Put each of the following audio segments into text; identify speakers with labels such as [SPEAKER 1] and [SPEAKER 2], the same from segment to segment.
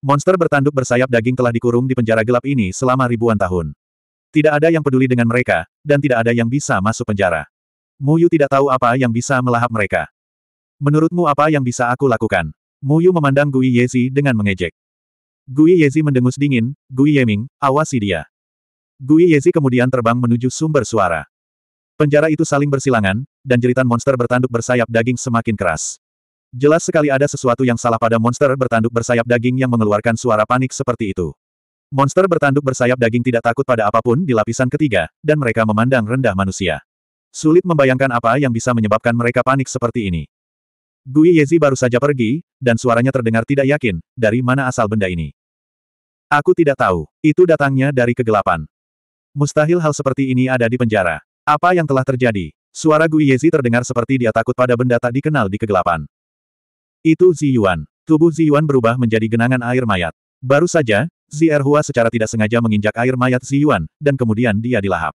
[SPEAKER 1] Monster bertanduk bersayap daging telah dikurung di penjara gelap ini selama ribuan tahun. Tidak ada yang peduli dengan mereka, dan tidak ada yang bisa masuk penjara. Muyu tidak tahu apa yang bisa melahap mereka. Menurutmu apa yang bisa aku lakukan? Muyu memandang Gui Yezi dengan mengejek. Gui Yezi mendengus dingin, Gui Yeming, awasi dia. Gui Yezi kemudian terbang menuju sumber suara. Penjara itu saling bersilangan, dan jeritan monster bertanduk bersayap daging semakin keras. Jelas sekali ada sesuatu yang salah pada monster bertanduk bersayap daging yang mengeluarkan suara panik seperti itu. Monster bertanduk bersayap daging tidak takut pada apapun di lapisan ketiga, dan mereka memandang rendah manusia. Sulit membayangkan apa yang bisa menyebabkan mereka panik seperti ini. Gui Yezi baru saja pergi, dan suaranya terdengar tidak yakin, dari mana asal benda ini. Aku tidak tahu, itu datangnya dari kegelapan. Mustahil hal seperti ini ada di penjara. Apa yang telah terjadi? Suara Gui Yezi terdengar seperti dia takut pada benda tak dikenal di kegelapan. Itu Zi Yuan. Tubuh Zi Yuan berubah menjadi genangan air mayat. Baru saja, Zi Erhua secara tidak sengaja menginjak air mayat Zi Yuan, dan kemudian dia dilahap.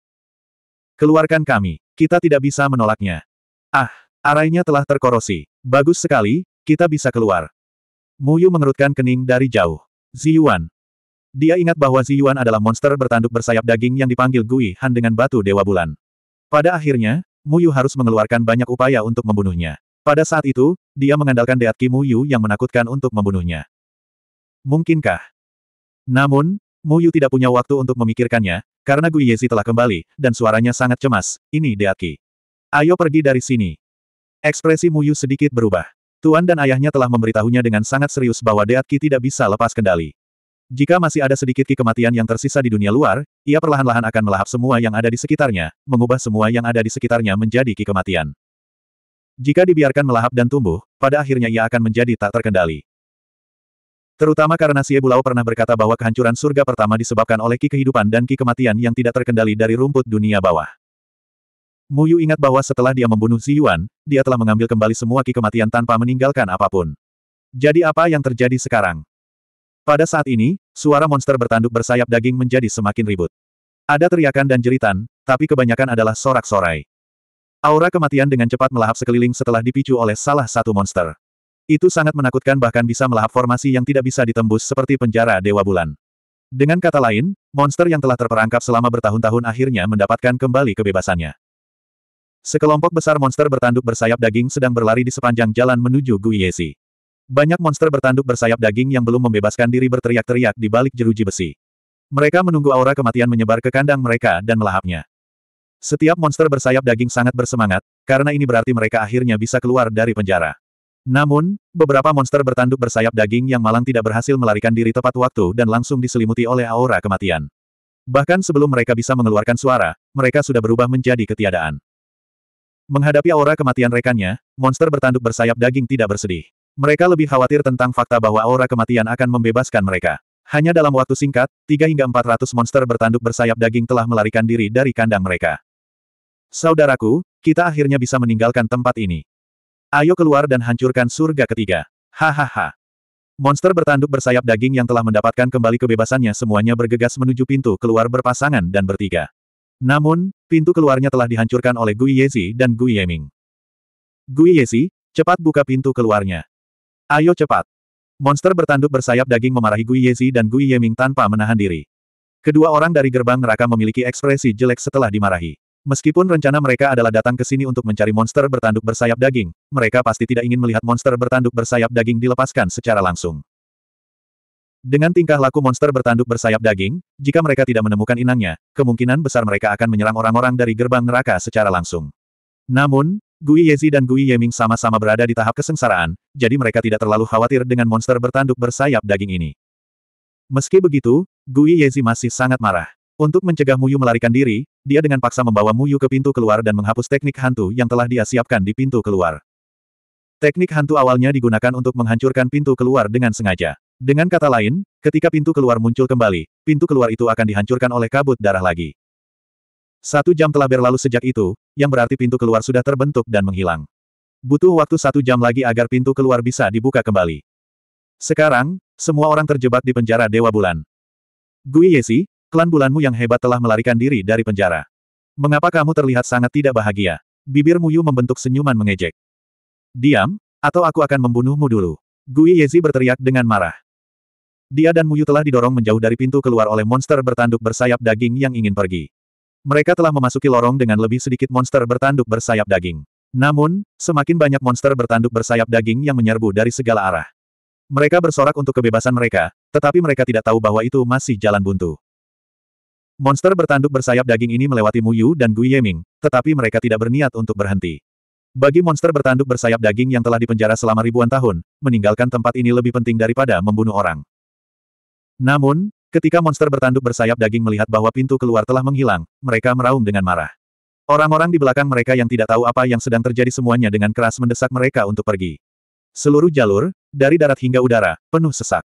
[SPEAKER 1] Keluarkan kami. Kita tidak bisa menolaknya. Ah, arainya telah terkorosi. Bagus sekali, kita bisa keluar. Muyu mengerutkan kening dari jauh. Zi Yuan. Dia ingat bahwa Zi Yuan adalah monster bertanduk bersayap daging yang dipanggil Gui Han dengan batu Dewa Bulan. Pada akhirnya, Muyu harus mengeluarkan banyak upaya untuk membunuhnya. Pada saat itu, dia mengandalkan Deat Mu Yu yang menakutkan untuk membunuhnya. Mungkinkah? Namun, Mu Yu tidak punya waktu untuk memikirkannya, karena Gui Yezi telah kembali, dan suaranya sangat cemas, ini Deat Ki. Ayo pergi dari sini. Ekspresi Mu Yu sedikit berubah. Tuan dan ayahnya telah memberitahunya dengan sangat serius bahwa Deat Ki tidak bisa lepas kendali. Jika masih ada sedikit ki kematian yang tersisa di dunia luar, ia perlahan-lahan akan melahap semua yang ada di sekitarnya, mengubah semua yang ada di sekitarnya menjadi ki kematian. Jika dibiarkan melahap dan tumbuh, pada akhirnya ia akan menjadi tak terkendali. Terutama karena Xie Bulao pernah berkata bahwa kehancuran surga pertama disebabkan oleh ki kehidupan dan ki kematian yang tidak terkendali dari rumput dunia bawah. Mu Yu ingat bahwa setelah dia membunuh Yuan, dia telah mengambil kembali semua ki kematian tanpa meninggalkan apapun. Jadi apa yang terjadi sekarang? Pada saat ini, suara monster bertanduk bersayap daging menjadi semakin ribut. Ada teriakan dan jeritan, tapi kebanyakan adalah sorak-sorai. Aura kematian dengan cepat melahap sekeliling setelah dipicu oleh salah satu monster. Itu sangat menakutkan bahkan bisa melahap formasi yang tidak bisa ditembus seperti penjara Dewa Bulan. Dengan kata lain, monster yang telah terperangkap selama bertahun-tahun akhirnya mendapatkan kembali kebebasannya. Sekelompok besar monster bertanduk bersayap daging sedang berlari di sepanjang jalan menuju Guiyesi. Banyak monster bertanduk bersayap daging yang belum membebaskan diri berteriak-teriak di balik jeruji besi. Mereka menunggu aura kematian menyebar ke kandang mereka dan melahapnya. Setiap monster bersayap daging sangat bersemangat, karena ini berarti mereka akhirnya bisa keluar dari penjara. Namun, beberapa monster bertanduk bersayap daging yang malang tidak berhasil melarikan diri tepat waktu dan langsung diselimuti oleh aura kematian. Bahkan sebelum mereka bisa mengeluarkan suara, mereka sudah berubah menjadi ketiadaan. Menghadapi aura kematian rekannya, monster bertanduk bersayap daging tidak bersedih. Mereka lebih khawatir tentang fakta bahwa aura kematian akan membebaskan mereka. Hanya dalam waktu singkat, 3 hingga 400 monster bertanduk bersayap daging telah melarikan diri dari kandang mereka. Saudaraku, kita akhirnya bisa meninggalkan tempat ini. Ayo keluar dan hancurkan surga ketiga. Hahaha. Monster bertanduk bersayap daging yang telah mendapatkan kembali kebebasannya semuanya bergegas menuju pintu keluar berpasangan dan bertiga. Namun, pintu keluarnya telah dihancurkan oleh Gui Yezi dan Gui Yeming. Gui Yezi, cepat buka pintu keluarnya. Ayo cepat. Monster bertanduk bersayap daging memarahi Gui Yezi dan Gui Yeming tanpa menahan diri. Kedua orang dari gerbang neraka memiliki ekspresi jelek setelah dimarahi. Meskipun rencana mereka adalah datang ke sini untuk mencari monster bertanduk bersayap daging, mereka pasti tidak ingin melihat monster bertanduk bersayap daging dilepaskan secara langsung. Dengan tingkah laku monster bertanduk bersayap daging, jika mereka tidak menemukan inangnya, kemungkinan besar mereka akan menyerang orang-orang dari gerbang neraka secara langsung. Namun, Gui Yezi dan Gui Yeming sama-sama berada di tahap kesengsaraan, jadi mereka tidak terlalu khawatir dengan monster bertanduk bersayap daging ini. Meski begitu, Gui Yezi masih sangat marah. Untuk mencegah Muyu melarikan diri, dia dengan paksa membawa Muyu ke pintu keluar dan menghapus teknik hantu yang telah dia siapkan di pintu keluar. Teknik hantu awalnya digunakan untuk menghancurkan pintu keluar dengan sengaja. Dengan kata lain, ketika pintu keluar muncul kembali, pintu keluar itu akan dihancurkan oleh kabut darah lagi. Satu jam telah berlalu sejak itu, yang berarti pintu keluar sudah terbentuk dan menghilang. Butuh waktu satu jam lagi agar pintu keluar bisa dibuka kembali. Sekarang, semua orang terjebak di penjara Dewa Bulan. Gui Yesi, Klan bulanmu yang hebat telah melarikan diri dari penjara. Mengapa kamu terlihat sangat tidak bahagia? Bibir Muyu membentuk senyuman mengejek. Diam, atau aku akan membunuhmu dulu. Gui Yezi berteriak dengan marah. Dia dan Muyu telah didorong menjauh dari pintu keluar oleh monster bertanduk bersayap daging yang ingin pergi. Mereka telah memasuki lorong dengan lebih sedikit monster bertanduk bersayap daging. Namun, semakin banyak monster bertanduk bersayap daging yang menyerbu dari segala arah. Mereka bersorak untuk kebebasan mereka, tetapi mereka tidak tahu bahwa itu masih jalan buntu. Monster bertanduk bersayap daging ini melewati Mu Yu dan Gu Yeming, tetapi mereka tidak berniat untuk berhenti. Bagi monster bertanduk bersayap daging yang telah dipenjara selama ribuan tahun, meninggalkan tempat ini lebih penting daripada membunuh orang. Namun, ketika monster bertanduk bersayap daging melihat bahwa pintu keluar telah menghilang, mereka meraung dengan marah. Orang-orang di belakang mereka yang tidak tahu apa yang sedang terjadi semuanya dengan keras mendesak mereka untuk pergi. Seluruh jalur, dari darat hingga udara, penuh sesak.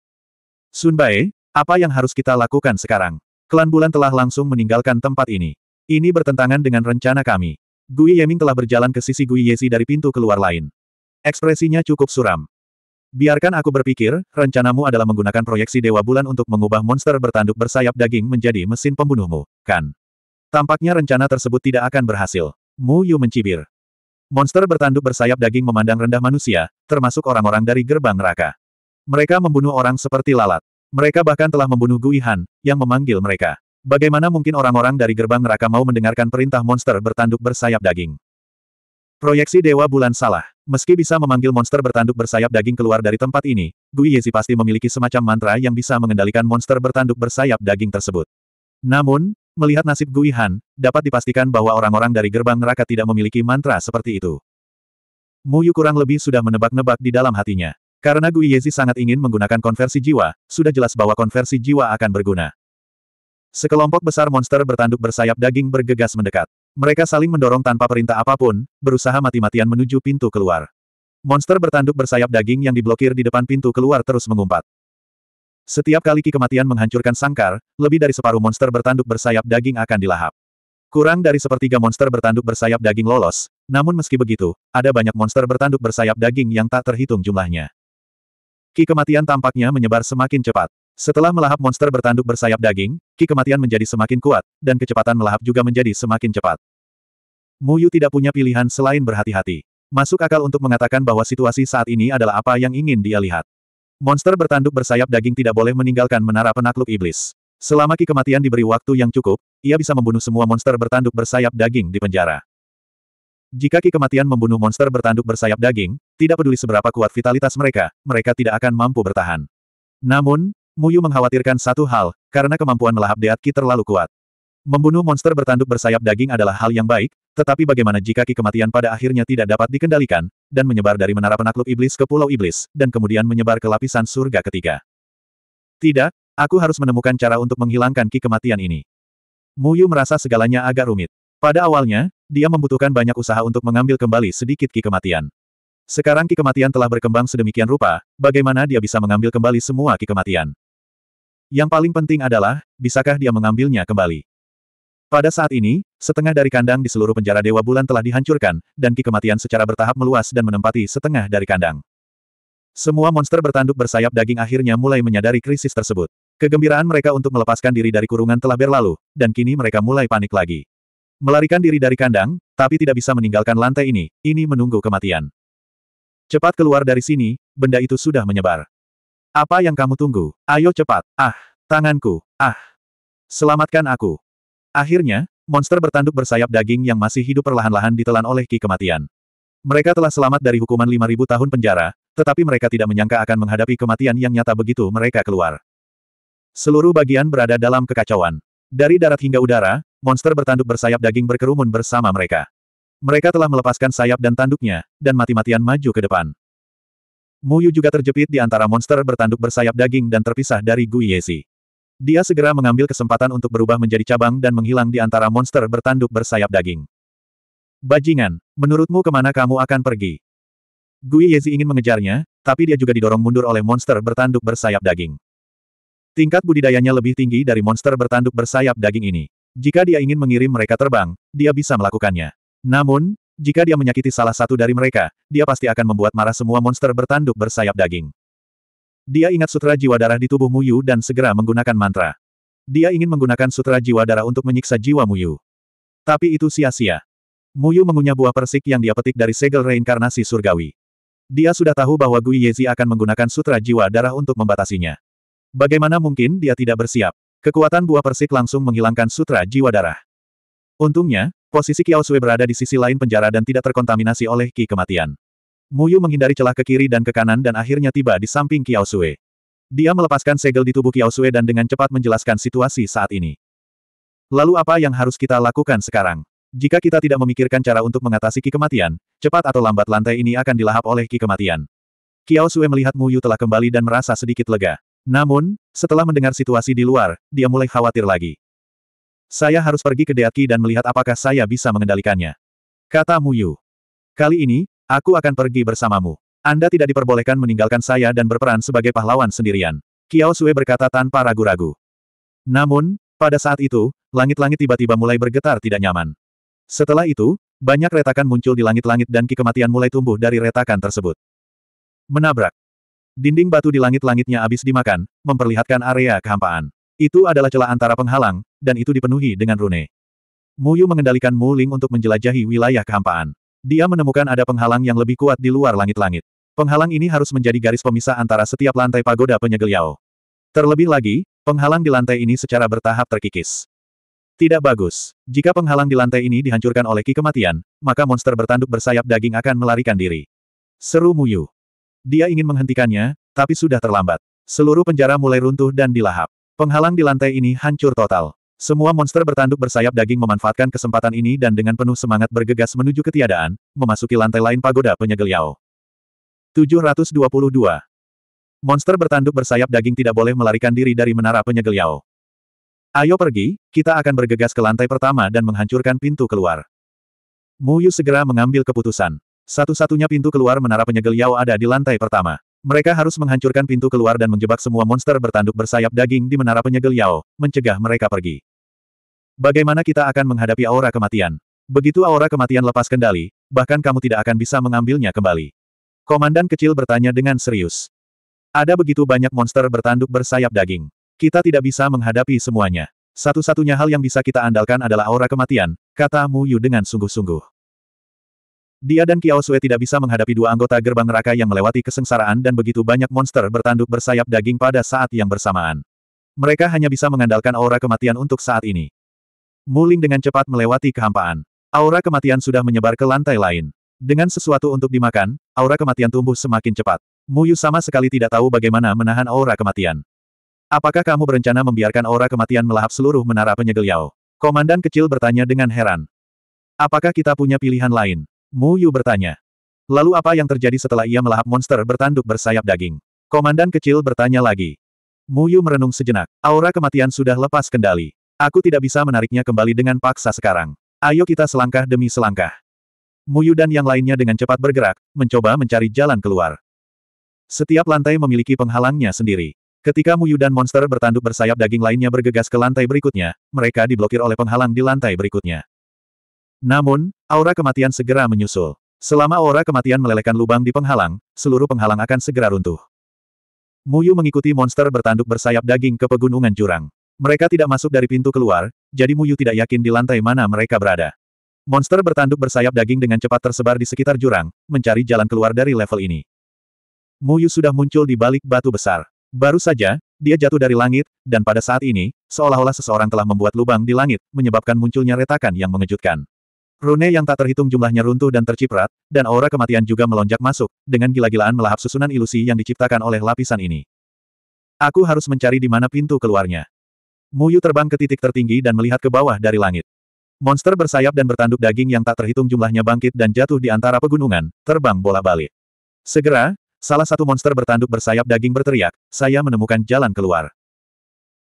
[SPEAKER 1] Sun Bae, apa yang harus kita lakukan sekarang? Klan Bulan telah langsung meninggalkan tempat ini. Ini bertentangan dengan rencana kami. Gui Yeming telah berjalan ke sisi Gui Yezi dari pintu keluar lain. Ekspresinya cukup suram. Biarkan aku berpikir, rencanamu adalah menggunakan proyeksi Dewa Bulan untuk mengubah monster bertanduk bersayap daging menjadi mesin pembunuhmu, kan? Tampaknya rencana tersebut tidak akan berhasil. Mu Yu mencibir. Monster bertanduk bersayap daging memandang rendah manusia, termasuk orang-orang dari gerbang neraka. Mereka membunuh orang seperti lalat. Mereka bahkan telah membunuh Gui Han, yang memanggil mereka. Bagaimana mungkin orang-orang dari gerbang neraka mau mendengarkan perintah monster bertanduk bersayap daging? Proyeksi Dewa Bulan Salah. Meski bisa memanggil monster bertanduk bersayap daging keluar dari tempat ini, Gui Yezi pasti memiliki semacam mantra yang bisa mengendalikan monster bertanduk bersayap daging tersebut. Namun, melihat nasib Gui Han, dapat dipastikan bahwa orang-orang dari gerbang neraka tidak memiliki mantra seperti itu. Muyu kurang lebih sudah menebak-nebak di dalam hatinya. Karena Gui Yezi sangat ingin menggunakan konversi jiwa, sudah jelas bahwa konversi jiwa akan berguna. Sekelompok besar monster bertanduk bersayap daging bergegas mendekat. Mereka saling mendorong tanpa perintah apapun, berusaha mati-matian menuju pintu keluar. Monster bertanduk bersayap daging yang diblokir di depan pintu keluar terus mengumpat. Setiap kali ki kematian menghancurkan sangkar, lebih dari separuh monster bertanduk bersayap daging akan dilahap. Kurang dari sepertiga monster bertanduk bersayap daging lolos, namun meski begitu, ada banyak monster bertanduk bersayap daging yang tak terhitung jumlahnya. Ki kematian tampaknya menyebar semakin cepat. Setelah melahap monster bertanduk bersayap daging, ki kematian menjadi semakin kuat, dan kecepatan melahap juga menjadi semakin cepat. Muyu tidak punya pilihan selain berhati-hati. Masuk akal untuk mengatakan bahwa situasi saat ini adalah apa yang ingin dia lihat. Monster bertanduk bersayap daging tidak boleh meninggalkan menara penakluk iblis. Selama Ki kematian diberi waktu yang cukup, ia bisa membunuh semua monster bertanduk bersayap daging di penjara. Jika Ki kematian membunuh monster bertanduk bersayap daging, tidak peduli seberapa kuat vitalitas mereka, mereka tidak akan mampu bertahan. Namun, Muyu mengkhawatirkan satu hal, karena kemampuan melahap Deat Ki terlalu kuat. Membunuh monster bertanduk bersayap daging adalah hal yang baik, tetapi bagaimana jika ki kematian pada akhirnya tidak dapat dikendalikan, dan menyebar dari menara penakluk iblis ke pulau iblis, dan kemudian menyebar ke lapisan surga ketiga. Tidak, aku harus menemukan cara untuk menghilangkan ki kematian ini. Muyu merasa segalanya agak rumit. Pada awalnya, dia membutuhkan banyak usaha untuk mengambil kembali sedikit ki kematian. Sekarang ki kematian telah berkembang sedemikian rupa, bagaimana dia bisa mengambil kembali semua ki kematian? Yang paling penting adalah, bisakah dia mengambilnya kembali? Pada saat ini, setengah dari kandang di seluruh penjara Dewa Bulan telah dihancurkan, dan ki kematian secara bertahap meluas dan menempati setengah dari kandang. Semua monster bertanduk bersayap daging akhirnya mulai menyadari krisis tersebut. Kegembiraan mereka untuk melepaskan diri dari kurungan telah berlalu, dan kini mereka mulai panik lagi. Melarikan diri dari kandang, tapi tidak bisa meninggalkan lantai ini, ini menunggu kematian. Cepat keluar dari sini, benda itu sudah menyebar. Apa yang kamu tunggu? Ayo cepat. Ah, tanganku. Ah. Selamatkan aku. Akhirnya, monster bertanduk bersayap daging yang masih hidup perlahan-lahan ditelan oleh ki kematian. Mereka telah selamat dari hukuman 5000 tahun penjara, tetapi mereka tidak menyangka akan menghadapi kematian yang nyata begitu mereka keluar. Seluruh bagian berada dalam kekacauan. Dari darat hingga udara, monster bertanduk bersayap daging berkerumun bersama mereka. Mereka telah melepaskan sayap dan tanduknya, dan mati-matian maju ke depan. Muyu juga terjepit di antara monster bertanduk bersayap daging dan terpisah dari Gui Yesi. Dia segera mengambil kesempatan untuk berubah menjadi cabang dan menghilang di antara monster bertanduk bersayap daging. Bajingan, menurutmu kemana kamu akan pergi? Gui Yesi ingin mengejarnya, tapi dia juga didorong mundur oleh monster bertanduk bersayap daging. Tingkat budidayanya lebih tinggi dari monster bertanduk bersayap daging ini. Jika dia ingin mengirim mereka terbang, dia bisa melakukannya. Namun, jika dia menyakiti salah satu dari mereka, dia pasti akan membuat marah semua monster bertanduk bersayap daging. Dia ingat sutra jiwa darah di tubuh Muyu dan segera menggunakan mantra. Dia ingin menggunakan sutra jiwa darah untuk menyiksa jiwa Muyu. Tapi itu sia-sia. Muyu mengunyah buah persik yang dia petik dari segel reinkarnasi surgawi. Dia sudah tahu bahwa Gui Yezi akan menggunakan sutra jiwa darah untuk membatasinya. Bagaimana mungkin dia tidak bersiap? Kekuatan buah persik langsung menghilangkan sutra jiwa darah. Untungnya, Posisi Kiao Sui berada di sisi lain penjara dan tidak terkontaminasi oleh Ki kematian. Muyu menghindari celah ke kiri dan ke kanan dan akhirnya tiba di samping Kiao Sui. Dia melepaskan segel di tubuh Kiao Sui dan dengan cepat menjelaskan situasi saat ini. Lalu apa yang harus kita lakukan sekarang? Jika kita tidak memikirkan cara untuk mengatasi Ki kematian, cepat atau lambat lantai ini akan dilahap oleh Ki kematian. Kiao Sui melihat Muyu telah kembali dan merasa sedikit lega. Namun, setelah mendengar situasi di luar, dia mulai khawatir lagi. Saya harus pergi ke Deatki dan melihat apakah saya bisa mengendalikannya. Kata Mu Yu. Kali ini, aku akan pergi bersamamu. Anda tidak diperbolehkan meninggalkan saya dan berperan sebagai pahlawan sendirian. Kiao Sue berkata tanpa ragu-ragu. Namun, pada saat itu, langit-langit tiba-tiba mulai bergetar tidak nyaman. Setelah itu, banyak retakan muncul di langit-langit dan ki kematian mulai tumbuh dari retakan tersebut. Menabrak. Dinding batu di langit-langitnya habis dimakan, memperlihatkan area kehampaan. Itu adalah celah antara penghalang, dan itu dipenuhi dengan rune. Muyu mengendalikan Mu Ling untuk menjelajahi wilayah kehampaan. Dia menemukan ada penghalang yang lebih kuat di luar langit-langit. Penghalang ini harus menjadi garis pemisah antara setiap lantai pagoda penyegel Yao. Terlebih lagi, penghalang di lantai ini secara bertahap terkikis. Tidak bagus. Jika penghalang di lantai ini dihancurkan oleh ki kematian, maka monster bertanduk bersayap daging akan melarikan diri. Seru Muyu. Dia ingin menghentikannya, tapi sudah terlambat. Seluruh penjara mulai runtuh dan dilahap. Penghalang di lantai ini hancur total. Semua monster bertanduk bersayap daging memanfaatkan kesempatan ini dan dengan penuh semangat bergegas menuju ketiadaan, memasuki lantai lain pagoda penyegel Yao. 722. Monster bertanduk bersayap daging tidak boleh melarikan diri dari menara penyegel Yao. Ayo pergi, kita akan bergegas ke lantai pertama dan menghancurkan pintu keluar. Mu Yu segera mengambil keputusan. Satu-satunya pintu keluar menara penyegel Yao ada di lantai pertama. Mereka harus menghancurkan pintu keluar dan menjebak semua monster bertanduk bersayap daging di menara penyegel Yao, mencegah mereka pergi. Bagaimana kita akan menghadapi aura kematian? Begitu aura kematian lepas kendali, bahkan kamu tidak akan bisa mengambilnya kembali. Komandan kecil bertanya dengan serius. Ada begitu banyak monster bertanduk bersayap daging. Kita tidak bisa menghadapi semuanya. Satu-satunya hal yang bisa kita andalkan adalah aura kematian, kata Mu Yu dengan sungguh-sungguh. Dia dan Kiao Sue tidak bisa menghadapi dua anggota gerbang neraka yang melewati kesengsaraan dan begitu banyak monster bertanduk bersayap daging pada saat yang bersamaan. Mereka hanya bisa mengandalkan aura kematian untuk saat ini. Muling dengan cepat melewati kehampaan. Aura kematian sudah menyebar ke lantai lain. Dengan sesuatu untuk dimakan, aura kematian tumbuh semakin cepat. Muyu sama sekali tidak tahu bagaimana menahan aura kematian. Apakah kamu berencana membiarkan aura kematian melahap seluruh menara penyegel Yao? Komandan kecil bertanya dengan heran. Apakah kita punya pilihan lain? Mu Yu bertanya. Lalu apa yang terjadi setelah ia melahap monster bertanduk bersayap daging? Komandan kecil bertanya lagi. Mu Yu merenung sejenak. Aura kematian sudah lepas kendali. Aku tidak bisa menariknya kembali dengan paksa sekarang. Ayo kita selangkah demi selangkah. Mu Yu dan yang lainnya dengan cepat bergerak, mencoba mencari jalan keluar. Setiap lantai memiliki penghalangnya sendiri. Ketika Mu Yu dan monster bertanduk bersayap daging lainnya bergegas ke lantai berikutnya, mereka diblokir oleh penghalang di lantai berikutnya. Namun, Aura kematian segera menyusul. Selama aura kematian melelehkan lubang di penghalang, seluruh penghalang akan segera runtuh. Muyu mengikuti monster bertanduk bersayap daging ke pegunungan jurang. Mereka tidak masuk dari pintu keluar, jadi Muyu tidak yakin di lantai mana mereka berada. Monster bertanduk bersayap daging dengan cepat tersebar di sekitar jurang, mencari jalan keluar dari level ini. Muyu sudah muncul di balik batu besar. Baru saja, dia jatuh dari langit, dan pada saat ini, seolah-olah seseorang telah membuat lubang di langit, menyebabkan munculnya retakan yang mengejutkan. Rune yang tak terhitung jumlahnya runtuh dan terciprat, dan aura kematian juga melonjak masuk, dengan gila-gilaan melahap susunan ilusi yang diciptakan oleh lapisan ini. Aku harus mencari di mana pintu keluarnya. Muyu terbang ke titik tertinggi dan melihat ke bawah dari langit. Monster bersayap dan bertanduk daging yang tak terhitung jumlahnya bangkit dan jatuh di antara pegunungan, terbang bola-balik. Segera, salah satu monster bertanduk bersayap daging berteriak, saya menemukan jalan keluar.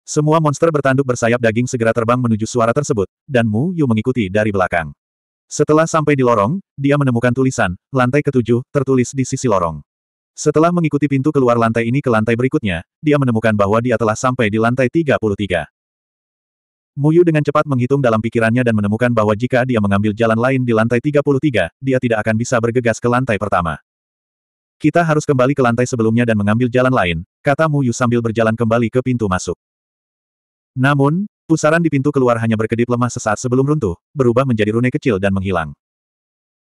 [SPEAKER 1] Semua monster bertanduk bersayap daging segera terbang menuju suara tersebut, dan Mu Yu mengikuti dari belakang. Setelah sampai di lorong, dia menemukan tulisan, lantai ketujuh, tertulis di sisi lorong. Setelah mengikuti pintu keluar lantai ini ke lantai berikutnya, dia menemukan bahwa dia telah sampai di lantai 33. Muyu dengan cepat menghitung dalam pikirannya dan menemukan bahwa jika dia mengambil jalan lain di lantai 33, dia tidak akan bisa bergegas ke lantai pertama. Kita harus kembali ke lantai sebelumnya dan mengambil jalan lain, kata Muyu sambil berjalan kembali ke pintu masuk. Namun, Pusaran di pintu keluar hanya berkedip lemah sesaat sebelum runtuh, berubah menjadi rune kecil dan menghilang.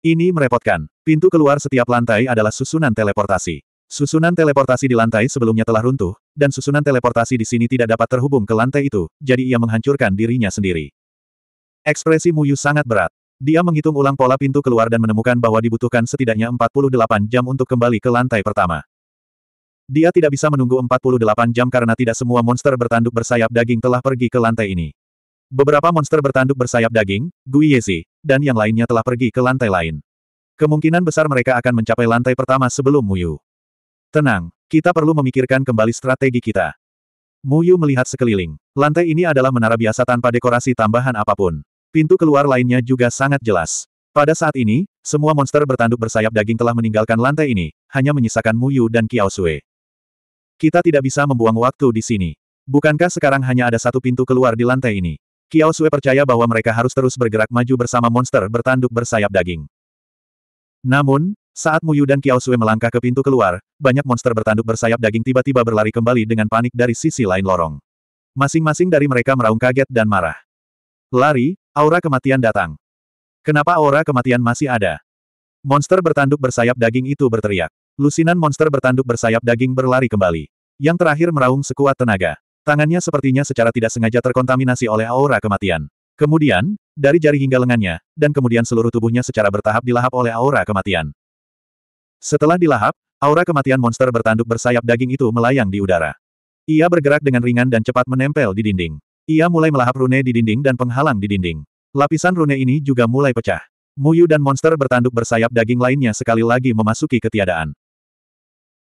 [SPEAKER 1] Ini merepotkan. Pintu keluar setiap lantai adalah susunan teleportasi. Susunan teleportasi di lantai sebelumnya telah runtuh, dan susunan teleportasi di sini tidak dapat terhubung ke lantai itu, jadi ia menghancurkan dirinya sendiri. Ekspresi Muyu sangat berat. Dia menghitung ulang pola pintu keluar dan menemukan bahwa dibutuhkan setidaknya 48 jam untuk kembali ke lantai pertama. Dia tidak bisa menunggu 48 jam karena tidak semua monster bertanduk bersayap daging telah pergi ke lantai ini. Beberapa monster bertanduk bersayap daging, Gui Yezi, dan yang lainnya telah pergi ke lantai lain. Kemungkinan besar mereka akan mencapai lantai pertama sebelum Muyu. Tenang, kita perlu memikirkan kembali strategi kita. Muyu melihat sekeliling. Lantai ini adalah menara biasa tanpa dekorasi tambahan apapun. Pintu keluar lainnya juga sangat jelas. Pada saat ini, semua monster bertanduk bersayap daging telah meninggalkan lantai ini, hanya menyisakan Muyu dan Kiao Sue. Kita tidak bisa membuang waktu di sini. Bukankah sekarang hanya ada satu pintu keluar di lantai ini? Kiao Sui percaya bahwa mereka harus terus bergerak maju bersama monster bertanduk bersayap daging. Namun, saat Muyu dan Kiao Sui melangkah ke pintu keluar, banyak monster bertanduk bersayap daging tiba-tiba berlari kembali dengan panik dari sisi lain lorong. Masing-masing dari mereka meraung kaget dan marah. Lari, aura kematian datang. Kenapa aura kematian masih ada? Monster bertanduk bersayap daging itu berteriak. Lusinan monster bertanduk bersayap daging berlari kembali. Yang terakhir meraung sekuat tenaga. Tangannya sepertinya secara tidak sengaja terkontaminasi oleh aura kematian. Kemudian, dari jari hingga lengannya, dan kemudian seluruh tubuhnya secara bertahap dilahap oleh aura kematian. Setelah dilahap, aura kematian monster bertanduk bersayap daging itu melayang di udara. Ia bergerak dengan ringan dan cepat menempel di dinding. Ia mulai melahap rune di dinding dan penghalang di dinding. Lapisan rune ini juga mulai pecah. Muyu dan monster bertanduk bersayap daging lainnya sekali lagi memasuki ketiadaan.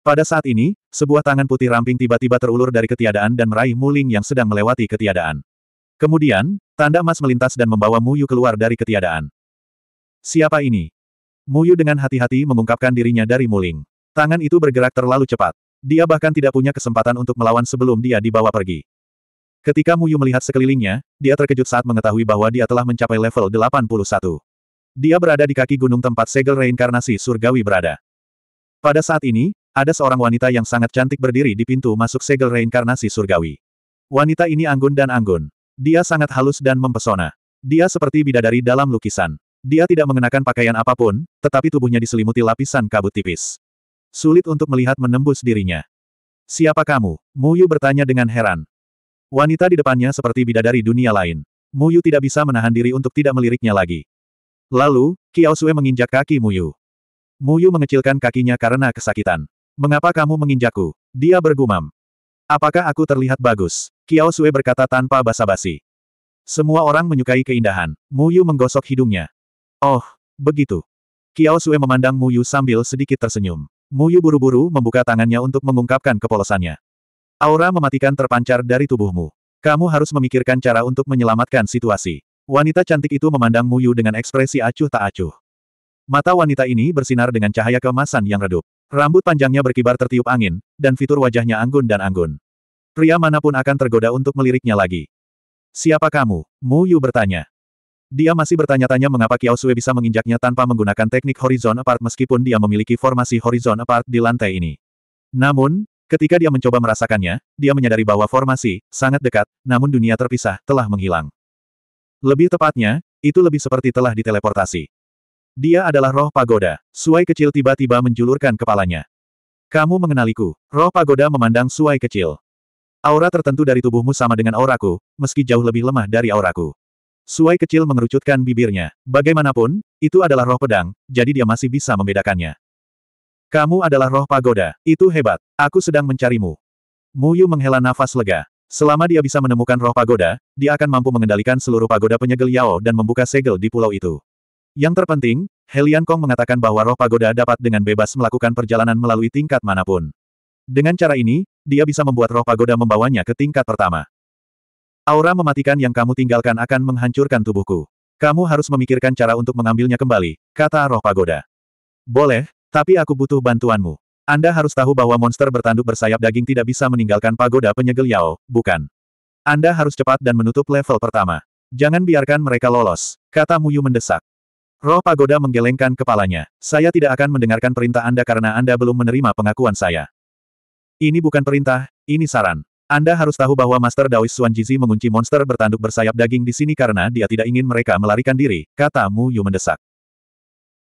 [SPEAKER 1] Pada saat ini, sebuah tangan putih ramping tiba-tiba terulur dari ketiadaan dan meraih Muling yang sedang melewati ketiadaan. Kemudian, tanda emas melintas dan membawa Muyu keluar dari ketiadaan. Siapa ini? Muyu dengan hati-hati mengungkapkan dirinya dari Muling. Tangan itu bergerak terlalu cepat. Dia bahkan tidak punya kesempatan untuk melawan sebelum dia dibawa pergi. Ketika Muyu melihat sekelilingnya, dia terkejut saat mengetahui bahwa dia telah mencapai level 81. Dia berada di kaki gunung tempat segel reinkarnasi surgawi berada. Pada saat ini, ada seorang wanita yang sangat cantik berdiri di pintu masuk segel reinkarnasi surgawi. Wanita ini anggun dan anggun. Dia sangat halus dan mempesona. Dia seperti bidadari dalam lukisan. Dia tidak mengenakan pakaian apapun, tetapi tubuhnya diselimuti lapisan kabut tipis. Sulit untuk melihat menembus dirinya. Siapa kamu? Muyu bertanya dengan heran. Wanita di depannya seperti bidadari dunia lain. Muyu tidak bisa menahan diri untuk tidak meliriknya lagi. Lalu, Kiao Sue menginjak kaki Muyu. Muyu mengecilkan kakinya karena kesakitan. Mengapa kamu menginjakku? Dia bergumam. Apakah aku terlihat bagus? Kiao Sue berkata tanpa basa-basi. Semua orang menyukai keindahan. Mu Yu menggosok hidungnya. Oh, begitu. Kiao Sue memandang Mu Yu sambil sedikit tersenyum. Mu Yu buru-buru membuka tangannya untuk mengungkapkan kepolosannya. Aura mematikan terpancar dari tubuhmu. Kamu harus memikirkan cara untuk menyelamatkan situasi. Wanita cantik itu memandang Mu Yu dengan ekspresi acuh tak acuh. Mata wanita ini bersinar dengan cahaya kemasan yang redup. Rambut panjangnya berkibar tertiup angin, dan fitur wajahnya anggun dan anggun. Pria manapun akan tergoda untuk meliriknya lagi. Siapa kamu? Mu Yu bertanya. Dia masih bertanya-tanya mengapa Kiao Sui bisa menginjaknya tanpa menggunakan teknik horizon apart meskipun dia memiliki formasi horizon apart di lantai ini. Namun, ketika dia mencoba merasakannya, dia menyadari bahwa formasi, sangat dekat, namun dunia terpisah, telah menghilang. Lebih tepatnya, itu lebih seperti telah diteleportasi. Dia adalah roh pagoda. Suai kecil tiba-tiba menjulurkan kepalanya. Kamu mengenaliku. Roh pagoda memandang suai kecil. Aura tertentu dari tubuhmu sama dengan auraku, meski jauh lebih lemah dari auraku. Suai kecil mengerucutkan bibirnya. Bagaimanapun, itu adalah roh pedang, jadi dia masih bisa membedakannya. Kamu adalah roh pagoda. Itu hebat. Aku sedang mencarimu. Muyu menghela nafas lega. Selama dia bisa menemukan roh pagoda, dia akan mampu mengendalikan seluruh pagoda penyegel Yao dan membuka segel di pulau itu. Yang terpenting, Helian Kong mengatakan bahwa roh pagoda dapat dengan bebas melakukan perjalanan melalui tingkat manapun. Dengan cara ini, dia bisa membuat roh pagoda membawanya ke tingkat pertama. Aura mematikan yang kamu tinggalkan akan menghancurkan tubuhku. Kamu harus memikirkan cara untuk mengambilnya kembali, kata roh pagoda. Boleh, tapi aku butuh bantuanmu. Anda harus tahu bahwa monster bertanduk bersayap daging tidak bisa meninggalkan pagoda penyegel Yao, bukan? Anda harus cepat dan menutup level pertama. Jangan biarkan mereka lolos, kata Muyu mendesak. Roh pagoda menggelengkan kepalanya. Saya tidak akan mendengarkan perintah Anda karena Anda belum menerima pengakuan saya. Ini bukan perintah, ini saran. Anda harus tahu bahwa Master Dawis Xuan Jizi mengunci monster bertanduk bersayap daging di sini karena dia tidak ingin mereka melarikan diri, kata Mu Yu mendesak.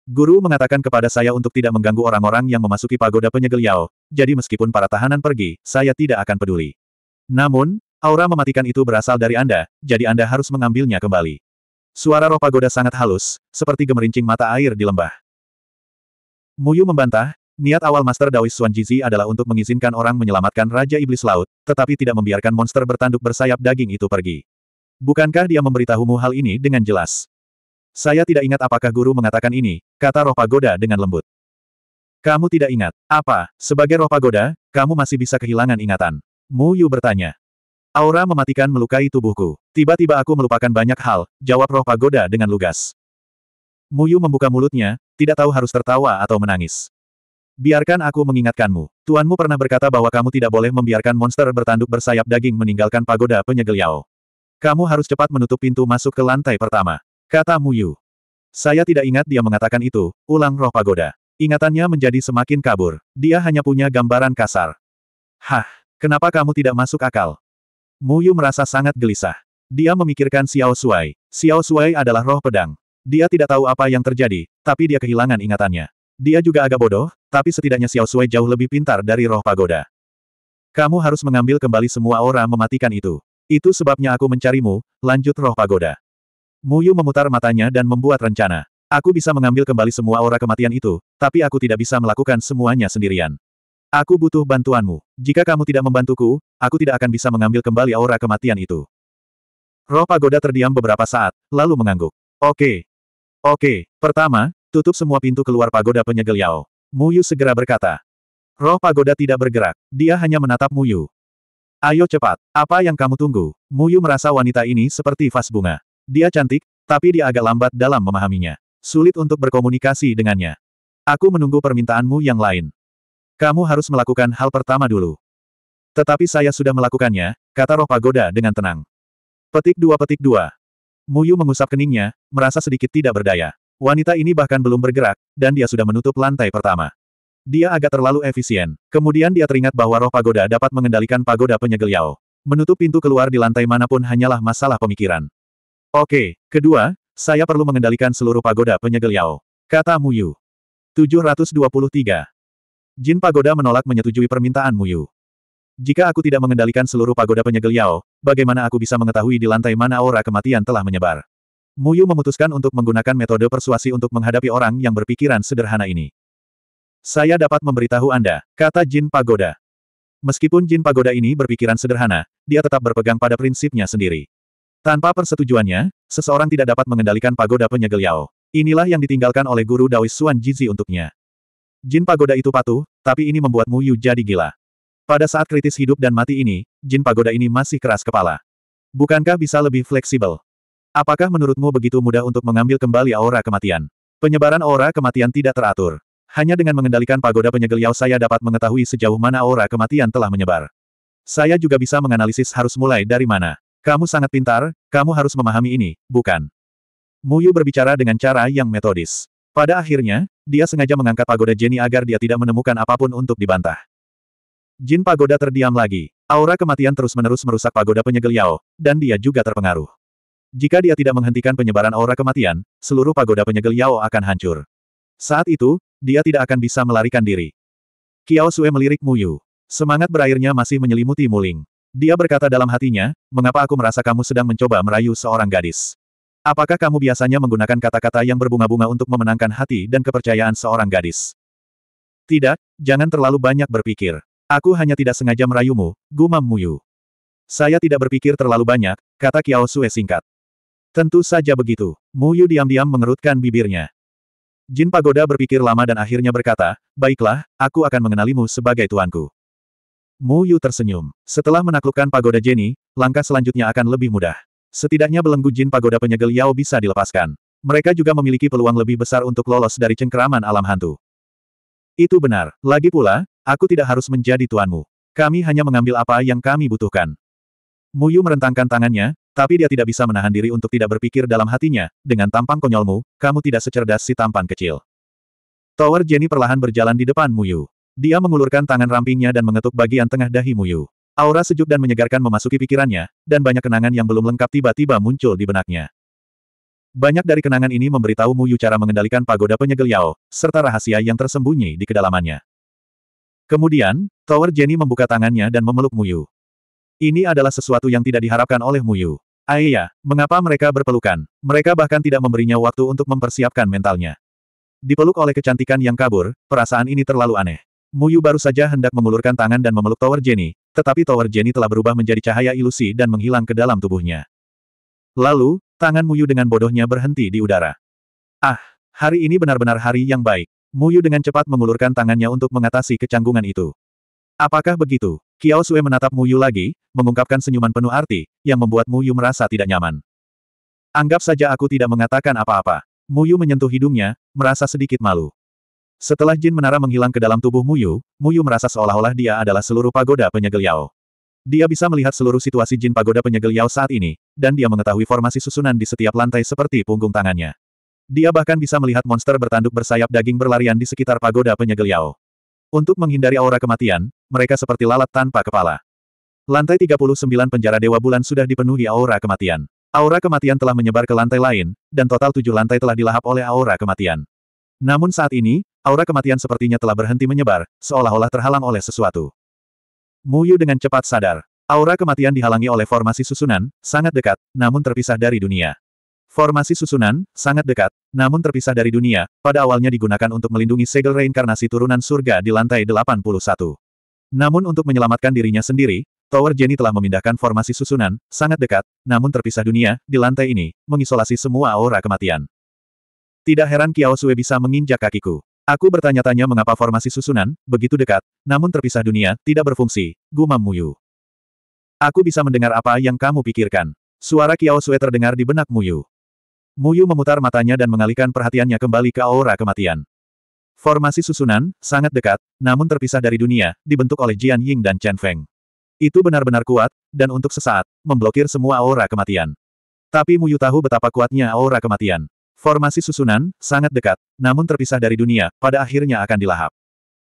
[SPEAKER 1] Guru mengatakan kepada saya untuk tidak mengganggu orang-orang yang memasuki pagoda penyegel Yao, jadi meskipun para tahanan pergi, saya tidak akan peduli. Namun, aura mematikan itu berasal dari Anda, jadi Anda harus mengambilnya kembali. Suara roh pagoda sangat halus, seperti gemerincing mata air di lembah. Muyu membantah, niat awal Master Daois Xuan Jizi adalah untuk mengizinkan orang menyelamatkan Raja Iblis Laut, tetapi tidak membiarkan monster bertanduk bersayap daging itu pergi. Bukankah dia memberitahumu hal ini dengan jelas? Saya tidak ingat apakah guru mengatakan ini, kata roh pagoda dengan lembut. Kamu tidak ingat, apa, sebagai roh pagoda, kamu masih bisa kehilangan ingatan? Mu Yu bertanya. Aura mematikan melukai tubuhku. Tiba-tiba aku melupakan banyak hal, jawab roh pagoda dengan lugas. Muyu membuka mulutnya, tidak tahu harus tertawa atau menangis. Biarkan aku mengingatkanmu. Tuanmu pernah berkata bahwa kamu tidak boleh membiarkan monster bertanduk bersayap daging meninggalkan pagoda penyegel Yao. Kamu harus cepat menutup pintu masuk ke lantai pertama. Kata Muyu. Saya tidak ingat dia mengatakan itu, ulang roh pagoda. Ingatannya menjadi semakin kabur. Dia hanya punya gambaran kasar. Hah, kenapa kamu tidak masuk akal? Muyu merasa sangat gelisah. Dia memikirkan Xiao Shuai. Xiao Shuai adalah roh pedang. Dia tidak tahu apa yang terjadi, tapi dia kehilangan ingatannya. Dia juga agak bodoh, tapi setidaknya Xiao Shuai jauh lebih pintar dari roh pagoda. Kamu harus mengambil kembali semua aura mematikan itu. Itu sebabnya aku mencarimu, lanjut roh pagoda. Muyu memutar matanya dan membuat rencana. Aku bisa mengambil kembali semua aura kematian itu, tapi aku tidak bisa melakukan semuanya sendirian. Aku butuh bantuanmu. Jika kamu tidak membantuku, aku tidak akan bisa mengambil kembali aura kematian itu. Roh pagoda terdiam beberapa saat, lalu mengangguk. Oke. Oke, pertama, tutup semua pintu keluar pagoda penyegel Yao. Muyu segera berkata. Roh pagoda tidak bergerak, dia hanya menatap Muyu. Ayo cepat, apa yang kamu tunggu? Muyu merasa wanita ini seperti vas bunga. Dia cantik, tapi dia agak lambat dalam memahaminya. Sulit untuk berkomunikasi dengannya. Aku menunggu permintaanmu yang lain. Kamu harus melakukan hal pertama dulu. Tetapi saya sudah melakukannya, kata roh pagoda dengan tenang. Petik dua petik dua. Muyu mengusap keningnya, merasa sedikit tidak berdaya. Wanita ini bahkan belum bergerak, dan dia sudah menutup lantai pertama. Dia agak terlalu efisien. Kemudian dia teringat bahwa roh pagoda dapat mengendalikan pagoda penyegel Yao. Menutup pintu keluar di lantai manapun hanyalah masalah pemikiran. Oke, kedua, saya perlu mengendalikan seluruh pagoda penyegel Yao. Kata Muyu. 723. Jin Pagoda menolak menyetujui permintaan Muyu. Jika aku tidak mengendalikan seluruh pagoda penyegel Yao, bagaimana aku bisa mengetahui di lantai mana aura kematian telah menyebar? Muyu memutuskan untuk menggunakan metode persuasi untuk menghadapi orang yang berpikiran sederhana ini. Saya dapat memberitahu Anda, kata Jin Pagoda. Meskipun Jin Pagoda ini berpikiran sederhana, dia tetap berpegang pada prinsipnya sendiri. Tanpa persetujuannya, seseorang tidak dapat mengendalikan pagoda penyegel Yao. Inilah yang ditinggalkan oleh guru Daois Suan Jizi untuknya. Jin pagoda itu patuh, tapi ini membuat Mu Yu jadi gila. Pada saat kritis hidup dan mati ini, jin pagoda ini masih keras kepala. Bukankah bisa lebih fleksibel? Apakah menurutmu begitu mudah untuk mengambil kembali aura kematian? Penyebaran aura kematian tidak teratur. Hanya dengan mengendalikan pagoda penyegel Yao saya dapat mengetahui sejauh mana aura kematian telah menyebar. Saya juga bisa menganalisis harus mulai dari mana. Kamu sangat pintar, kamu harus memahami ini, bukan? Muyu berbicara dengan cara yang metodis. Pada akhirnya, dia sengaja mengangkat pagoda Jenny agar dia tidak menemukan apapun untuk dibantah. Jin pagoda terdiam lagi. Aura kematian terus-menerus merusak pagoda penyegel Yao, dan dia juga terpengaruh. Jika dia tidak menghentikan penyebaran aura kematian, seluruh pagoda penyegel Yao akan hancur. Saat itu, dia tidak akan bisa melarikan diri. Kiao Sue melirik Muyu. Semangat berairnya masih menyelimuti Muling. Dia berkata dalam hatinya, mengapa aku merasa kamu sedang mencoba merayu seorang gadis? Apakah kamu biasanya menggunakan kata-kata yang berbunga-bunga untuk memenangkan hati dan kepercayaan seorang gadis? Tidak, jangan terlalu banyak berpikir. Aku hanya tidak sengaja merayumu, gumam Muyu. Saya tidak berpikir terlalu banyak, kata Kiao Sue singkat. Tentu saja begitu. Muyu diam-diam mengerutkan bibirnya. Jin Pagoda berpikir lama dan akhirnya berkata, Baiklah, aku akan mengenalimu sebagai tuanku. Muyu tersenyum. Setelah menaklukkan pagoda Jenny, langkah selanjutnya akan lebih mudah. Setidaknya belenggu jin pagoda penyegel Yao bisa dilepaskan. Mereka juga memiliki peluang lebih besar untuk lolos dari cengkeraman alam hantu. Itu benar. Lagi pula, aku tidak harus menjadi tuanmu. Kami hanya mengambil apa yang kami butuhkan. Muyu merentangkan tangannya, tapi dia tidak bisa menahan diri untuk tidak berpikir dalam hatinya, dengan tampang konyolmu, kamu tidak secerdas si tampan kecil. Tower Jenny perlahan berjalan di depan Muyu. Dia mengulurkan tangan rampingnya dan mengetuk bagian tengah dahi Muyu. Aura sejuk dan menyegarkan memasuki pikirannya, dan banyak kenangan yang belum lengkap tiba-tiba muncul di benaknya. Banyak dari kenangan ini memberitahu Mu Yu cara mengendalikan pagoda penyegel Yao, serta rahasia yang tersembunyi di kedalamannya. Kemudian, Tower Jenny membuka tangannya dan memeluk Mu Yu. Ini adalah sesuatu yang tidak diharapkan oleh Mu Yu. Aiya, mengapa mereka berpelukan? Mereka bahkan tidak memberinya waktu untuk mempersiapkan mentalnya. Dipeluk oleh kecantikan yang kabur, perasaan ini terlalu aneh. Muyu baru saja hendak mengulurkan tangan dan memeluk Tower Jenny, tetapi tower Jenny telah berubah menjadi cahaya ilusi dan menghilang ke dalam tubuhnya. Lalu, tangan Muyu dengan bodohnya berhenti di udara. Ah, hari ini benar-benar hari yang baik. Muyu dengan cepat mengulurkan tangannya untuk mengatasi kecanggungan itu. Apakah begitu? Kiao Sue menatap Muyu lagi, mengungkapkan senyuman penuh arti, yang membuat Muyu merasa tidak nyaman. Anggap saja aku tidak mengatakan apa-apa. Muyu menyentuh hidungnya, merasa sedikit malu. Setelah jin menara menghilang ke dalam tubuh Muyu, Muyu merasa seolah-olah dia adalah seluruh pagoda penyegel Yao. Dia bisa melihat seluruh situasi jin pagoda penyegel Yao saat ini, dan dia mengetahui formasi susunan di setiap lantai seperti punggung tangannya. Dia bahkan bisa melihat monster bertanduk bersayap daging berlarian di sekitar pagoda penyegel Yao. Untuk menghindari aura kematian, mereka seperti lalat tanpa kepala. Lantai 39 penjara Dewa Bulan sudah dipenuhi aura kematian. Aura kematian telah menyebar ke lantai lain, dan total tujuh lantai telah dilahap oleh aura kematian. Namun saat ini, Aura kematian sepertinya telah berhenti menyebar, seolah-olah terhalang oleh sesuatu. Muyu dengan cepat sadar. Aura kematian dihalangi oleh formasi susunan, sangat dekat, namun terpisah dari dunia. Formasi susunan, sangat dekat, namun terpisah dari dunia, pada awalnya digunakan untuk melindungi segel reinkarnasi turunan surga di lantai 81. Namun untuk menyelamatkan dirinya sendiri, Tower Jenny telah memindahkan formasi susunan, sangat dekat, namun terpisah dunia, di lantai ini, mengisolasi semua aura kematian. Tidak heran Kiao Sue bisa menginjak kakiku. Aku bertanya-tanya mengapa formasi susunan, begitu dekat, namun terpisah dunia, tidak berfungsi, gumam Muyu. Aku bisa mendengar apa yang kamu pikirkan. Suara Kiao Sue terdengar di benak Muyu. Muyu memutar matanya dan mengalihkan perhatiannya kembali ke aura kematian. Formasi susunan, sangat dekat, namun terpisah dari dunia, dibentuk oleh Jian Ying dan Chen Feng. Itu benar-benar kuat, dan untuk sesaat, memblokir semua aura kematian. Tapi Muyu tahu betapa kuatnya aura kematian. Formasi susunan, sangat dekat, namun terpisah dari dunia, pada akhirnya akan dilahap.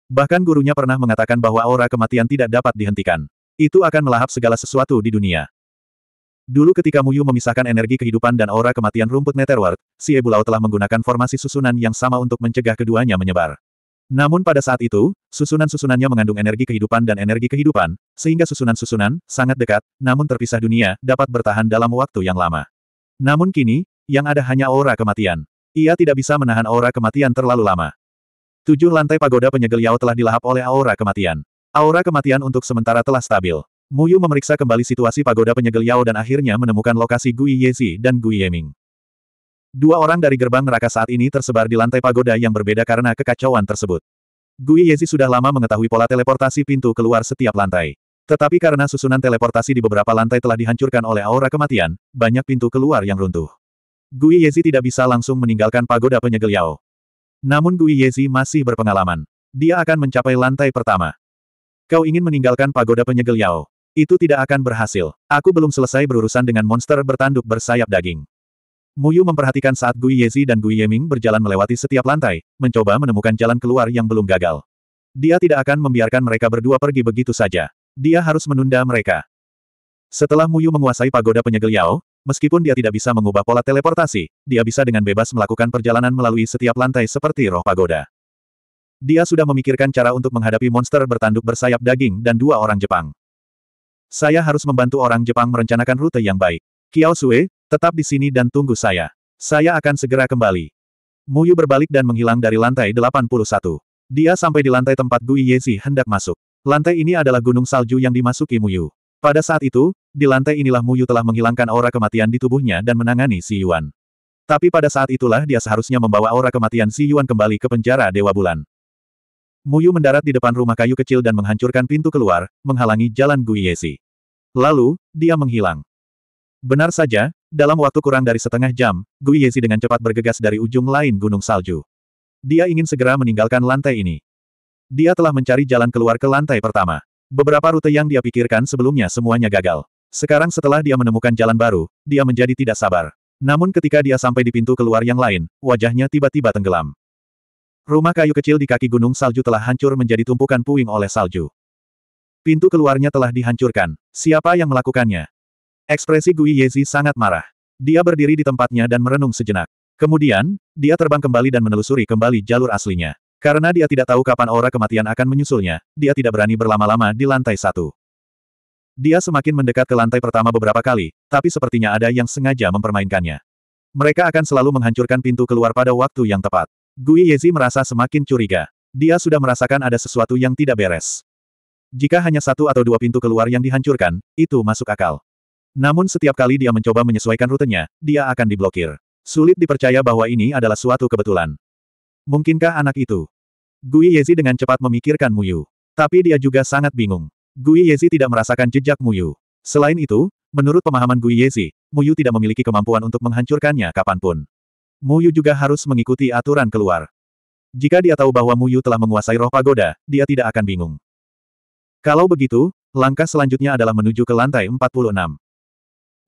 [SPEAKER 1] Bahkan gurunya pernah mengatakan bahwa aura kematian tidak dapat dihentikan. Itu akan melahap segala sesuatu di dunia. Dulu ketika Muyu memisahkan energi kehidupan dan aura kematian rumput Netherworld, si Ebu telah menggunakan formasi susunan yang sama untuk mencegah keduanya menyebar. Namun pada saat itu, susunan-susunannya mengandung energi kehidupan dan energi kehidupan, sehingga susunan-susunan, sangat dekat, namun terpisah dunia, dapat bertahan dalam waktu yang lama. Namun kini, yang ada hanya aura kematian. Ia tidak bisa menahan aura kematian terlalu lama. Tujuh lantai pagoda penyegel Yao telah dilahap oleh aura kematian. Aura kematian untuk sementara telah stabil. Muyu memeriksa kembali situasi pagoda penyegel Yao dan akhirnya menemukan lokasi Gui Yezi dan Gui Yeming. Dua orang dari gerbang neraka saat ini tersebar di lantai pagoda yang berbeda karena kekacauan tersebut. Gui Yezi sudah lama mengetahui pola teleportasi pintu keluar setiap lantai. Tetapi karena susunan teleportasi di beberapa lantai telah dihancurkan oleh aura kematian, banyak pintu keluar yang runtuh. Gui Yezi tidak bisa langsung meninggalkan pagoda penyegel Yao. Namun Gui Yezi masih berpengalaman. Dia akan mencapai lantai pertama. Kau ingin meninggalkan pagoda penyegel Yao. Itu tidak akan berhasil. Aku belum selesai berurusan dengan monster bertanduk bersayap daging. Muyu memperhatikan saat Gui Yezi dan Gui Yeming berjalan melewati setiap lantai, mencoba menemukan jalan keluar yang belum gagal. Dia tidak akan membiarkan mereka berdua pergi begitu saja. Dia harus menunda mereka. Setelah Muyu menguasai pagoda penyegel Yao, Meskipun dia tidak bisa mengubah pola teleportasi, dia bisa dengan bebas melakukan perjalanan melalui setiap lantai seperti roh pagoda. Dia sudah memikirkan cara untuk menghadapi monster bertanduk bersayap daging dan dua orang Jepang. Saya harus membantu orang Jepang merencanakan rute yang baik. Kiao Sue, tetap di sini dan tunggu saya. Saya akan segera kembali. Muyu berbalik dan menghilang dari lantai 81. Dia sampai di lantai tempat Gui Yezi hendak masuk. Lantai ini adalah gunung salju yang dimasuki Muyu. Pada saat itu, di lantai inilah Muyu telah menghilangkan aura kematian di tubuhnya dan menangani Si Yuan. Tapi pada saat itulah dia seharusnya membawa aura kematian Si Yuan kembali ke penjara Dewa Bulan. Muyu mendarat di depan rumah kayu kecil dan menghancurkan pintu keluar, menghalangi jalan Guiyesi. Lalu, dia menghilang. Benar saja, dalam waktu kurang dari setengah jam, Guiyesi dengan cepat bergegas dari ujung lain gunung salju. Dia ingin segera meninggalkan lantai ini. Dia telah mencari jalan keluar ke lantai pertama. Beberapa rute yang dia pikirkan sebelumnya semuanya gagal. Sekarang setelah dia menemukan jalan baru, dia menjadi tidak sabar. Namun ketika dia sampai di pintu keluar yang lain, wajahnya tiba-tiba tenggelam. Rumah kayu kecil di kaki gunung salju telah hancur menjadi tumpukan puing oleh salju. Pintu keluarnya telah dihancurkan. Siapa yang melakukannya? Ekspresi Gui Yezi sangat marah. Dia berdiri di tempatnya dan merenung sejenak. Kemudian, dia terbang kembali dan menelusuri kembali jalur aslinya. Karena dia tidak tahu kapan aura kematian akan menyusulnya, dia tidak berani berlama-lama di lantai satu. Dia semakin mendekat ke lantai pertama beberapa kali, tapi sepertinya ada yang sengaja mempermainkannya. Mereka akan selalu menghancurkan pintu keluar pada waktu yang tepat. Gui Yezi merasa semakin curiga. Dia sudah merasakan ada sesuatu yang tidak beres. Jika hanya satu atau dua pintu keluar yang dihancurkan, itu masuk akal. Namun setiap kali dia mencoba menyesuaikan rutenya, dia akan diblokir. Sulit dipercaya bahwa ini adalah suatu kebetulan. Mungkinkah anak itu? Gui Yezi dengan cepat memikirkan Muyu. Tapi dia juga sangat bingung. Gui Yezi tidak merasakan jejak Muyu. Selain itu, menurut pemahaman Gui Yezi, Muyu tidak memiliki kemampuan untuk menghancurkannya kapanpun. Muyu juga harus mengikuti aturan keluar. Jika dia tahu bahwa Muyu telah menguasai roh pagoda, dia tidak akan bingung. Kalau begitu, langkah selanjutnya adalah menuju ke lantai 46.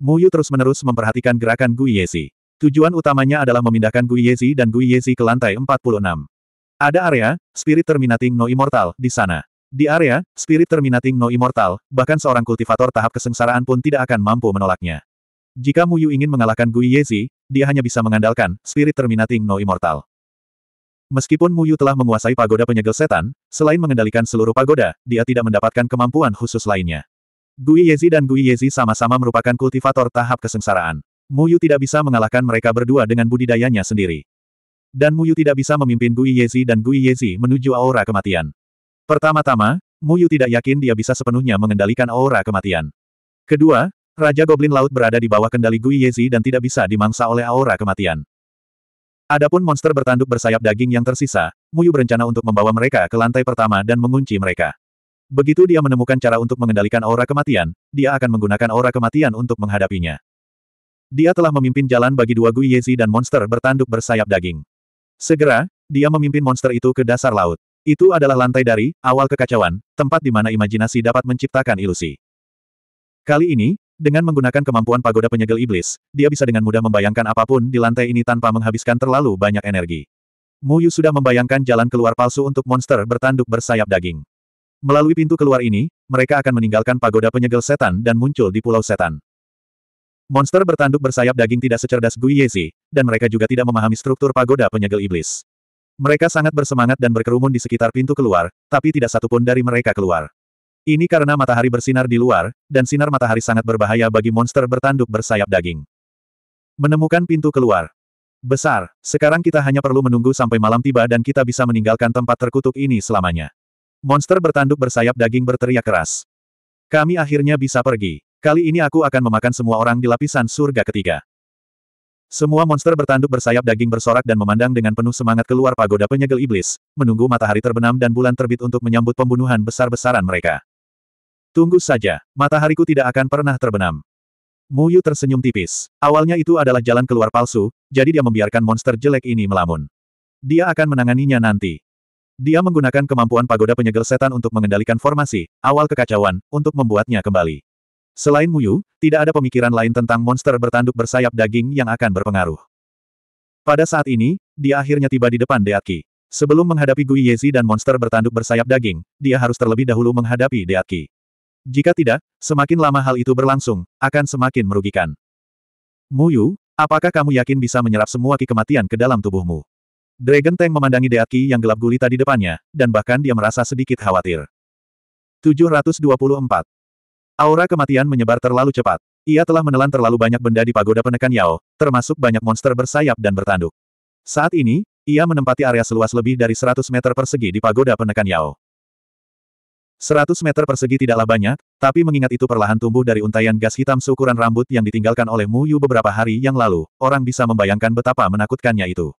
[SPEAKER 1] Muyu terus-menerus memperhatikan gerakan Gui Yezi. Tujuan utamanya adalah memindahkan Gui Yezi dan Gui Yezi ke lantai 46. Ada area, Spirit Terminating No Immortal, di sana. Di area, Spirit Terminating No Immortal, bahkan seorang kultivator tahap kesengsaraan pun tidak akan mampu menolaknya. Jika Muyu ingin mengalahkan Gui Yezi, dia hanya bisa mengandalkan Spirit Terminating No Immortal. Meskipun Muyu telah menguasai pagoda penyegel setan, selain mengendalikan seluruh pagoda, dia tidak mendapatkan kemampuan khusus lainnya. Gui Yezi dan Gui Yezi sama-sama merupakan kultivator tahap kesengsaraan. Muyu tidak bisa mengalahkan mereka berdua dengan budidayanya sendiri. Dan Muyu tidak bisa memimpin Gui Yezi dan Gui Yezi menuju aura kematian. Pertama-tama, Muyu tidak yakin dia bisa sepenuhnya mengendalikan aura kematian. Kedua, Raja Goblin Laut berada di bawah kendali Gui Yezi dan tidak bisa dimangsa oleh aura kematian. Adapun monster bertanduk bersayap daging yang tersisa, Muyu berencana untuk membawa mereka ke lantai pertama dan mengunci mereka. Begitu dia menemukan cara untuk mengendalikan aura kematian, dia akan menggunakan aura kematian untuk menghadapinya. Dia telah memimpin jalan bagi dua Gui dan monster bertanduk bersayap daging. Segera, dia memimpin monster itu ke dasar laut. Itu adalah lantai dari, awal kekacauan, tempat di mana imajinasi dapat menciptakan ilusi. Kali ini, dengan menggunakan kemampuan pagoda penyegel iblis, dia bisa dengan mudah membayangkan apapun di lantai ini tanpa menghabiskan terlalu banyak energi. Muyu sudah membayangkan jalan keluar palsu untuk monster bertanduk bersayap daging. Melalui pintu keluar ini, mereka akan meninggalkan pagoda penyegel setan dan muncul di Pulau Setan. Monster bertanduk bersayap daging tidak secerdas Gui Yezi, dan mereka juga tidak memahami struktur pagoda penyegel iblis. Mereka sangat bersemangat dan berkerumun di sekitar pintu keluar, tapi tidak satupun dari mereka keluar. Ini karena matahari bersinar di luar, dan sinar matahari sangat berbahaya bagi monster bertanduk bersayap daging. Menemukan pintu keluar. Besar, sekarang kita hanya perlu menunggu sampai malam tiba dan kita bisa meninggalkan tempat terkutuk ini selamanya. Monster bertanduk bersayap daging berteriak keras. Kami akhirnya bisa pergi. Kali ini aku akan memakan semua orang di lapisan surga ketiga. Semua monster bertanduk bersayap daging bersorak dan memandang dengan penuh semangat keluar pagoda penyegel iblis, menunggu matahari terbenam dan bulan terbit untuk menyambut pembunuhan besar-besaran mereka. Tunggu saja, matahariku tidak akan pernah terbenam. Muyu tersenyum tipis. Awalnya itu adalah jalan keluar palsu, jadi dia membiarkan monster jelek ini melamun. Dia akan menanganinya nanti. Dia menggunakan kemampuan pagoda penyegel setan untuk mengendalikan formasi, awal kekacauan, untuk membuatnya kembali. Selain Muyu, tidak ada pemikiran lain tentang monster bertanduk bersayap daging yang akan berpengaruh. Pada saat ini, dia akhirnya tiba di depan Deatki. Sebelum menghadapi Gui Yezi dan monster bertanduk bersayap daging, dia harus terlebih dahulu menghadapi Deatki. Jika tidak, semakin lama hal itu berlangsung, akan semakin merugikan. Muyu, apakah kamu yakin bisa menyerap semua ki kematian ke dalam tubuhmu? Dragon Tank memandangi Deatki yang gelap gulita di depannya, dan bahkan dia merasa sedikit khawatir. 724. Aura kematian menyebar terlalu cepat. Ia telah menelan terlalu banyak benda di pagoda penekan Yao, termasuk banyak monster bersayap dan bertanduk. Saat ini, ia menempati area seluas lebih dari 100 meter persegi di pagoda penekan Yao. 100 meter persegi tidaklah banyak, tapi mengingat itu perlahan tumbuh dari untaian gas hitam seukuran rambut yang ditinggalkan oleh Mu Yu beberapa hari yang lalu, orang bisa membayangkan betapa menakutkannya itu.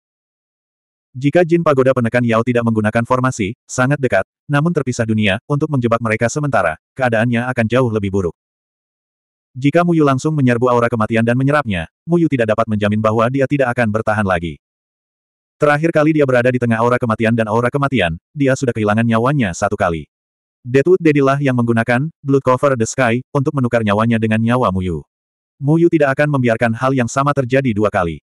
[SPEAKER 1] Jika jin pagoda penekan Yao tidak menggunakan formasi, sangat dekat, namun terpisah dunia, untuk menjebak mereka sementara, keadaannya akan jauh lebih buruk. Jika Muyu langsung menyerbu aura kematian dan menyerapnya, Muyu tidak dapat menjamin bahwa dia tidak akan bertahan lagi. Terakhir kali dia berada di tengah aura kematian dan aura kematian, dia sudah kehilangan nyawanya satu kali. Deadwood Dedilah yang menggunakan Blood Cover the Sky untuk menukar nyawanya dengan nyawa Muyu. Muyu tidak akan membiarkan hal yang sama terjadi dua kali.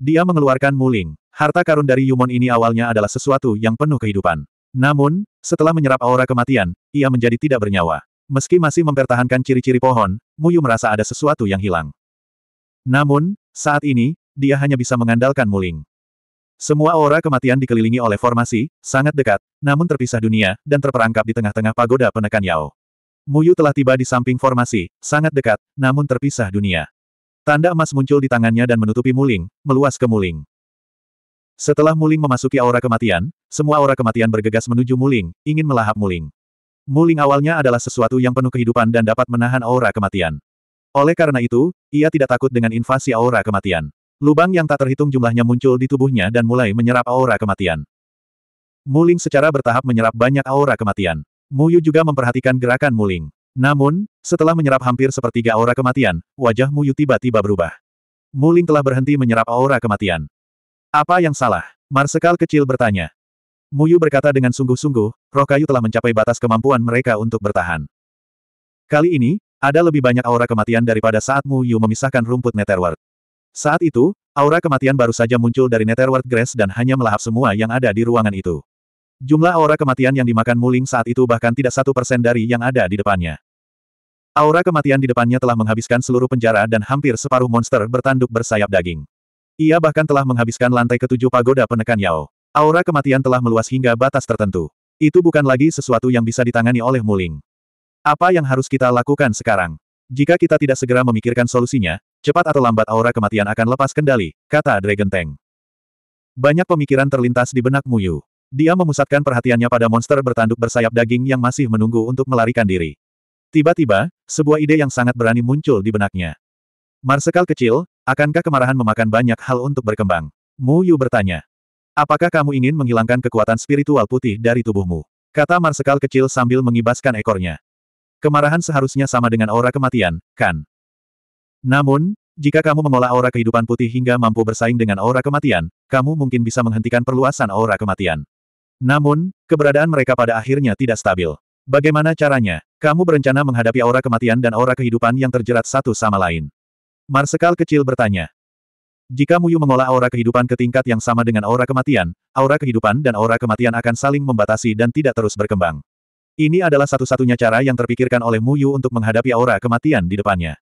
[SPEAKER 1] Dia mengeluarkan muling. Harta karun dari Yumon ini awalnya adalah sesuatu yang penuh kehidupan. Namun, setelah menyerap aura kematian, ia menjadi tidak bernyawa. Meski masih mempertahankan ciri-ciri pohon, Muyu merasa ada sesuatu yang hilang. Namun, saat ini, dia hanya bisa mengandalkan muling. Semua aura kematian dikelilingi oleh formasi, sangat dekat, namun terpisah dunia, dan terperangkap di tengah-tengah pagoda penekan Yao. Muyu telah tiba di samping formasi, sangat dekat, namun terpisah dunia. Tanda emas muncul di tangannya dan menutupi Muling, meluas ke Muling. Setelah Muling memasuki aura kematian, semua aura kematian bergegas menuju Muling, ingin melahap Muling. Muling awalnya adalah sesuatu yang penuh kehidupan dan dapat menahan aura kematian. Oleh karena itu, ia tidak takut dengan invasi aura kematian. Lubang yang tak terhitung jumlahnya muncul di tubuhnya dan mulai menyerap aura kematian. Muling secara bertahap menyerap banyak aura kematian. Muyu juga memperhatikan gerakan Muling. Namun, setelah menyerap hampir sepertiga aura kematian, wajah Muyu tiba-tiba berubah. Muling telah berhenti menyerap aura kematian. Apa yang salah? Marsekal kecil bertanya. Muyu berkata dengan sungguh-sungguh, roh kayu telah mencapai batas kemampuan mereka untuk bertahan. Kali ini, ada lebih banyak aura kematian daripada saat Muyu memisahkan rumput Netherworld. Saat itu, aura kematian baru saja muncul dari Netherworld Grass dan hanya melahap semua yang ada di ruangan itu. Jumlah aura kematian yang dimakan Muling saat itu bahkan tidak satu persen dari yang ada di depannya. Aura kematian di depannya telah menghabiskan seluruh penjara dan hampir separuh monster bertanduk bersayap daging. Ia bahkan telah menghabiskan lantai ketujuh pagoda penekan Yao. Aura kematian telah meluas hingga batas tertentu. Itu bukan lagi sesuatu yang bisa ditangani oleh Muling. Apa yang harus kita lakukan sekarang? Jika kita tidak segera memikirkan solusinya, cepat atau lambat aura kematian akan lepas kendali, kata Dragon Tank. Banyak pemikiran terlintas di benak Muyu. Dia memusatkan perhatiannya pada monster bertanduk bersayap daging yang masih menunggu untuk melarikan diri. Tiba-tiba, sebuah ide yang sangat berani muncul di benaknya. Marsekal kecil, akankah kemarahan memakan banyak hal untuk berkembang? Mu Yu bertanya. Apakah kamu ingin menghilangkan kekuatan spiritual putih dari tubuhmu? Kata Marsekal kecil sambil mengibaskan ekornya. Kemarahan seharusnya sama dengan aura kematian, kan? Namun, jika kamu mengolah aura kehidupan putih hingga mampu bersaing dengan aura kematian, kamu mungkin bisa menghentikan perluasan aura kematian. Namun, keberadaan mereka pada akhirnya tidak stabil. Bagaimana caranya? Kamu berencana menghadapi aura kematian dan aura kehidupan yang terjerat satu sama lain. Marsekal kecil bertanya. Jika Muyu mengolah aura kehidupan ke tingkat yang sama dengan aura kematian, aura kehidupan dan aura kematian akan saling membatasi dan tidak terus berkembang. Ini adalah satu-satunya cara yang terpikirkan oleh Muyu untuk menghadapi aura kematian di depannya.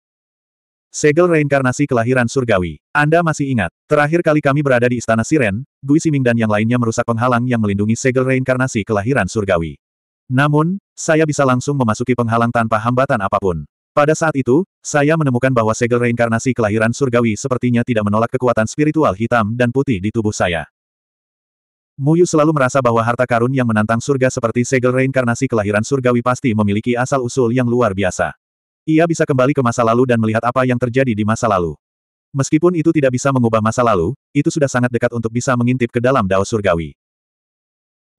[SPEAKER 1] Segel reinkarnasi kelahiran surgawi. Anda masih ingat, terakhir kali kami berada di Istana Siren, Gui Siming dan yang lainnya merusak penghalang yang melindungi segel reinkarnasi kelahiran surgawi. Namun, saya bisa langsung memasuki penghalang tanpa hambatan apapun. Pada saat itu, saya menemukan bahwa segel reinkarnasi kelahiran surgawi sepertinya tidak menolak kekuatan spiritual hitam dan putih di tubuh saya. Muyu selalu merasa bahwa harta karun yang menantang surga seperti segel reinkarnasi kelahiran surgawi pasti memiliki asal-usul yang luar biasa. Ia bisa kembali ke masa lalu dan melihat apa yang terjadi di masa lalu. Meskipun itu tidak bisa mengubah masa lalu, itu sudah sangat dekat untuk bisa mengintip ke dalam dao surgawi.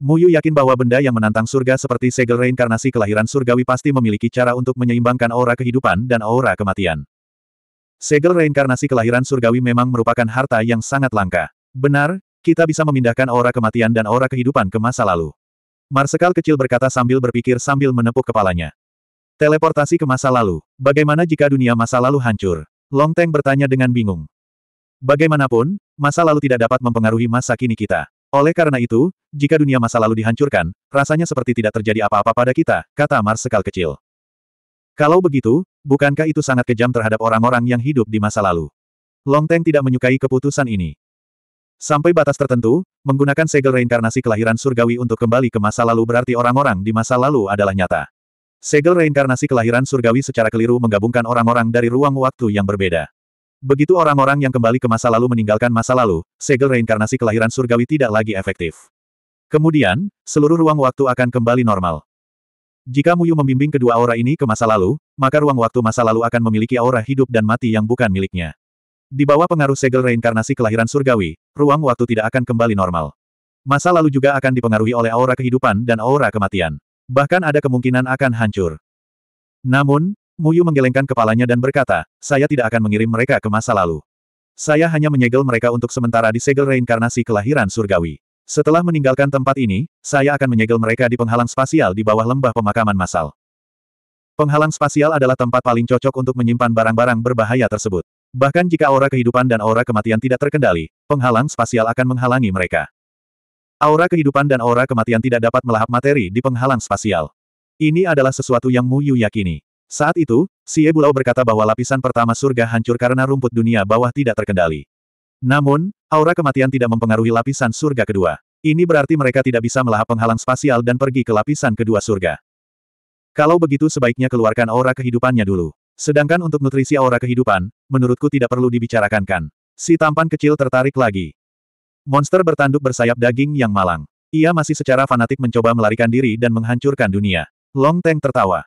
[SPEAKER 1] Muyu yakin bahwa benda yang menantang surga seperti segel reinkarnasi kelahiran surgawi pasti memiliki cara untuk menyeimbangkan aura kehidupan dan aura kematian. Segel reinkarnasi kelahiran surgawi memang merupakan harta yang sangat langka. Benar, kita bisa memindahkan aura kematian dan aura kehidupan ke masa lalu. Marsekal kecil berkata sambil berpikir sambil menepuk kepalanya. Teleportasi ke masa lalu. Bagaimana jika dunia masa lalu hancur? Long Teng bertanya dengan bingung. Bagaimanapun, masa lalu tidak dapat mempengaruhi masa kini kita. Oleh karena itu, jika dunia masa lalu dihancurkan, rasanya seperti tidak terjadi apa-apa pada kita, kata sekal kecil. Kalau begitu, bukankah itu sangat kejam terhadap orang-orang yang hidup di masa lalu? Long Teng tidak menyukai keputusan ini. Sampai batas tertentu, menggunakan segel reinkarnasi kelahiran surgawi untuk kembali ke masa lalu berarti orang-orang di masa lalu adalah nyata. Segel reinkarnasi kelahiran surgawi secara keliru menggabungkan orang-orang dari ruang waktu yang berbeda. Begitu orang-orang yang kembali ke masa lalu meninggalkan masa lalu, segel reinkarnasi kelahiran surgawi tidak lagi efektif. Kemudian, seluruh ruang waktu akan kembali normal. Jika Muyu membimbing kedua aura ini ke masa lalu, maka ruang waktu masa lalu akan memiliki aura hidup dan mati yang bukan miliknya. Di bawah pengaruh segel reinkarnasi kelahiran surgawi, ruang waktu tidak akan kembali normal. Masa lalu juga akan dipengaruhi oleh aura kehidupan dan aura kematian. Bahkan ada kemungkinan akan hancur. Namun, Muyu menggelengkan kepalanya dan berkata, saya tidak akan mengirim mereka ke masa lalu. Saya hanya menyegel mereka untuk sementara di segel reinkarnasi kelahiran surgawi. Setelah meninggalkan tempat ini, saya akan menyegel mereka di penghalang spasial di bawah lembah pemakaman massal. Penghalang spasial adalah tempat paling cocok untuk menyimpan barang-barang berbahaya tersebut. Bahkan jika aura kehidupan dan aura kematian tidak terkendali, penghalang spasial akan menghalangi mereka. Aura kehidupan dan aura kematian tidak dapat melahap materi di penghalang spasial. Ini adalah sesuatu yang Muyu yakini. Saat itu, Xie Bulao berkata bahwa lapisan pertama surga hancur karena rumput dunia bawah tidak terkendali. Namun, aura kematian tidak mempengaruhi lapisan surga kedua. Ini berarti mereka tidak bisa melahap penghalang spasial dan pergi ke lapisan kedua surga. Kalau begitu sebaiknya keluarkan aura kehidupannya dulu. Sedangkan untuk nutrisi aura kehidupan, menurutku tidak perlu dibicarakan Si tampan kecil tertarik lagi. Monster bertanduk bersayap daging yang malang. Ia masih secara fanatik mencoba melarikan diri dan menghancurkan dunia. Long Tang tertawa.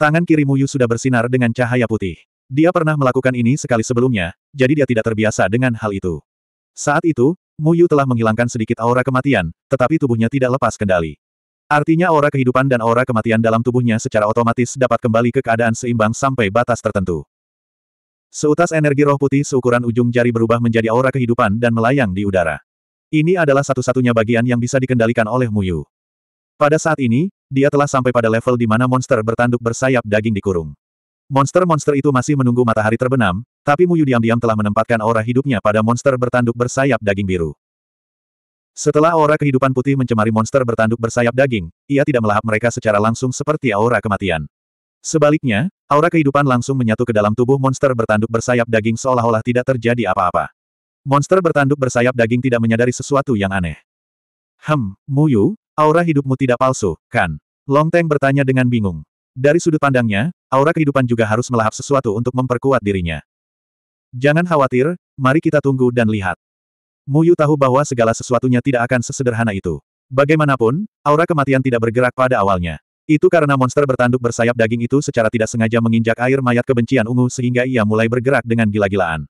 [SPEAKER 1] Tangan kiri Muyu sudah bersinar dengan cahaya putih. Dia pernah melakukan ini sekali sebelumnya, jadi dia tidak terbiasa dengan hal itu. Saat itu, Muyu telah menghilangkan sedikit aura kematian, tetapi tubuhnya tidak lepas kendali. Artinya aura kehidupan dan aura kematian dalam tubuhnya secara otomatis dapat kembali ke keadaan seimbang sampai batas tertentu. Seutas energi roh putih seukuran ujung jari berubah menjadi aura kehidupan dan melayang di udara. Ini adalah satu-satunya bagian yang bisa dikendalikan oleh Muyu. Pada saat ini, dia telah sampai pada level di mana monster bertanduk bersayap daging dikurung. Monster-monster itu masih menunggu matahari terbenam, tapi Muyu diam-diam telah menempatkan aura hidupnya pada monster bertanduk bersayap daging biru. Setelah aura kehidupan putih mencemari monster bertanduk bersayap daging, ia tidak melahap mereka secara langsung seperti aura kematian. Sebaliknya, aura kehidupan langsung menyatu ke dalam tubuh monster bertanduk bersayap daging seolah-olah tidak terjadi apa-apa. Monster bertanduk bersayap daging tidak menyadari sesuatu yang aneh. Hem, Muyu, Aura hidupmu tidak palsu, kan? Long Teng bertanya dengan bingung. Dari sudut pandangnya, aura kehidupan juga harus melahap sesuatu untuk memperkuat dirinya. Jangan khawatir, mari kita tunggu dan lihat. Muyu tahu bahwa segala sesuatunya tidak akan sesederhana itu. Bagaimanapun, aura kematian tidak bergerak pada awalnya. Itu karena monster bertanduk bersayap daging itu secara tidak sengaja menginjak air mayat kebencian ungu sehingga ia mulai bergerak dengan gila-gilaan.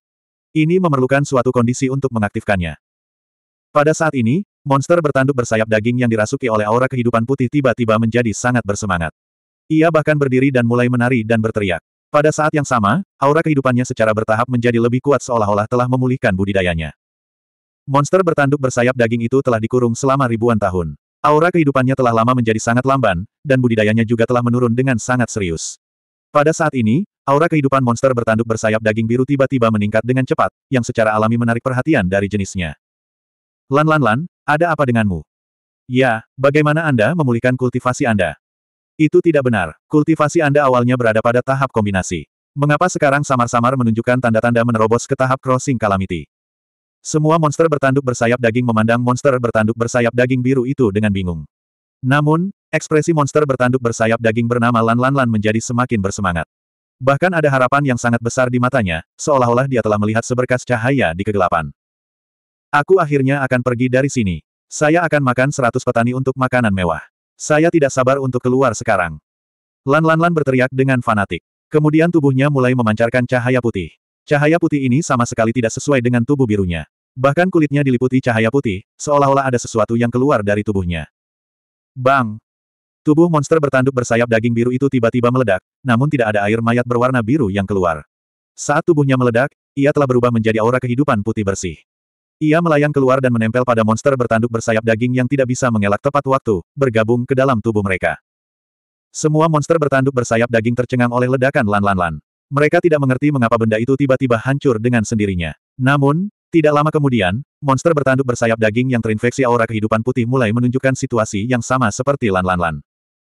[SPEAKER 1] Ini memerlukan suatu kondisi untuk mengaktifkannya. Pada saat ini, Monster bertanduk bersayap daging yang dirasuki oleh aura kehidupan putih tiba-tiba menjadi sangat bersemangat. Ia bahkan berdiri dan mulai menari dan berteriak. Pada saat yang sama, aura kehidupannya secara bertahap menjadi lebih kuat seolah-olah telah memulihkan budidayanya. Monster bertanduk bersayap daging itu telah dikurung selama ribuan tahun. Aura kehidupannya telah lama menjadi sangat lamban, dan budidayanya juga telah menurun dengan sangat serius. Pada saat ini, aura kehidupan monster bertanduk bersayap daging biru tiba-tiba meningkat dengan cepat, yang secara alami menarik perhatian dari jenisnya. Lan Lan Lan, ada apa denganmu? Ya, bagaimana Anda memulihkan kultivasi Anda? Itu tidak benar. Kultivasi Anda awalnya berada pada tahap kombinasi. Mengapa sekarang samar-samar menunjukkan tanda-tanda menerobos ke tahap crossing calamity? Semua monster bertanduk bersayap daging memandang monster bertanduk bersayap daging biru itu dengan bingung. Namun, ekspresi monster bertanduk bersayap daging bernama Lan Lan Lan menjadi semakin bersemangat. Bahkan ada harapan yang sangat besar di matanya, seolah-olah dia telah melihat seberkas cahaya di kegelapan. Aku akhirnya akan pergi dari sini. Saya akan makan seratus petani untuk makanan mewah. Saya tidak sabar untuk keluar sekarang. Lan-lan-lan berteriak dengan fanatik. Kemudian tubuhnya mulai memancarkan cahaya putih. Cahaya putih ini sama sekali tidak sesuai dengan tubuh birunya. Bahkan kulitnya diliputi cahaya putih, seolah-olah ada sesuatu yang keluar dari tubuhnya. Bang! Tubuh monster bertanduk bersayap daging biru itu tiba-tiba meledak, namun tidak ada air mayat berwarna biru yang keluar. Saat tubuhnya meledak, ia telah berubah menjadi aura kehidupan putih bersih. Ia melayang keluar dan menempel pada monster bertanduk bersayap daging yang tidak bisa mengelak tepat waktu, bergabung ke dalam tubuh mereka. Semua monster bertanduk bersayap daging tercengang oleh ledakan lan-lan-lan. Mereka tidak mengerti mengapa benda itu tiba-tiba hancur dengan sendirinya. Namun, tidak lama kemudian, monster bertanduk bersayap daging yang terinfeksi aura kehidupan putih mulai menunjukkan situasi yang sama seperti Lan Lan Lan.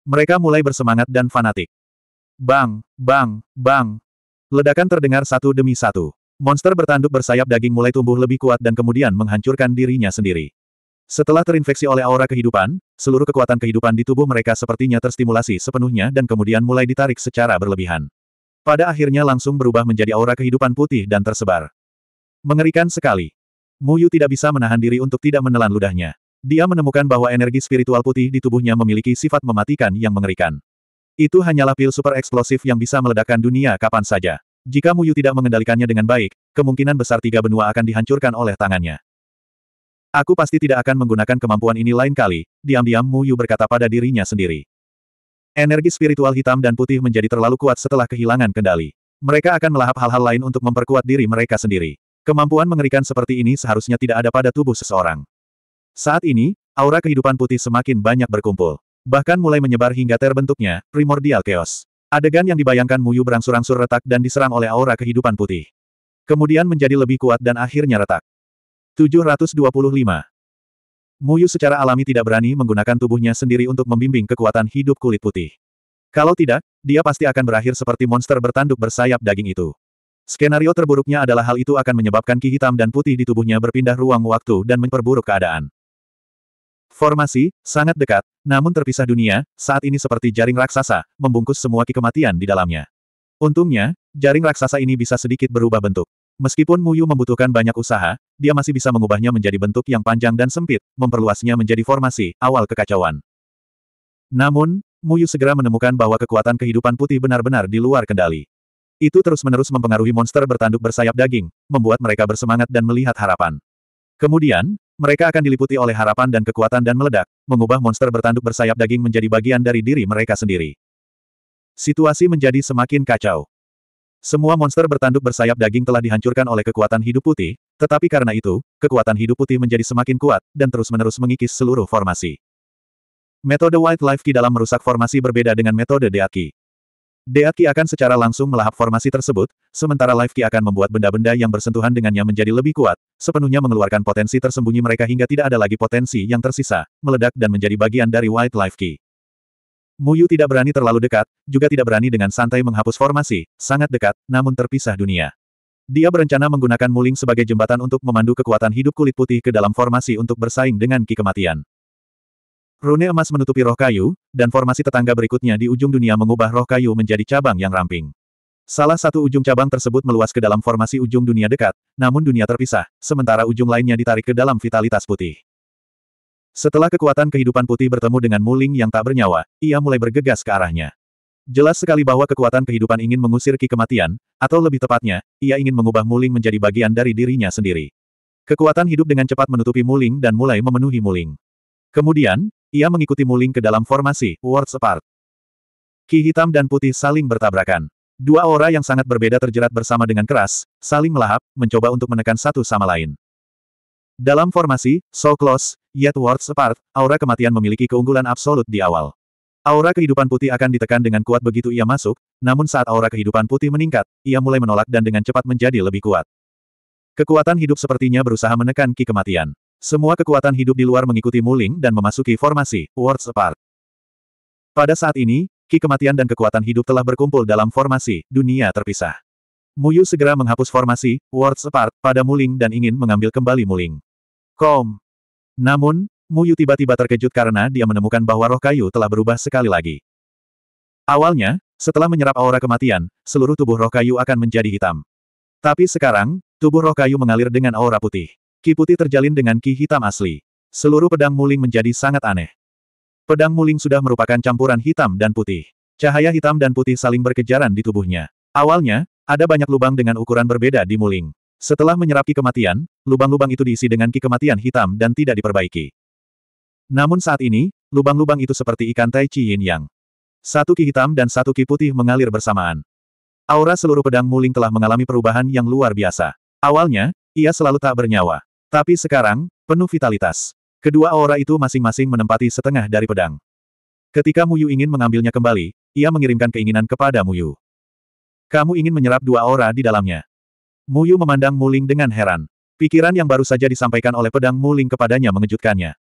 [SPEAKER 1] Mereka mulai bersemangat dan fanatik. Bang, bang, bang. Ledakan terdengar satu demi satu. Monster bertanduk bersayap daging mulai tumbuh lebih kuat dan kemudian menghancurkan dirinya sendiri. Setelah terinfeksi oleh aura kehidupan, seluruh kekuatan kehidupan di tubuh mereka sepertinya terstimulasi sepenuhnya dan kemudian mulai ditarik secara berlebihan. Pada akhirnya langsung berubah menjadi aura kehidupan putih dan tersebar. Mengerikan sekali. Muyu tidak bisa menahan diri untuk tidak menelan ludahnya. Dia menemukan bahwa energi spiritual putih di tubuhnya memiliki sifat mematikan yang mengerikan. Itu hanyalah pil super eksplosif yang bisa meledakkan dunia kapan saja. Jika Muyu tidak mengendalikannya dengan baik, kemungkinan besar tiga benua akan dihancurkan oleh tangannya. Aku pasti tidak akan menggunakan kemampuan ini lain kali, diam-diam Muyu berkata pada dirinya sendiri. Energi spiritual hitam dan putih menjadi terlalu kuat setelah kehilangan kendali. Mereka akan melahap hal-hal lain untuk memperkuat diri mereka sendiri. Kemampuan mengerikan seperti ini seharusnya tidak ada pada tubuh seseorang. Saat ini, aura kehidupan putih semakin banyak berkumpul. Bahkan mulai menyebar hingga terbentuknya, primordial chaos. Adegan yang dibayangkan Muyu berangsur-angsur retak dan diserang oleh aura kehidupan putih. Kemudian menjadi lebih kuat dan akhirnya retak. 725. Muyu secara alami tidak berani menggunakan tubuhnya sendiri untuk membimbing kekuatan hidup kulit putih. Kalau tidak, dia pasti akan berakhir seperti monster bertanduk bersayap daging itu. Skenario terburuknya adalah hal itu akan menyebabkan ki hitam dan putih di tubuhnya berpindah ruang waktu dan memperburuk keadaan. Formasi, sangat dekat, namun terpisah dunia, saat ini seperti jaring raksasa, membungkus semua ki kematian di dalamnya. Untungnya, jaring raksasa ini bisa sedikit berubah bentuk. Meskipun Muyu membutuhkan banyak usaha, dia masih bisa mengubahnya menjadi bentuk yang panjang dan sempit, memperluasnya menjadi formasi, awal kekacauan. Namun, Muyu segera menemukan bahwa kekuatan kehidupan putih benar-benar di luar kendali. Itu terus-menerus mempengaruhi monster bertanduk bersayap daging, membuat mereka bersemangat dan melihat harapan. Kemudian, mereka akan diliputi oleh harapan dan kekuatan dan meledak, mengubah monster bertanduk bersayap daging menjadi bagian dari diri mereka sendiri. Situasi menjadi semakin kacau. Semua monster bertanduk bersayap daging telah dihancurkan oleh kekuatan hidup putih, tetapi karena itu, kekuatan hidup putih menjadi semakin kuat, dan terus-menerus mengikis seluruh formasi. Metode White Life Key dalam merusak formasi berbeda dengan metode Deaki. Deat Ki akan secara langsung melahap formasi tersebut, sementara Life Ki akan membuat benda-benda yang bersentuhan dengannya menjadi lebih kuat, sepenuhnya mengeluarkan potensi tersembunyi mereka hingga tidak ada lagi potensi yang tersisa, meledak dan menjadi bagian dari White Life Ki. Muyu tidak berani terlalu dekat, juga tidak berani dengan santai menghapus formasi, sangat dekat, namun terpisah dunia. Dia berencana menggunakan Muling sebagai jembatan untuk memandu kekuatan hidup kulit putih ke dalam formasi untuk bersaing dengan Ki Kematian. Rune emas menutupi roh kayu, dan formasi tetangga berikutnya di ujung dunia mengubah roh kayu menjadi cabang yang ramping. Salah satu ujung cabang tersebut meluas ke dalam formasi ujung dunia dekat, namun dunia terpisah, sementara ujung lainnya ditarik ke dalam vitalitas putih. Setelah kekuatan kehidupan putih bertemu dengan Muling yang tak bernyawa, ia mulai bergegas ke arahnya. Jelas sekali bahwa kekuatan kehidupan ingin mengusir Ki kematian, atau lebih tepatnya, ia ingin mengubah Muling menjadi bagian dari dirinya sendiri. Kekuatan hidup dengan cepat menutupi Muling dan mulai memenuhi Muling. Kemudian, ia mengikuti Muling ke dalam formasi, words apart. Ki hitam dan putih saling bertabrakan. Dua aura yang sangat berbeda terjerat bersama dengan keras, saling melahap, mencoba untuk menekan satu sama lain. Dalam formasi, so close, yet words apart, aura kematian memiliki keunggulan absolut di awal. Aura kehidupan putih akan ditekan dengan kuat begitu ia masuk, namun saat aura kehidupan putih meningkat, ia mulai menolak dan dengan cepat menjadi lebih kuat. Kekuatan hidup sepertinya berusaha menekan ki kematian. Semua kekuatan hidup di luar mengikuti Muling dan memasuki formasi Worlds Apart. Pada saat ini, ki kematian dan kekuatan hidup telah berkumpul dalam formasi dunia terpisah. Muyu segera menghapus formasi Worlds Apart pada Muling dan ingin mengambil kembali Muling. Kom. Namun, Muyu tiba-tiba terkejut karena dia menemukan bahwa roh kayu telah berubah sekali lagi. Awalnya, setelah menyerap aura kematian, seluruh tubuh roh kayu akan menjadi hitam. Tapi sekarang, tubuh roh kayu mengalir dengan aura putih. Ki putih terjalin dengan ki hitam asli. Seluruh pedang muling menjadi sangat aneh. Pedang muling sudah merupakan campuran hitam dan putih. Cahaya hitam dan putih saling berkejaran di tubuhnya. Awalnya, ada banyak lubang dengan ukuran berbeda di muling. Setelah menyerap ki kematian, lubang-lubang itu diisi dengan ki kematian hitam dan tidak diperbaiki. Namun saat ini, lubang-lubang itu seperti ikan tai chi yin yang. Satu ki hitam dan satu ki putih mengalir bersamaan. Aura seluruh pedang muling telah mengalami perubahan yang luar biasa. Awalnya, ia selalu tak bernyawa. Tapi sekarang, penuh vitalitas. Kedua aura itu masing-masing menempati setengah dari pedang. Ketika Muyu ingin mengambilnya kembali, ia mengirimkan keinginan kepada Muyu. Kamu ingin menyerap dua aura di dalamnya. Muyu memandang Muling dengan heran. Pikiran yang baru saja disampaikan oleh pedang Muling kepadanya mengejutkannya.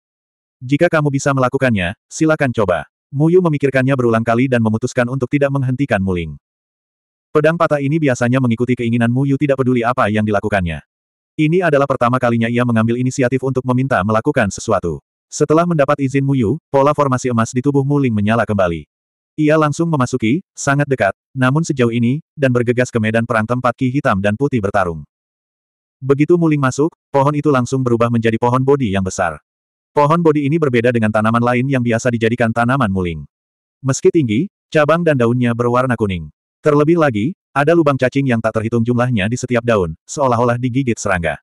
[SPEAKER 1] Jika kamu bisa melakukannya, silakan coba. Muyu memikirkannya berulang kali dan memutuskan untuk tidak menghentikan Muling. Pedang patah ini biasanya mengikuti keinginan Muyu tidak peduli apa yang dilakukannya. Ini adalah pertama kalinya ia mengambil inisiatif untuk meminta melakukan sesuatu. Setelah mendapat izin Muyu, pola formasi emas di tubuh Muling menyala kembali. Ia langsung memasuki, sangat dekat, namun sejauh ini, dan bergegas ke medan perang tempat Ki Hitam dan Putih bertarung. Begitu Muling masuk, pohon itu langsung berubah menjadi pohon bodi yang besar. Pohon bodi ini berbeda dengan tanaman lain yang biasa dijadikan tanaman muling. Meski tinggi, cabang dan daunnya berwarna kuning. Terlebih lagi, ada lubang cacing yang tak terhitung jumlahnya di setiap daun, seolah-olah digigit serangga.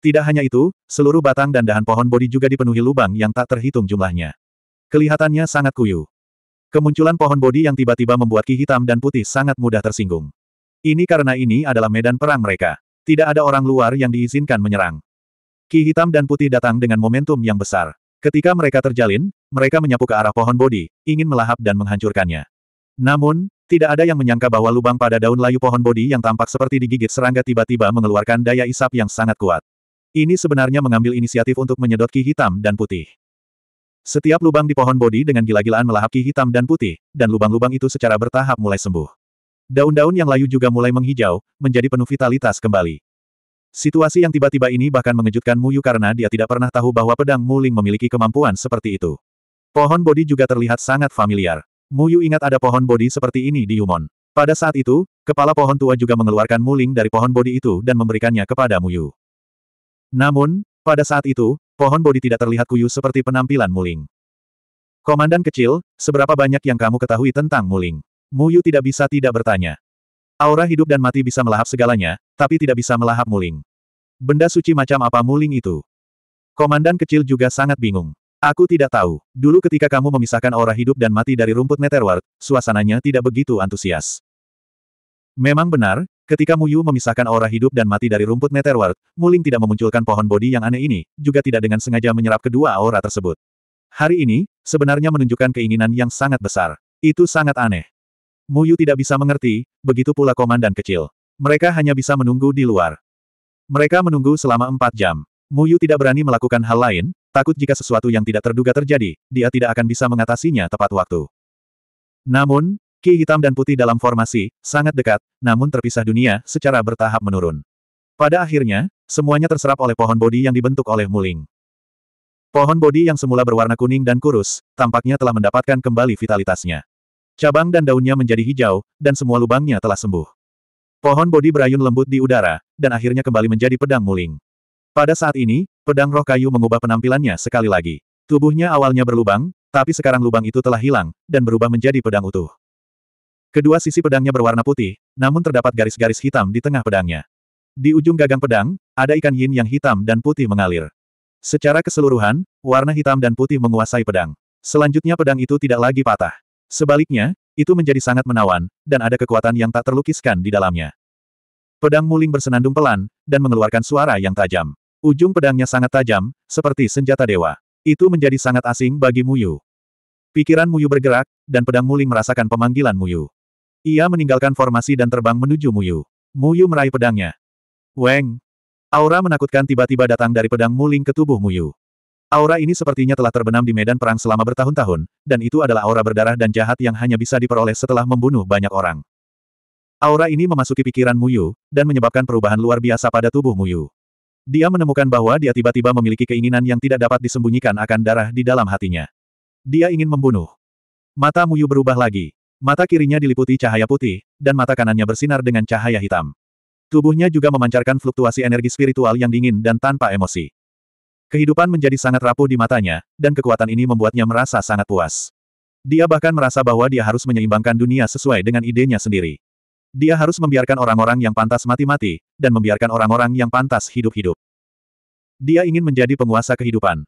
[SPEAKER 1] Tidak hanya itu, seluruh batang dan dahan pohon bodi juga dipenuhi lubang yang tak terhitung jumlahnya. Kelihatannya sangat kuyu. Kemunculan pohon bodi yang tiba-tiba membuat ki hitam dan putih sangat mudah tersinggung. Ini karena ini adalah medan perang mereka. Tidak ada orang luar yang diizinkan menyerang. Ki hitam dan putih datang dengan momentum yang besar. Ketika mereka terjalin, mereka menyapu ke arah pohon bodi, ingin melahap dan menghancurkannya. Namun, tidak ada yang menyangka bahwa lubang pada daun layu pohon bodi yang tampak seperti digigit serangga tiba-tiba mengeluarkan daya isap yang sangat kuat. Ini sebenarnya mengambil inisiatif untuk menyedot ki hitam dan putih. Setiap lubang di pohon bodi dengan gila-gilaan melahap ki hitam dan putih, dan lubang-lubang itu secara bertahap mulai sembuh. Daun-daun yang layu juga mulai menghijau, menjadi penuh vitalitas kembali. Situasi yang tiba-tiba ini bahkan mengejutkan Muyu karena dia tidak pernah tahu bahwa pedang Muling memiliki kemampuan seperti itu. Pohon bodi juga terlihat sangat familiar. Muyu ingat ada pohon bodi seperti ini di Yumon. Pada saat itu, kepala pohon tua juga mengeluarkan muling dari pohon bodi itu dan memberikannya kepada Muyu. Namun, pada saat itu, pohon bodi tidak terlihat kuyu seperti penampilan muling. Komandan kecil, seberapa banyak yang kamu ketahui tentang muling? Muyu tidak bisa tidak bertanya. Aura hidup dan mati bisa melahap segalanya, tapi tidak bisa melahap muling. Benda suci macam apa muling itu? Komandan kecil juga sangat bingung. Aku tidak tahu. Dulu ketika kamu memisahkan aura hidup dan mati dari rumput Netherworld, suasananya tidak begitu antusias. Memang benar, ketika Muyu memisahkan aura hidup dan mati dari rumput Netherworld, Muling tidak memunculkan pohon bodi yang aneh ini, juga tidak dengan sengaja menyerap kedua aura tersebut. Hari ini, sebenarnya menunjukkan keinginan yang sangat besar. Itu sangat aneh. Muyu tidak bisa mengerti, begitu pula komandan kecil. Mereka hanya bisa menunggu di luar. Mereka menunggu selama empat jam. Muyu tidak berani melakukan hal lain, Takut jika sesuatu yang tidak terduga terjadi, dia tidak akan bisa mengatasinya tepat waktu. Namun, Ki hitam dan putih dalam formasi, sangat dekat, namun terpisah dunia, secara bertahap menurun. Pada akhirnya, semuanya terserap oleh pohon bodi yang dibentuk oleh Muling. Pohon bodi yang semula berwarna kuning dan kurus, tampaknya telah mendapatkan kembali vitalitasnya. Cabang dan daunnya menjadi hijau, dan semua lubangnya telah sembuh. Pohon bodi berayun lembut di udara, dan akhirnya kembali menjadi pedang Muling. Pada saat ini, pedang roh kayu mengubah penampilannya sekali lagi. Tubuhnya awalnya berlubang, tapi sekarang lubang itu telah hilang, dan berubah menjadi pedang utuh. Kedua sisi pedangnya berwarna putih, namun terdapat garis-garis hitam di tengah pedangnya. Di ujung gagang pedang, ada ikan yin yang hitam dan putih mengalir. Secara keseluruhan, warna hitam dan putih menguasai pedang. Selanjutnya pedang itu tidak lagi patah. Sebaliknya, itu menjadi sangat menawan, dan ada kekuatan yang tak terlukiskan di dalamnya. Pedang muling bersenandung pelan, dan mengeluarkan suara yang tajam. Ujung pedangnya sangat tajam, seperti senjata dewa. Itu menjadi sangat asing bagi Muyu. Pikiran Muyu bergerak, dan pedang Muling merasakan pemanggilan Muyu. Ia meninggalkan formasi dan terbang menuju Muyu. Muyu meraih pedangnya. Weng! Aura menakutkan tiba-tiba datang dari pedang Muling ke tubuh Muyu. Aura ini sepertinya telah terbenam di medan perang selama bertahun-tahun, dan itu adalah aura berdarah dan jahat yang hanya bisa diperoleh setelah membunuh banyak orang. Aura ini memasuki pikiran Muyu, dan menyebabkan perubahan luar biasa pada tubuh Muyu. Dia menemukan bahwa dia tiba-tiba memiliki keinginan yang tidak dapat disembunyikan akan darah di dalam hatinya. Dia ingin membunuh. Mata Muyu berubah lagi. Mata kirinya diliputi cahaya putih, dan mata kanannya bersinar dengan cahaya hitam. Tubuhnya juga memancarkan fluktuasi energi spiritual yang dingin dan tanpa emosi. Kehidupan menjadi sangat rapuh di matanya, dan kekuatan ini membuatnya merasa sangat puas. Dia bahkan merasa bahwa dia harus menyeimbangkan dunia sesuai dengan idenya sendiri. Dia harus membiarkan orang-orang yang pantas mati-mati, dan membiarkan orang-orang yang pantas hidup-hidup. Dia ingin menjadi penguasa kehidupan.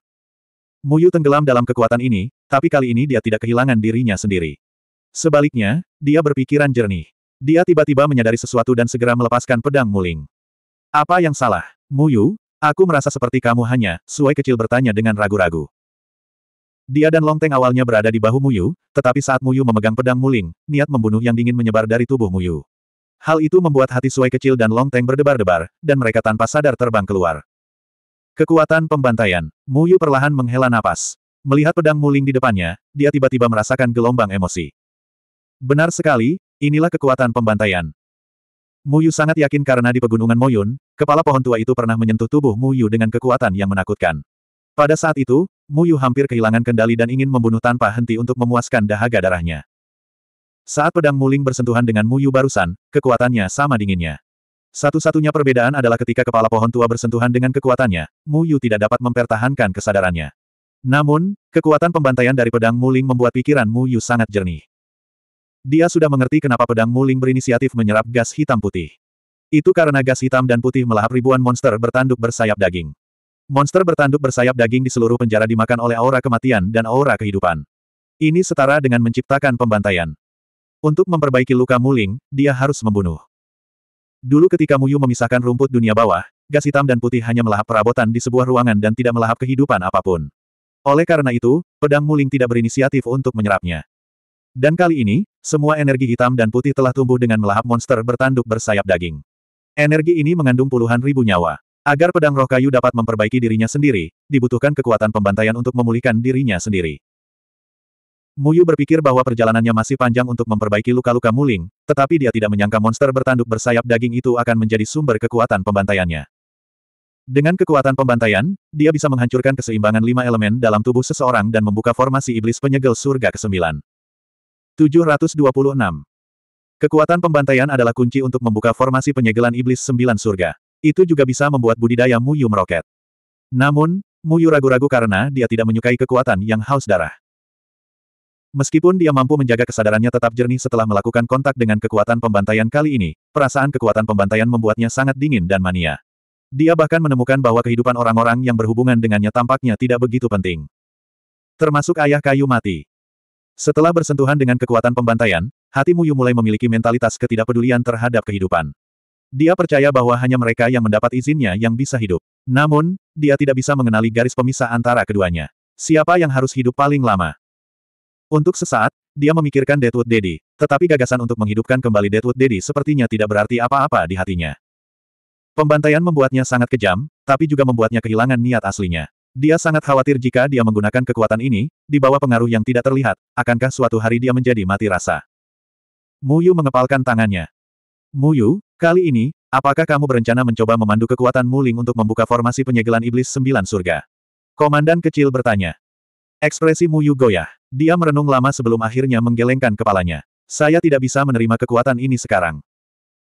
[SPEAKER 1] Muyu tenggelam dalam kekuatan ini, tapi kali ini dia tidak kehilangan dirinya sendiri. Sebaliknya, dia berpikiran jernih. Dia tiba-tiba menyadari sesuatu dan segera melepaskan pedang muling. Apa yang salah? Muyu, aku merasa seperti kamu hanya, Suai kecil bertanya dengan ragu-ragu. Dia dan Longteng awalnya berada di bahu Muyu, tetapi saat Muyu memegang pedang muling, niat membunuh yang dingin menyebar dari tubuh Muyu. Hal itu membuat hati Suai kecil dan Long Teng berdebar-debar, dan mereka tanpa sadar terbang keluar. Kekuatan pembantaian. Mu Yu perlahan menghela napas. Melihat pedang muling di depannya, dia tiba-tiba merasakan gelombang emosi. Benar sekali, inilah kekuatan pembantaian. Mu Yu sangat yakin karena di pegunungan Moyun, kepala pohon tua itu pernah menyentuh tubuh Mu Yu dengan kekuatan yang menakutkan. Pada saat itu, Mu Yu hampir kehilangan kendali dan ingin membunuh tanpa henti untuk memuaskan dahaga darahnya. Saat pedang Muling bersentuhan dengan Muyu barusan, kekuatannya sama dinginnya. Satu-satunya perbedaan adalah ketika kepala pohon tua bersentuhan dengan kekuatannya, Muyu tidak dapat mempertahankan kesadarannya. Namun, kekuatan pembantaian dari pedang Muling membuat pikiran Muyu sangat jernih. Dia sudah mengerti kenapa pedang Muling berinisiatif menyerap gas hitam putih. Itu karena gas hitam dan putih melahap ribuan monster bertanduk bersayap daging. Monster bertanduk bersayap daging di seluruh penjara dimakan oleh aura kematian dan aura kehidupan. Ini setara dengan menciptakan pembantaian. Untuk memperbaiki luka Muling, dia harus membunuh. Dulu ketika Muyu memisahkan rumput dunia bawah, gas hitam dan putih hanya melahap perabotan di sebuah ruangan dan tidak melahap kehidupan apapun. Oleh karena itu, pedang Muling tidak berinisiatif untuk menyerapnya. Dan kali ini, semua energi hitam dan putih telah tumbuh dengan melahap monster bertanduk bersayap daging. Energi ini mengandung puluhan ribu nyawa. Agar pedang roh kayu dapat memperbaiki dirinya sendiri, dibutuhkan kekuatan pembantaian untuk memulihkan dirinya sendiri. Muyu berpikir bahwa perjalanannya masih panjang untuk memperbaiki luka-luka Muling, tetapi dia tidak menyangka monster bertanduk bersayap daging itu akan menjadi sumber kekuatan pembantaiannya. Dengan kekuatan pembantaian, dia bisa menghancurkan keseimbangan lima elemen dalam tubuh seseorang dan membuka formasi iblis penyegel surga ke-9. 726. Kekuatan pembantaian adalah kunci untuk membuka formasi penyegelan iblis sembilan surga. Itu juga bisa membuat budidaya Muyu meroket. Namun, Muyu ragu-ragu karena dia tidak menyukai kekuatan yang haus darah. Meskipun dia mampu menjaga kesadarannya tetap jernih setelah melakukan kontak dengan kekuatan pembantaian kali ini, perasaan kekuatan pembantaian membuatnya sangat dingin dan mania. Dia bahkan menemukan bahwa kehidupan orang-orang yang berhubungan dengannya tampaknya tidak begitu penting. Termasuk ayah kayu mati. Setelah bersentuhan dengan kekuatan pembantaian, hati Muyu mulai memiliki mentalitas ketidakpedulian terhadap kehidupan. Dia percaya bahwa hanya mereka yang mendapat izinnya yang bisa hidup. Namun, dia tidak bisa mengenali garis pemisah antara keduanya. Siapa yang harus hidup paling lama? Untuk sesaat, dia memikirkan Deadwood Daddy, tetapi gagasan untuk menghidupkan kembali Deadwood Daddy sepertinya tidak berarti apa-apa di hatinya. Pembantaian membuatnya sangat kejam, tapi juga membuatnya kehilangan niat aslinya. Dia sangat khawatir jika dia menggunakan kekuatan ini, di bawah pengaruh yang tidak terlihat, akankah suatu hari dia menjadi mati rasa. Muyu mengepalkan tangannya. Muyu, kali ini, apakah kamu berencana mencoba memandu kekuatan Muling untuk membuka formasi penyegelan iblis sembilan surga? Komandan kecil bertanya. Ekspresi Muyu goyah. Dia merenung lama sebelum akhirnya menggelengkan kepalanya. Saya tidak bisa menerima kekuatan ini sekarang.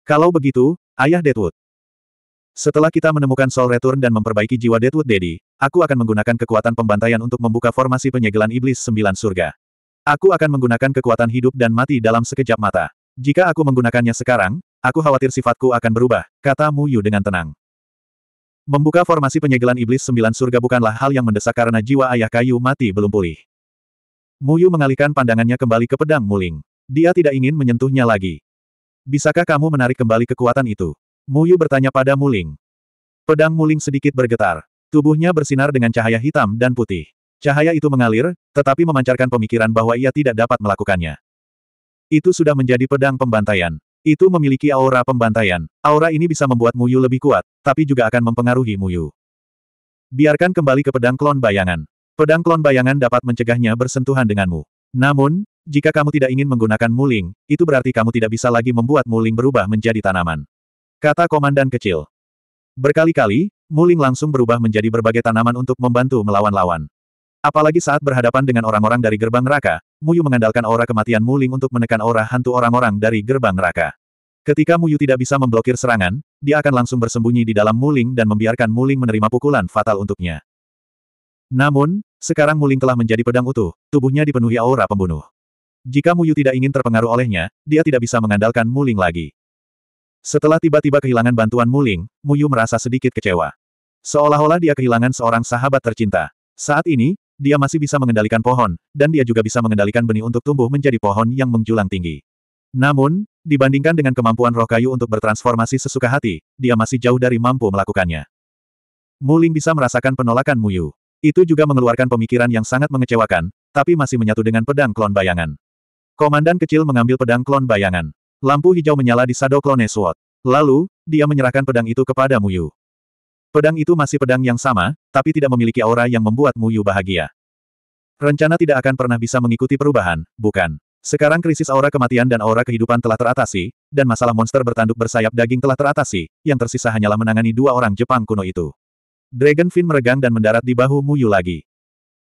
[SPEAKER 1] Kalau begitu, Ayah Deadwood. Setelah kita menemukan Soul Return dan memperbaiki jiwa Deadwood Daddy, aku akan menggunakan kekuatan pembantaian untuk membuka formasi penyegelan iblis sembilan surga. Aku akan menggunakan kekuatan hidup dan mati dalam sekejap mata. Jika aku menggunakannya sekarang, aku khawatir sifatku akan berubah, kata Mu Yu dengan tenang. Membuka formasi penyegelan iblis sembilan surga bukanlah hal yang mendesak karena jiwa ayah kayu mati belum pulih. Muyu mengalihkan pandangannya kembali ke pedang Muling. Dia tidak ingin menyentuhnya lagi. Bisakah kamu menarik kembali kekuatan itu? Muyu bertanya pada Muling. Pedang Muling sedikit bergetar. Tubuhnya bersinar dengan cahaya hitam dan putih. Cahaya itu mengalir, tetapi memancarkan pemikiran bahwa ia tidak dapat melakukannya. Itu sudah menjadi pedang pembantaian. Itu memiliki aura pembantaian. Aura ini bisa membuat Muyu lebih kuat, tapi juga akan mempengaruhi Muyu. Biarkan kembali ke pedang klon bayangan. Pedang klon bayangan dapat mencegahnya bersentuhan denganmu. Namun, jika kamu tidak ingin menggunakan muling, itu berarti kamu tidak bisa lagi membuat muling berubah menjadi tanaman. Kata komandan kecil. Berkali-kali, muling langsung berubah menjadi berbagai tanaman untuk membantu melawan lawan. Apalagi saat berhadapan dengan orang-orang dari gerbang neraka, Muyu mengandalkan aura kematian Muling untuk menekan aura hantu orang-orang dari gerbang neraka. Ketika Muyu tidak bisa memblokir serangan, dia akan langsung bersembunyi di dalam Muling dan membiarkan Muling menerima pukulan fatal untuknya. Namun, sekarang Muling telah menjadi pedang utuh, tubuhnya dipenuhi aura pembunuh. Jika Muyu tidak ingin terpengaruh olehnya, dia tidak bisa mengandalkan Muling lagi. Setelah tiba-tiba kehilangan bantuan Muling, Muyu merasa sedikit kecewa. Seolah-olah dia kehilangan seorang sahabat tercinta. Saat ini, dia masih bisa mengendalikan pohon, dan dia juga bisa mengendalikan benih untuk tumbuh menjadi pohon yang menjulang tinggi. Namun, dibandingkan dengan kemampuan roh kayu untuk bertransformasi sesuka hati, dia masih jauh dari mampu melakukannya. Muling bisa merasakan penolakan Muyu. Itu juga mengeluarkan pemikiran yang sangat mengecewakan, tapi masih menyatu dengan pedang klon bayangan. Komandan kecil mengambil pedang klon bayangan. Lampu hijau menyala di Sado Klone Sword. Lalu, dia menyerahkan pedang itu kepada Muyu. Pedang itu masih pedang yang sama, tapi tidak memiliki aura yang membuat Muyu bahagia. Rencana tidak akan pernah bisa mengikuti perubahan, bukan? Sekarang krisis aura kematian dan aura kehidupan telah teratasi, dan masalah monster bertanduk bersayap daging telah teratasi, yang tersisa hanyalah menangani dua orang Jepang kuno itu. Dragonfin meregang dan mendarat di bahu Mu Yu lagi.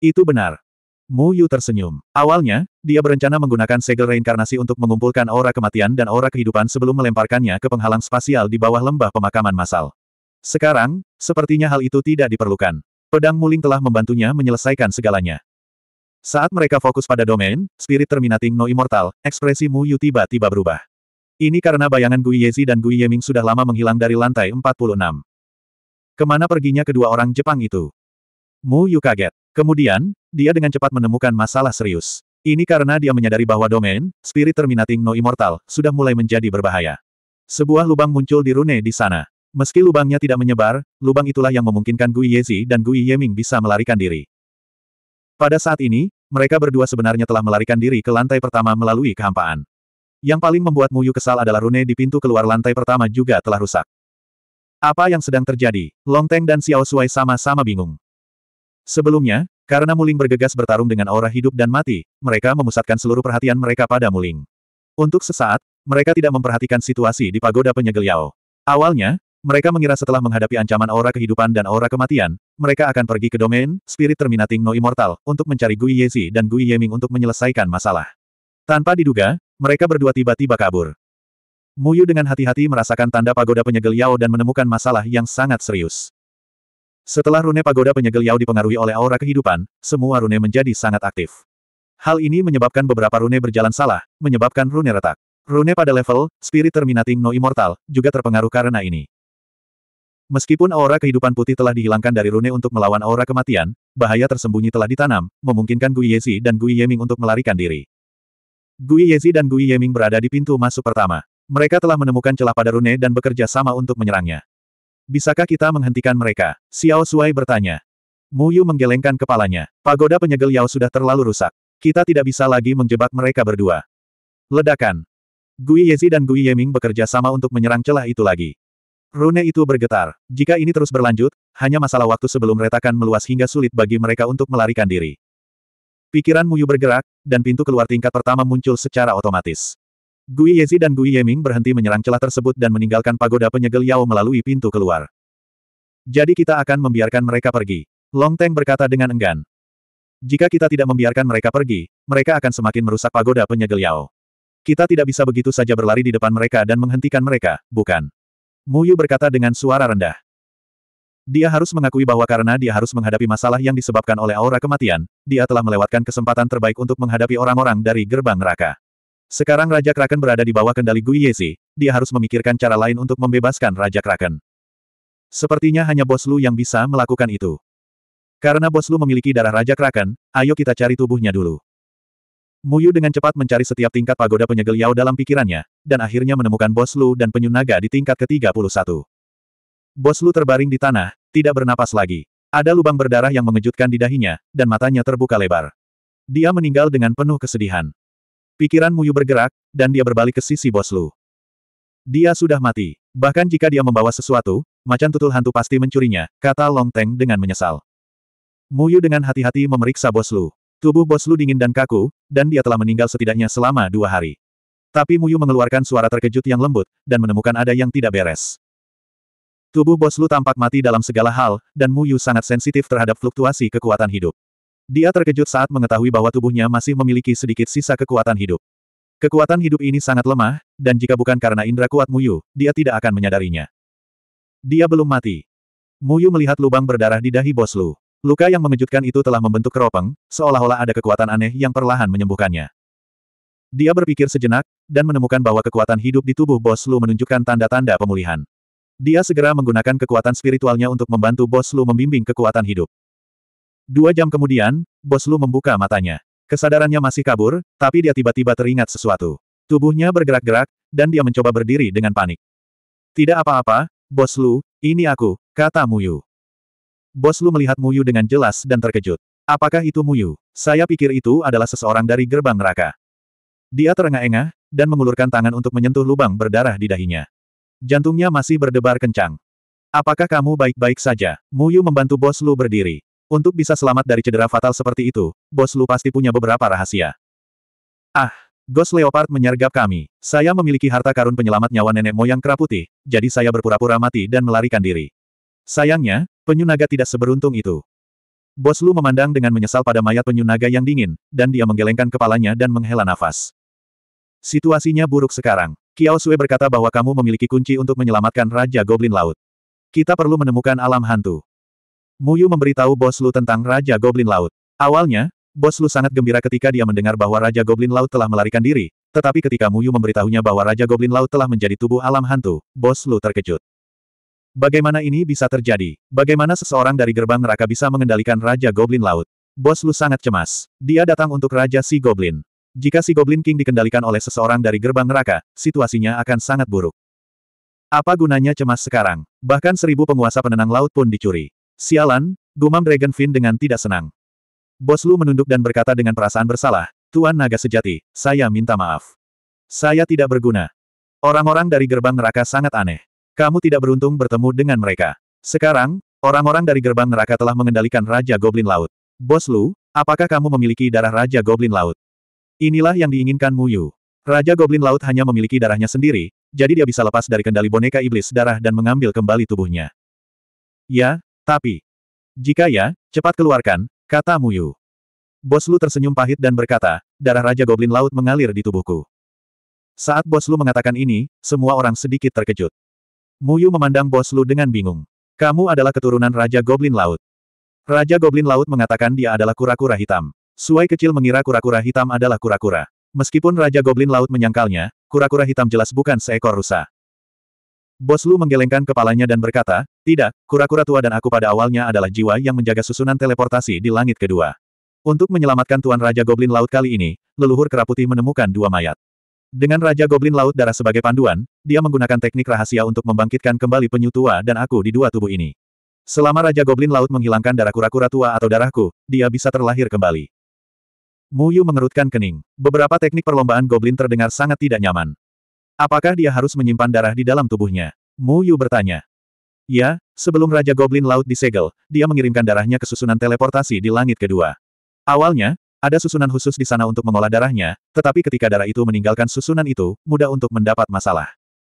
[SPEAKER 1] Itu benar. Mu Yu tersenyum. Awalnya, dia berencana menggunakan segel reinkarnasi untuk mengumpulkan aura kematian dan aura kehidupan sebelum melemparkannya ke penghalang spasial di bawah lembah pemakaman massal. Sekarang, sepertinya hal itu tidak diperlukan. Pedang Muling telah membantunya menyelesaikan segalanya. Saat mereka fokus pada domain, spirit terminating no immortal, ekspresi Mu Yu tiba-tiba berubah. Ini karena bayangan Gui Yezi dan Gui Yeming sudah lama menghilang dari lantai 46. Kemana perginya kedua orang Jepang itu? Mu Yu kaget. Kemudian, dia dengan cepat menemukan masalah serius. Ini karena dia menyadari bahwa domain, spirit terminating no immortal, sudah mulai menjadi berbahaya. Sebuah lubang muncul di rune di sana. Meski lubangnya tidak menyebar, lubang itulah yang memungkinkan Gui Yezi dan Gui Yeming bisa melarikan diri. Pada saat ini, mereka berdua sebenarnya telah melarikan diri ke lantai pertama melalui kehampaan. Yang paling membuat Muyu kesal adalah rune di pintu keluar lantai pertama juga telah rusak. Apa yang sedang terjadi? Long Teng dan Xiao Shuai sama-sama bingung. Sebelumnya, karena Muling bergegas bertarung dengan aura hidup dan mati, mereka memusatkan seluruh perhatian mereka pada Muling. Untuk sesaat, mereka tidak memperhatikan situasi di pagoda penyegel Yao. Awalnya, mereka mengira setelah menghadapi ancaman aura kehidupan dan aura kematian, mereka akan pergi ke domain Spirit Terminating No Immortal untuk mencari Gui Yezi dan Gui Yeming untuk menyelesaikan masalah. Tanpa diduga, mereka berdua tiba-tiba kabur. Muyu dengan hati-hati merasakan tanda pagoda penyegel Yao dan menemukan masalah yang sangat serius. Setelah rune pagoda penyegel Yao dipengaruhi oleh aura kehidupan, semua rune menjadi sangat aktif. Hal ini menyebabkan beberapa rune berjalan salah, menyebabkan rune retak. Rune pada level, Spirit Terminating No Immortal, juga terpengaruh karena ini. Meskipun aura kehidupan putih telah dihilangkan dari rune untuk melawan aura kematian, bahaya tersembunyi telah ditanam, memungkinkan Gui Yezi dan Gui Yeming untuk melarikan diri. Gui Yezi dan Gui Yeming berada di pintu masuk pertama. Mereka telah menemukan celah pada Rune dan bekerja sama untuk menyerangnya. Bisakah kita menghentikan mereka? Xiao Suai bertanya. Mu Yu menggelengkan kepalanya. Pagoda penyegel Yao sudah terlalu rusak. Kita tidak bisa lagi menjebak mereka berdua. Ledakan. Gui Yezi dan Gui Yeming bekerja sama untuk menyerang celah itu lagi. Rune itu bergetar. Jika ini terus berlanjut, hanya masalah waktu sebelum retakan meluas hingga sulit bagi mereka untuk melarikan diri. Pikiran Muyu bergerak, dan pintu keluar tingkat pertama muncul secara otomatis. Gui Yezi dan Gui Yeming berhenti menyerang celah tersebut dan meninggalkan pagoda penyegel Yao melalui pintu keluar. Jadi kita akan membiarkan mereka pergi. Long Teng berkata dengan enggan. Jika kita tidak membiarkan mereka pergi, mereka akan semakin merusak pagoda penyegel Yao. Kita tidak bisa begitu saja berlari di depan mereka dan menghentikan mereka, bukan? Mu Yu berkata dengan suara rendah. Dia harus mengakui bahwa karena dia harus menghadapi masalah yang disebabkan oleh aura kematian, dia telah melewatkan kesempatan terbaik untuk menghadapi orang-orang dari gerbang neraka. Sekarang Raja Kraken berada di bawah kendali Gui Yezi, dia harus memikirkan cara lain untuk membebaskan Raja Kraken. Sepertinya hanya Bos Lu yang bisa melakukan itu. Karena Bos Lu memiliki darah Raja Kraken, ayo kita cari tubuhnya dulu. Muyu dengan cepat mencari setiap tingkat pagoda penyegel Yao dalam pikirannya, dan akhirnya menemukan Bos Lu dan penyu naga di tingkat ke-31. Bos Lu terbaring di tanah, tidak bernapas lagi. Ada lubang berdarah yang mengejutkan di dahinya, dan matanya terbuka lebar. Dia meninggal dengan penuh kesedihan. Pikiran Muyu bergerak, dan dia berbalik ke sisi bos Lu. Dia sudah mati. Bahkan jika dia membawa sesuatu, macan tutul hantu pasti mencurinya, kata Long Teng dengan menyesal. Muyu dengan hati-hati memeriksa bos Lu. Tubuh bos Lu dingin dan kaku, dan dia telah meninggal setidaknya selama dua hari. Tapi Muyu mengeluarkan suara terkejut yang lembut, dan menemukan ada yang tidak beres. Tubuh bos Lu tampak mati dalam segala hal, dan Muyu sangat sensitif terhadap fluktuasi kekuatan hidup. Dia terkejut saat mengetahui bahwa tubuhnya masih memiliki sedikit sisa kekuatan hidup. Kekuatan hidup ini sangat lemah, dan jika bukan karena indera kuat Muyu, dia tidak akan menyadarinya. Dia belum mati. Muyu melihat lubang berdarah di dahi bos Lu. Luka yang mengejutkan itu telah membentuk keropeng, seolah-olah ada kekuatan aneh yang perlahan menyembuhkannya. Dia berpikir sejenak, dan menemukan bahwa kekuatan hidup di tubuh bos Lu menunjukkan tanda-tanda pemulihan. Dia segera menggunakan kekuatan spiritualnya untuk membantu bos Lu membimbing kekuatan hidup. Dua jam kemudian, Bos Lu membuka matanya. Kesadarannya masih kabur, tapi dia tiba-tiba teringat sesuatu. Tubuhnya bergerak-gerak, dan dia mencoba berdiri dengan panik. Tidak apa-apa, Bos Lu, ini aku, kata Muyu. Bos Lu melihat Muyu dengan jelas dan terkejut. Apakah itu Muyu? Saya pikir itu adalah seseorang dari gerbang neraka. Dia terengah-engah, dan mengulurkan tangan untuk menyentuh lubang berdarah di dahinya. Jantungnya masih berdebar kencang. Apakah kamu baik-baik saja? Muyu membantu Bos Lu berdiri. Untuk bisa selamat dari cedera fatal seperti itu, bos Lu pasti punya beberapa rahasia. Ah, Ghost Leopard menyergap kami. Saya memiliki harta karun penyelamat nyawa nenek moyang kera putih, jadi saya berpura-pura mati dan melarikan diri. Sayangnya, penyu naga tidak seberuntung itu. Bos Lu memandang dengan menyesal pada mayat penyu naga yang dingin, dan dia menggelengkan kepalanya dan menghela nafas. Situasinya buruk sekarang. Kiao Sue berkata bahwa kamu memiliki kunci untuk menyelamatkan Raja Goblin Laut. Kita perlu menemukan alam hantu. Muyu memberitahu bos Lu tentang Raja Goblin Laut. Awalnya, bos Lu sangat gembira ketika dia mendengar bahwa Raja Goblin Laut telah melarikan diri, tetapi ketika Muyu memberitahunya bahwa Raja Goblin Laut telah menjadi tubuh alam hantu, bos Lu terkejut. Bagaimana ini bisa terjadi? Bagaimana seseorang dari gerbang neraka bisa mengendalikan Raja Goblin Laut? Bos Lu sangat cemas. Dia datang untuk Raja Si Goblin. Jika si Goblin King dikendalikan oleh seseorang dari gerbang neraka, situasinya akan sangat buruk. Apa gunanya cemas sekarang? Bahkan seribu penguasa penenang laut pun dicuri. Sialan, gumam Dragonfin dengan tidak senang. Bos Lu menunduk dan berkata dengan perasaan bersalah, Tuan Naga Sejati, saya minta maaf. Saya tidak berguna. Orang-orang dari gerbang neraka sangat aneh. Kamu tidak beruntung bertemu dengan mereka. Sekarang, orang-orang dari gerbang neraka telah mengendalikan Raja Goblin Laut. Bos Lu, apakah kamu memiliki darah Raja Goblin Laut? Inilah yang diinginkan Yu. Raja Goblin Laut hanya memiliki darahnya sendiri, jadi dia bisa lepas dari kendali boneka iblis darah dan mengambil kembali tubuhnya. Ya, tapi, jika ya, cepat keluarkan, kata Muyu. Bos Lu tersenyum pahit dan berkata, darah Raja Goblin Laut mengalir di tubuhku. Saat Bos Lu mengatakan ini, semua orang sedikit terkejut. Muyu memandang Bos Lu dengan bingung. Kamu adalah keturunan Raja Goblin Laut. Raja Goblin Laut mengatakan dia adalah kura-kura hitam. Suai kecil mengira kura-kura hitam adalah kura-kura. Meskipun Raja Goblin Laut menyangkalnya, kura-kura hitam jelas bukan seekor rusa. Bos Lu menggelengkan kepalanya dan berkata, tidak, kura-kura tua dan aku pada awalnya adalah jiwa yang menjaga susunan teleportasi di langit kedua. Untuk menyelamatkan Tuan Raja Goblin Laut kali ini, leluhur keraputi menemukan dua mayat. Dengan Raja Goblin Laut darah sebagai panduan, dia menggunakan teknik rahasia untuk membangkitkan kembali penyu tua dan aku di dua tubuh ini. Selama Raja Goblin Laut menghilangkan darah kura-kura tua atau darahku, dia bisa terlahir kembali. Muyu mengerutkan kening. Beberapa teknik perlombaan Goblin terdengar sangat tidak nyaman. Apakah dia harus menyimpan darah di dalam tubuhnya? Mu Yu bertanya. Ya, sebelum Raja Goblin Laut disegel, dia mengirimkan darahnya ke susunan teleportasi di langit kedua. Awalnya, ada susunan khusus di sana untuk mengolah darahnya, tetapi ketika darah itu meninggalkan susunan itu, mudah untuk mendapat masalah.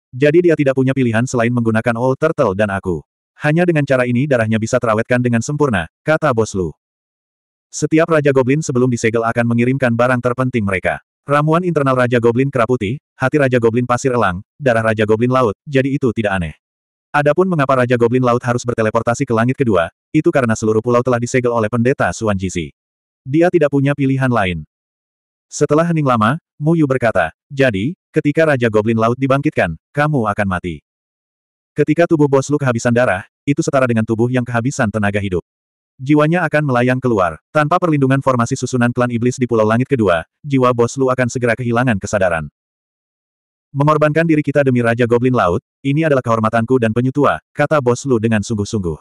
[SPEAKER 1] Jadi dia tidak punya pilihan selain menggunakan Old Turtle dan aku. Hanya dengan cara ini darahnya bisa terawetkan dengan sempurna, kata Bos Lu. Setiap Raja Goblin sebelum disegel akan mengirimkan barang terpenting mereka. Ramuan internal Raja Goblin Keraputi, hati Raja Goblin Pasir Elang, darah Raja Goblin Laut, jadi itu tidak aneh. Adapun mengapa Raja Goblin Laut harus berteleportasi ke langit kedua, itu karena seluruh pulau telah disegel oleh pendeta Suan Jizi. Dia tidak punya pilihan lain. Setelah hening lama, Mu Yu berkata, jadi, ketika Raja Goblin Laut dibangkitkan, kamu akan mati. Ketika tubuh bos lu kehabisan darah, itu setara dengan tubuh yang kehabisan tenaga hidup jiwanya akan melayang keluar. Tanpa perlindungan formasi susunan klan iblis di Pulau Langit Kedua, jiwa Bos Lu akan segera kehilangan kesadaran. Mengorbankan diri kita demi Raja Goblin Laut, ini adalah kehormatanku dan penyutua, kata Bos Lu dengan sungguh-sungguh.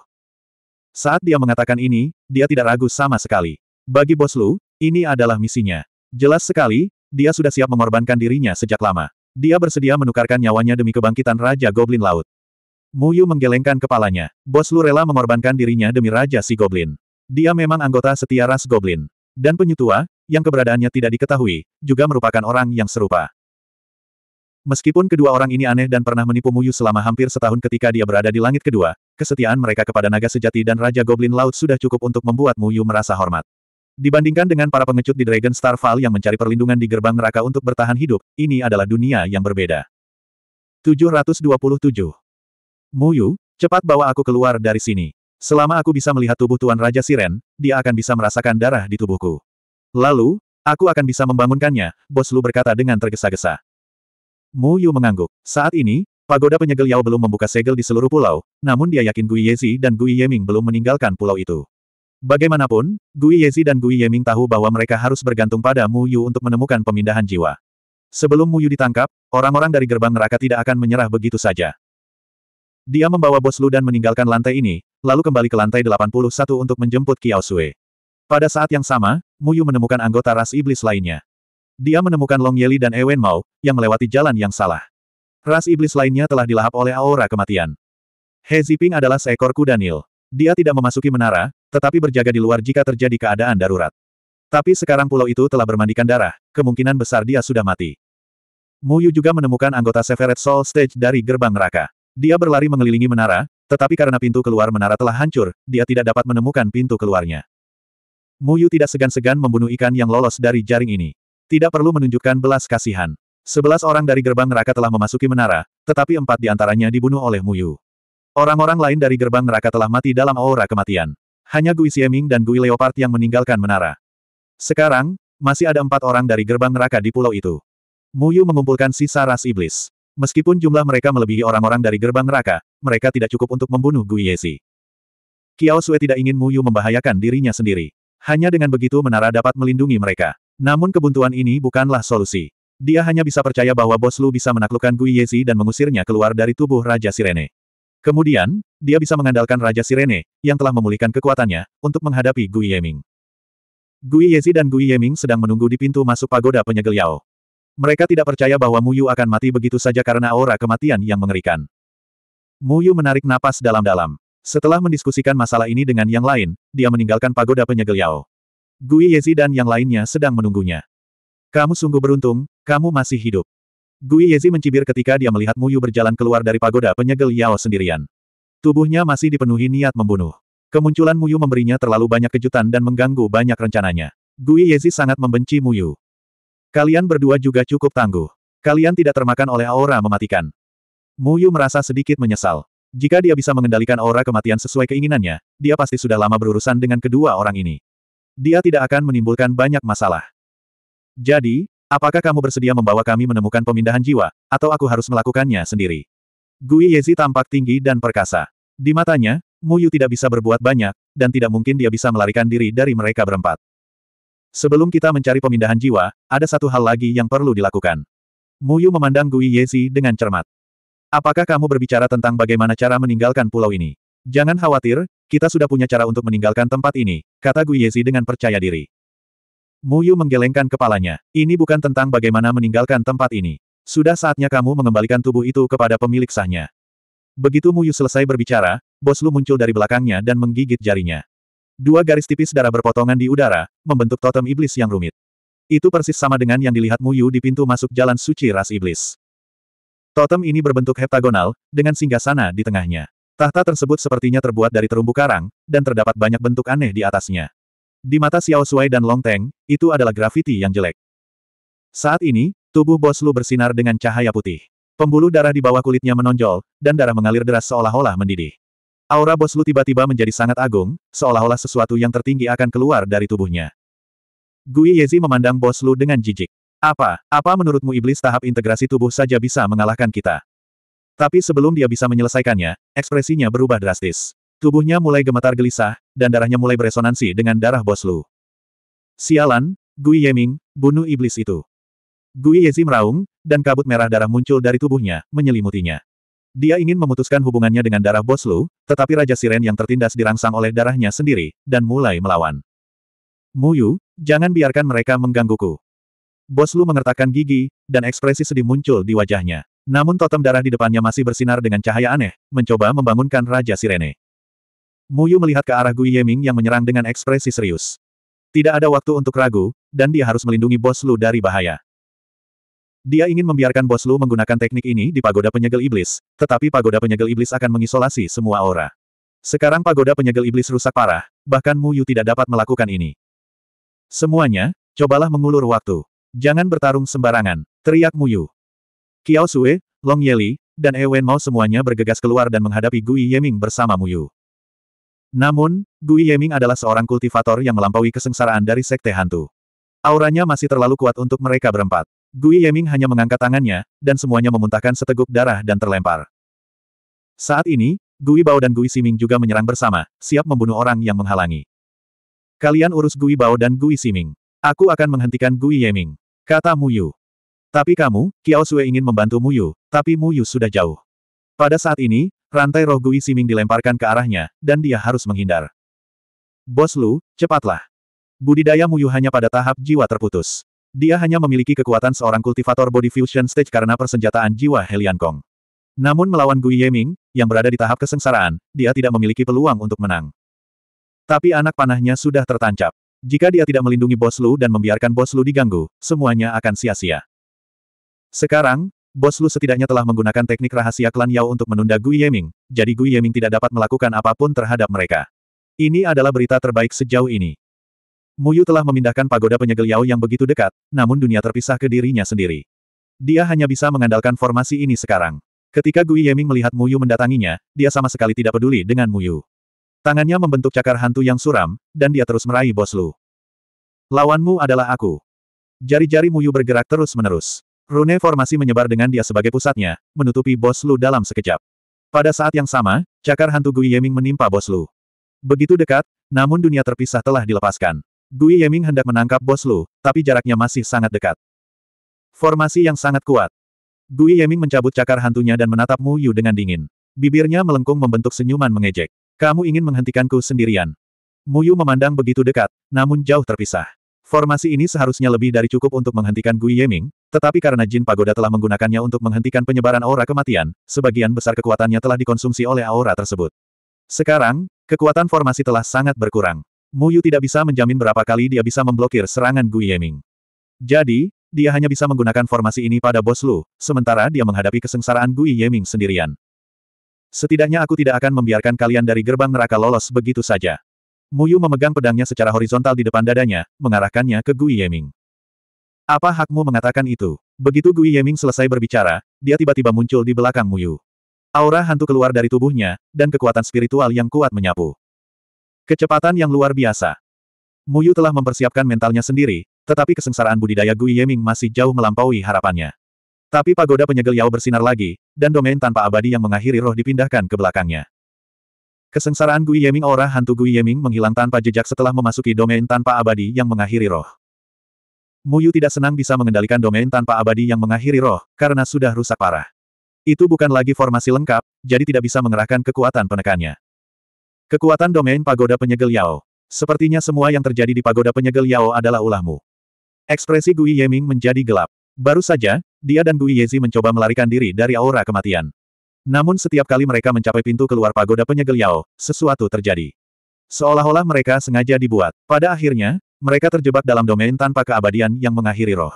[SPEAKER 1] Saat dia mengatakan ini, dia tidak ragu sama sekali. Bagi Bos Lu, ini adalah misinya. Jelas sekali, dia sudah siap mengorbankan dirinya sejak lama. Dia bersedia menukarkan nyawanya demi kebangkitan Raja Goblin Laut. Muyu menggelengkan kepalanya. Bos lu rela mengorbankan dirinya demi Raja Si Goblin. Dia memang anggota setia ras Goblin. Dan penyutua, yang keberadaannya tidak diketahui, juga merupakan orang yang serupa. Meskipun kedua orang ini aneh dan pernah menipu Muyu selama hampir setahun ketika dia berada di langit kedua, kesetiaan mereka kepada naga sejati dan Raja Goblin Laut sudah cukup untuk membuat Muyu merasa hormat. Dibandingkan dengan para pengecut di Dragon Star Fall yang mencari perlindungan di gerbang neraka untuk bertahan hidup, ini adalah dunia yang berbeda. 727 Muyu, cepat bawa aku keluar dari sini. Selama aku bisa melihat tubuh Tuan Raja Siren, dia akan bisa merasakan darah di tubuhku. Lalu, aku akan bisa membangunkannya, bos Lu berkata dengan tergesa-gesa. Muyu mengangguk. Saat ini, pagoda penyegel Yao belum membuka segel di seluruh pulau, namun dia yakin Gui Yezi dan Gui Yeming belum meninggalkan pulau itu. Bagaimanapun, Gui Yezi dan Gui Yeming tahu bahwa mereka harus bergantung pada Muyu untuk menemukan pemindahan jiwa. Sebelum Muyu ditangkap, orang-orang dari gerbang neraka tidak akan menyerah begitu saja. Dia membawa bos Lu dan meninggalkan lantai ini, lalu kembali ke lantai 81 untuk menjemput Kiao Sue. Pada saat yang sama, Muyu menemukan anggota ras iblis lainnya. Dia menemukan Long Yeli dan Ewen Mao, yang melewati jalan yang salah. Ras iblis lainnya telah dilahap oleh aura kematian. He Ziping adalah seekor kuda nil. Dia tidak memasuki menara, tetapi berjaga di luar jika terjadi keadaan darurat. Tapi sekarang pulau itu telah bermandikan darah, kemungkinan besar dia sudah mati. Muyu juga menemukan anggota Severed Soul Stage dari gerbang neraka. Dia berlari mengelilingi menara, tetapi karena pintu keluar menara telah hancur, dia tidak dapat menemukan pintu keluarnya. Muyu tidak segan-segan membunuh ikan yang lolos dari jaring ini. Tidak perlu menunjukkan belas kasihan. Sebelas orang dari gerbang neraka telah memasuki menara, tetapi empat di antaranya dibunuh oleh Muyu. Orang-orang lain dari gerbang neraka telah mati dalam aura kematian. Hanya Gui Xieming dan Gui Leopard yang meninggalkan menara. Sekarang, masih ada empat orang dari gerbang neraka di pulau itu. Muyu mengumpulkan sisa ras iblis. Meskipun jumlah mereka melebihi orang-orang dari gerbang neraka, mereka tidak cukup untuk membunuh Gui Yezi. Kiao Sue tidak ingin Mu Yu membahayakan dirinya sendiri. Hanya dengan begitu menara dapat melindungi mereka. Namun kebuntuan ini bukanlah solusi. Dia hanya bisa percaya bahwa bos Lu bisa menaklukkan Gui Yezi dan mengusirnya keluar dari tubuh Raja Sirene. Kemudian, dia bisa mengandalkan Raja Sirene, yang telah memulihkan kekuatannya, untuk menghadapi Gui Yeming. Gui Yezi dan Gui Yeming sedang menunggu di pintu masuk pagoda penyegel Yao. Mereka tidak percaya bahwa Muyu akan mati begitu saja karena aura kematian yang mengerikan. Muyu menarik napas dalam-dalam. Setelah mendiskusikan masalah ini dengan yang lain, dia meninggalkan pagoda penyegel Yao. Gui Yezi dan yang lainnya sedang menunggunya. Kamu sungguh beruntung, kamu masih hidup. Gui Yezi mencibir ketika dia melihat Muyu berjalan keluar dari pagoda penyegel Yao sendirian. Tubuhnya masih dipenuhi niat membunuh. Kemunculan Muyu memberinya terlalu banyak kejutan dan mengganggu banyak rencananya. Gui Yezi sangat membenci Muyu. Kalian berdua juga cukup tangguh. Kalian tidak termakan oleh aura mematikan. Mu Yu merasa sedikit menyesal. Jika dia bisa mengendalikan aura kematian sesuai keinginannya, dia pasti sudah lama berurusan dengan kedua orang ini. Dia tidak akan menimbulkan banyak masalah. Jadi, apakah kamu bersedia membawa kami menemukan pemindahan jiwa, atau aku harus melakukannya sendiri? Gui Yezi tampak tinggi dan perkasa. Di matanya, Mu Yu tidak bisa berbuat banyak, dan tidak mungkin dia bisa melarikan diri dari mereka berempat. Sebelum kita mencari pemindahan jiwa, ada satu hal lagi yang perlu dilakukan. Mu Yu memandang Gui Yezi dengan cermat. Apakah kamu berbicara tentang bagaimana cara meninggalkan pulau ini? Jangan khawatir, kita sudah punya cara untuk meninggalkan tempat ini, kata Gui Yezi dengan percaya diri. Mu Yu menggelengkan kepalanya. Ini bukan tentang bagaimana meninggalkan tempat ini. Sudah saatnya kamu mengembalikan tubuh itu kepada pemilik sahnya. Begitu Mu Yu selesai berbicara, Bos Lu muncul dari belakangnya dan menggigit jarinya. Dua garis tipis darah berpotongan di udara, membentuk totem iblis yang rumit. Itu persis sama dengan yang dilihat Muyu di pintu masuk jalan suci ras iblis. Totem ini berbentuk heptagonal, dengan singgah sana di tengahnya. Tahta tersebut sepertinya terbuat dari terumbu karang, dan terdapat banyak bentuk aneh di atasnya. Di mata Xiao Sui dan Long Teng, itu adalah grafiti yang jelek. Saat ini, tubuh bos Lu bersinar dengan cahaya putih. Pembuluh darah di bawah kulitnya menonjol, dan darah mengalir deras seolah-olah mendidih. Aura Bos Lu tiba-tiba menjadi sangat agung, seolah-olah sesuatu yang tertinggi akan keluar dari tubuhnya. Gui Yezi memandang Bos Lu dengan jijik. Apa, apa menurutmu iblis tahap integrasi tubuh saja bisa mengalahkan kita? Tapi sebelum dia bisa menyelesaikannya, ekspresinya berubah drastis. Tubuhnya mulai gemetar gelisah, dan darahnya mulai beresonansi dengan darah Bos Lu. Sialan, Gui Yeming, bunuh iblis itu. Gui Yezi meraung, dan kabut merah darah muncul dari tubuhnya, menyelimutinya. Dia ingin memutuskan hubungannya dengan darah Boslu, tetapi Raja Siren yang tertindas dirangsang oleh darahnya sendiri, dan mulai melawan. Muyu, jangan biarkan mereka menggangguku. Boslu mengertakkan gigi, dan ekspresi sedih muncul di wajahnya. Namun totem darah di depannya masih bersinar dengan cahaya aneh, mencoba membangunkan Raja Sirene. Muyu melihat ke arah Gui Yeming yang menyerang dengan ekspresi serius. Tidak ada waktu untuk ragu, dan dia harus melindungi Boslu dari bahaya. Dia ingin membiarkan bos Lu menggunakan teknik ini di pagoda penyegel iblis, tetapi pagoda penyegel iblis akan mengisolasi semua aura. Sekarang pagoda penyegel iblis rusak parah, bahkan Mu Yu tidak dapat melakukan ini. Semuanya, cobalah mengulur waktu. Jangan bertarung sembarangan, teriak Mu Yu. Kiao Sui, Long Yeli, dan Ewen Mao semuanya bergegas keluar dan menghadapi Gui Yeming bersama Mu Yu. Namun, Gui Yeming adalah seorang kultivator yang melampaui kesengsaraan dari Sekte Hantu. Auranya masih terlalu kuat untuk mereka berempat. Gui Yeming hanya mengangkat tangannya, dan semuanya memuntahkan seteguk darah dan terlempar. Saat ini, Gui Bao dan Gui Siming juga menyerang bersama, siap membunuh orang yang menghalangi. Kalian urus Gui Bao dan Gui Siming. Aku akan menghentikan Gui Yeming. Kata Mu Yu. Tapi kamu, Kiao Sue ingin membantu Mu Yu, tapi Mu Yu sudah jauh. Pada saat ini, rantai roh Gui Siming dilemparkan ke arahnya, dan dia harus menghindar. Bos Lu, cepatlah. Budidaya Mu Yu hanya pada tahap jiwa terputus. Dia hanya memiliki kekuatan seorang kultivator body fusion stage karena persenjataan jiwa Helian Kong. Namun melawan Gui Yeming, yang berada di tahap kesengsaraan, dia tidak memiliki peluang untuk menang. Tapi anak panahnya sudah tertancap. Jika dia tidak melindungi Bos Lu dan membiarkan Bos Lu diganggu, semuanya akan sia-sia. Sekarang, Bos Lu setidaknya telah menggunakan teknik rahasia klan Yao untuk menunda Gui Yeming, jadi Gui Yeming tidak dapat melakukan apapun terhadap mereka. Ini adalah berita terbaik sejauh ini. Muyu telah memindahkan pagoda penyegel Yao yang begitu dekat, namun dunia terpisah ke dirinya sendiri. Dia hanya bisa mengandalkan formasi ini sekarang. Ketika Gui Yeming melihat Muyu mendatanginya, dia sama sekali tidak peduli dengan Muyu. Tangannya membentuk cakar hantu yang suram, dan dia terus meraih bos Lu. Lawanmu adalah aku. Jari-jari Muyu bergerak terus-menerus. Rune formasi menyebar dengan dia sebagai pusatnya, menutupi bos Lu dalam sekejap. Pada saat yang sama, cakar hantu Gui Yeming menimpa bos Lu. Begitu dekat, namun dunia terpisah telah dilepaskan. Gui Yeming hendak menangkap bos Lu, tapi jaraknya masih sangat dekat. Formasi yang sangat kuat. Gui Yeming mencabut cakar hantunya dan menatap Mu Yu dengan dingin. Bibirnya melengkung membentuk senyuman mengejek. Kamu ingin menghentikanku sendirian. Mu Yu memandang begitu dekat, namun jauh terpisah. Formasi ini seharusnya lebih dari cukup untuk menghentikan Gui Yeming, tetapi karena Jin Pagoda telah menggunakannya untuk menghentikan penyebaran aura kematian, sebagian besar kekuatannya telah dikonsumsi oleh aura tersebut. Sekarang, kekuatan formasi telah sangat berkurang. Muyu tidak bisa menjamin berapa kali dia bisa memblokir serangan Gui Yeming. Jadi, dia hanya bisa menggunakan formasi ini pada bos Lu, sementara dia menghadapi kesengsaraan Gui Yeming sendirian. Setidaknya aku tidak akan membiarkan kalian dari gerbang neraka lolos begitu saja. Muyu memegang pedangnya secara horizontal di depan dadanya, mengarahkannya ke Gui Yeming. Apa hakmu mengatakan itu? Begitu Gui Yeming selesai berbicara, dia tiba-tiba muncul di belakang Muyu. Aura hantu keluar dari tubuhnya, dan kekuatan spiritual yang kuat menyapu. Kecepatan yang luar biasa. Muyu telah mempersiapkan mentalnya sendiri, tetapi kesengsaraan budidaya Gui Yeming masih jauh melampaui harapannya. Tapi pagoda penyegel Yao bersinar lagi, dan domain tanpa abadi yang mengakhiri roh dipindahkan ke belakangnya. Kesengsaraan Gui Yeming aura hantu Gui Yeming menghilang tanpa jejak setelah memasuki domain tanpa abadi yang mengakhiri roh. Muyu tidak senang bisa mengendalikan domain tanpa abadi yang mengakhiri roh, karena sudah rusak parah. Itu bukan lagi formasi lengkap, jadi tidak bisa mengerahkan kekuatan penekannya. Kekuatan domain pagoda penyegel Yao. Sepertinya semua yang terjadi di pagoda penyegel Yao adalah ulahmu. Ekspresi Gui Yeming menjadi gelap. Baru saja, dia dan Gui Yezi mencoba melarikan diri dari aura kematian. Namun setiap kali mereka mencapai pintu keluar pagoda penyegel Yao, sesuatu terjadi. Seolah-olah mereka sengaja dibuat. Pada akhirnya, mereka terjebak dalam domain tanpa keabadian yang mengakhiri roh.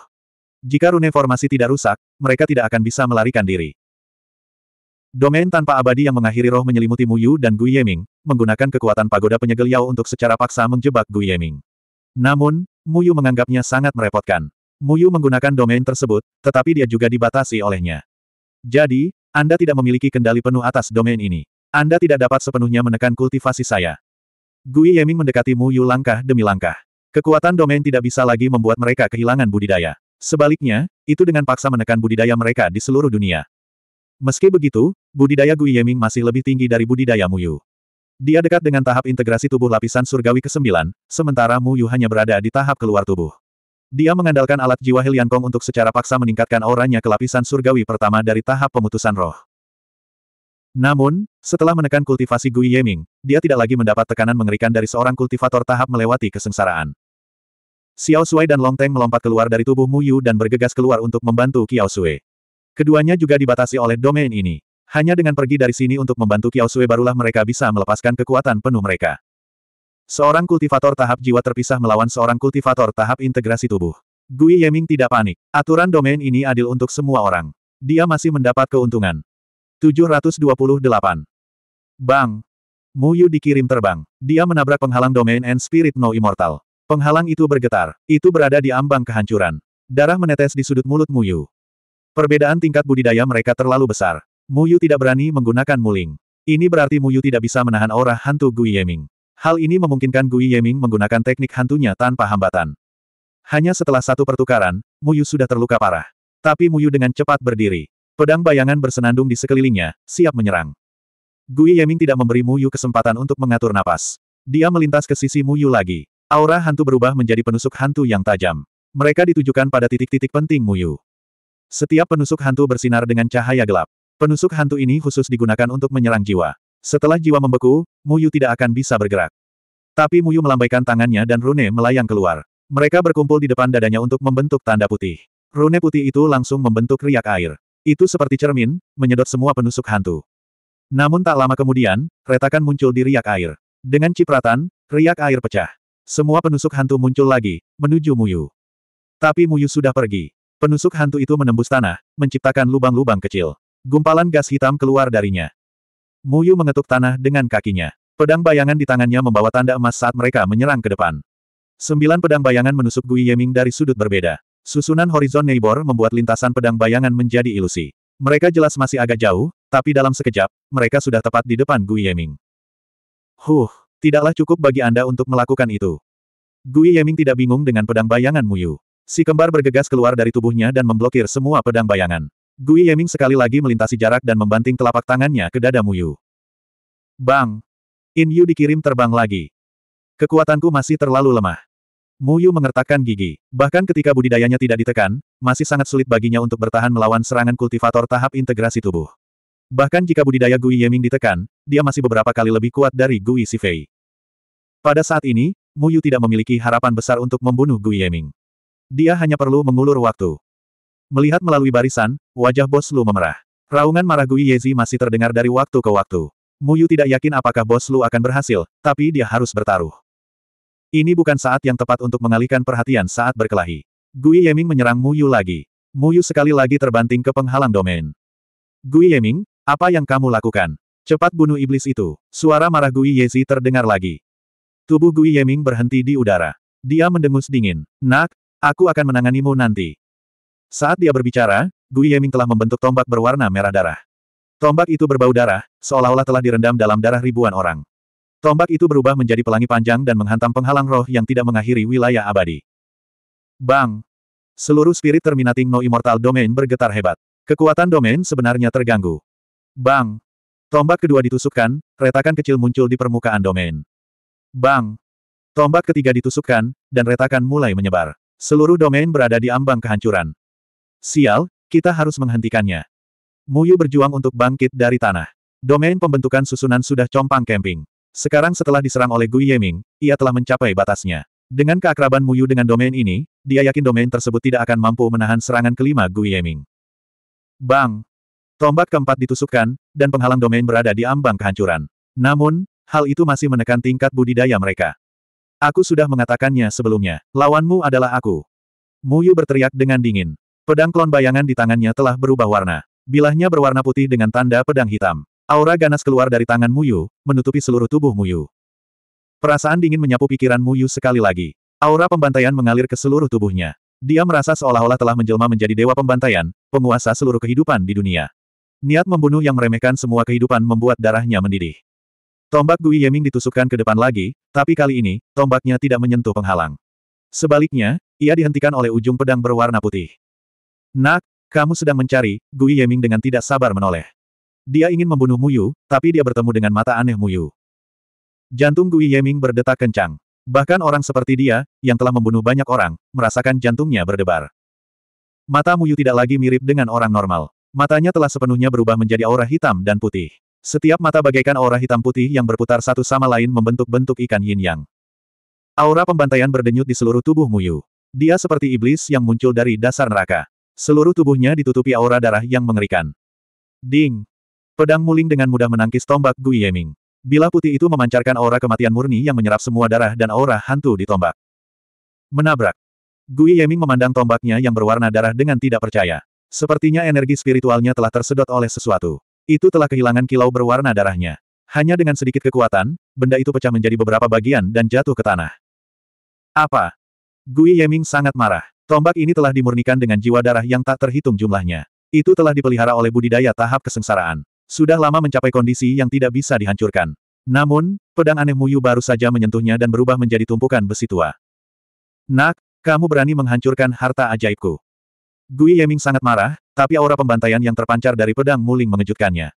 [SPEAKER 1] Jika rune formasi tidak rusak, mereka tidak akan bisa melarikan diri. Domain tanpa abadi yang mengakhiri roh menyelimuti Mu Yu dan Gu Yeming, menggunakan kekuatan pagoda penyegel Yao untuk secara paksa menjebak Gu Yeming. Namun, Mu Yu menganggapnya sangat merepotkan. Mu Yu menggunakan domain tersebut, tetapi dia juga dibatasi olehnya. Jadi, Anda tidak memiliki kendali penuh atas domain ini. Anda tidak dapat sepenuhnya menekan kultivasi saya. Gui Yeming mendekati Mu Yu langkah demi langkah. Kekuatan domain tidak bisa lagi membuat mereka kehilangan budidaya. Sebaliknya, itu dengan paksa menekan budidaya mereka di seluruh dunia. Meski begitu, budidaya Gui Yeming masih lebih tinggi dari budidaya Mu Yu. Dia dekat dengan tahap integrasi tubuh lapisan surgawi ke-9, sementara Yu hanya berada di tahap keluar tubuh. Dia mengandalkan alat jiwa Helian Kong untuk secara paksa meningkatkan auranya ke lapisan surgawi pertama dari tahap pemutusan roh. Namun, setelah menekan kultivasi Gui Yeming, dia tidak lagi mendapat tekanan mengerikan dari seorang kultivator tahap melewati kesengsaraan. Xiao Sui dan Long Teng melompat keluar dari tubuh Mu Yu dan bergegas keluar untuk membantu Qiao Sui. Keduanya juga dibatasi oleh domain ini. Hanya dengan pergi dari sini untuk membantu Kiao Sui barulah mereka bisa melepaskan kekuatan penuh mereka. Seorang kultivator tahap jiwa terpisah melawan seorang kultivator tahap integrasi tubuh. Gui Yeming tidak panik. Aturan domain ini adil untuk semua orang. Dia masih mendapat keuntungan. 728. Bang! Mu Yu dikirim terbang. Dia menabrak penghalang domain and spirit no immortal. Penghalang itu bergetar. Itu berada di ambang kehancuran. Darah menetes di sudut mulut Mu Yu. Perbedaan tingkat budidaya mereka terlalu besar. Muyu tidak berani menggunakan muling. Ini berarti Muyu tidak bisa menahan aura hantu Gui Yeming. Hal ini memungkinkan Gui Yeming menggunakan teknik hantunya tanpa hambatan. Hanya setelah satu pertukaran, Muyu sudah terluka parah. Tapi Muyu dengan cepat berdiri. Pedang bayangan bersenandung di sekelilingnya, siap menyerang. Gui Yeming tidak memberi Muyu kesempatan untuk mengatur napas. Dia melintas ke sisi Muyu lagi. Aura hantu berubah menjadi penusuk hantu yang tajam. Mereka ditujukan pada titik-titik penting Muyu. Setiap penusuk hantu bersinar dengan cahaya gelap. Penusuk hantu ini khusus digunakan untuk menyerang jiwa. Setelah jiwa membeku, Muyu tidak akan bisa bergerak. Tapi Muyu melambaikan tangannya dan Rune melayang keluar. Mereka berkumpul di depan dadanya untuk membentuk tanda putih. Rune putih itu langsung membentuk riak air. Itu seperti cermin, menyedot semua penusuk hantu. Namun tak lama kemudian, retakan muncul di riak air. Dengan cipratan, riak air pecah. Semua penusuk hantu muncul lagi, menuju Muyu. Tapi Muyu sudah pergi. Penusuk hantu itu menembus tanah, menciptakan lubang-lubang kecil. Gumpalan gas hitam keluar darinya. Muyu mengetuk tanah dengan kakinya. Pedang bayangan di tangannya membawa tanda emas saat mereka menyerang ke depan. Sembilan pedang bayangan menusuk Gui Yeming dari sudut berbeda. Susunan horizon neighbor membuat lintasan pedang bayangan menjadi ilusi. Mereka jelas masih agak jauh, tapi dalam sekejap, mereka sudah tepat di depan Gui Yeming. Huh, tidaklah cukup bagi Anda untuk melakukan itu. Gui Yeming tidak bingung dengan pedang bayangan Muyu. Si kembar bergegas keluar dari tubuhnya dan memblokir semua pedang bayangan. Gui Yeming sekali lagi melintasi jarak dan membanting telapak tangannya ke dada Muyu. Bang! In Yu dikirim terbang lagi. Kekuatanku masih terlalu lemah. Muyu mengertakkan gigi. Bahkan ketika budidayanya tidak ditekan, masih sangat sulit baginya untuk bertahan melawan serangan kultivator tahap integrasi tubuh. Bahkan jika budidaya Gui Yeming ditekan, dia masih beberapa kali lebih kuat dari Gui Sifei. Pada saat ini, Muyu tidak memiliki harapan besar untuk membunuh Gui Yeming. Dia hanya perlu mengulur waktu. Melihat melalui barisan, wajah Bos Lu memerah. Raungan marah Gui Yezi masih terdengar dari waktu ke waktu. Muyu tidak yakin apakah Bos Lu akan berhasil, tapi dia harus bertaruh. Ini bukan saat yang tepat untuk mengalihkan perhatian saat berkelahi. Gui Yeming menyerang Muyu lagi. Muyu sekali lagi terbanting ke penghalang domain. Gui Yeming, apa yang kamu lakukan? Cepat bunuh iblis itu. Suara marah Gui Yezi terdengar lagi. Tubuh Gui Yeming berhenti di udara. Dia mendengus dingin. Nak, aku akan menanganimu nanti. Saat dia berbicara, Gui Yeming telah membentuk tombak berwarna merah darah. Tombak itu berbau darah, seolah-olah telah direndam dalam darah ribuan orang. Tombak itu berubah menjadi pelangi panjang dan menghantam penghalang roh yang tidak mengakhiri wilayah abadi. Bang! Seluruh spirit terminating no immortal domain bergetar hebat. Kekuatan domain sebenarnya terganggu. Bang! Tombak kedua ditusukkan, retakan kecil muncul di permukaan domain. Bang! Tombak ketiga ditusukkan, dan retakan mulai menyebar. Seluruh domain berada di ambang kehancuran. Sial, kita harus menghentikannya. Muyu berjuang untuk bangkit dari tanah. Domain pembentukan susunan sudah compang camping. Sekarang setelah diserang oleh Gui Yeming, ia telah mencapai batasnya. Dengan keakraban Muyu dengan domain ini, dia yakin domain tersebut tidak akan mampu menahan serangan kelima Gui Yeming. Bang! Tombak keempat ditusukkan, dan penghalang domain berada di ambang kehancuran. Namun, hal itu masih menekan tingkat budidaya mereka. Aku sudah mengatakannya sebelumnya, lawanmu adalah aku. Muyu berteriak dengan dingin. Pedang klon bayangan di tangannya telah berubah warna. Bilahnya berwarna putih dengan tanda pedang hitam. Aura ganas keluar dari tangan Muyu, menutupi seluruh tubuh Muyu. Perasaan dingin menyapu pikiran Muyu sekali lagi. Aura pembantaian mengalir ke seluruh tubuhnya. Dia merasa seolah-olah telah menjelma menjadi dewa pembantaian, penguasa seluruh kehidupan di dunia. Niat membunuh yang meremehkan semua kehidupan membuat darahnya mendidih. Tombak Gui Yeming ditusukkan ke depan lagi, tapi kali ini, tombaknya tidak menyentuh penghalang. Sebaliknya, ia dihentikan oleh ujung pedang berwarna putih. Nak, kamu sedang mencari, Gui Yeming dengan tidak sabar menoleh. Dia ingin membunuh Muyu, tapi dia bertemu dengan mata aneh Muyu. Jantung Gui Yeming berdetak kencang. Bahkan orang seperti dia, yang telah membunuh banyak orang, merasakan jantungnya berdebar. Mata Muyu tidak lagi mirip dengan orang normal. Matanya telah sepenuhnya berubah menjadi aura hitam dan putih. Setiap mata bagaikan aura hitam putih yang berputar satu sama lain membentuk bentuk ikan yin yang. Aura pembantaian berdenyut di seluruh tubuh Muyu. Dia seperti iblis yang muncul dari dasar neraka. Seluruh tubuhnya ditutupi aura darah yang mengerikan. Ding! Pedang Muling dengan mudah menangkis tombak Gui Yeming. Bila putih itu memancarkan aura kematian murni yang menyerap semua darah dan aura hantu di tombak. Menabrak. Gui Yeming memandang tombaknya yang berwarna darah dengan tidak percaya. Sepertinya energi spiritualnya telah tersedot oleh sesuatu. Itu telah kehilangan kilau berwarna darahnya. Hanya dengan sedikit kekuatan, benda itu pecah menjadi beberapa bagian dan jatuh ke tanah. Apa? Gui Yeming sangat marah. Tombak ini telah dimurnikan dengan jiwa darah yang tak terhitung jumlahnya. Itu telah dipelihara oleh budidaya tahap kesengsaraan. Sudah lama mencapai kondisi yang tidak bisa dihancurkan. Namun, pedang aneh Muyu baru saja menyentuhnya dan berubah menjadi tumpukan besi tua. Nak, kamu berani menghancurkan harta ajaibku. Gui Yeming sangat marah, tapi aura pembantaian yang terpancar dari pedang muling mengejutkannya.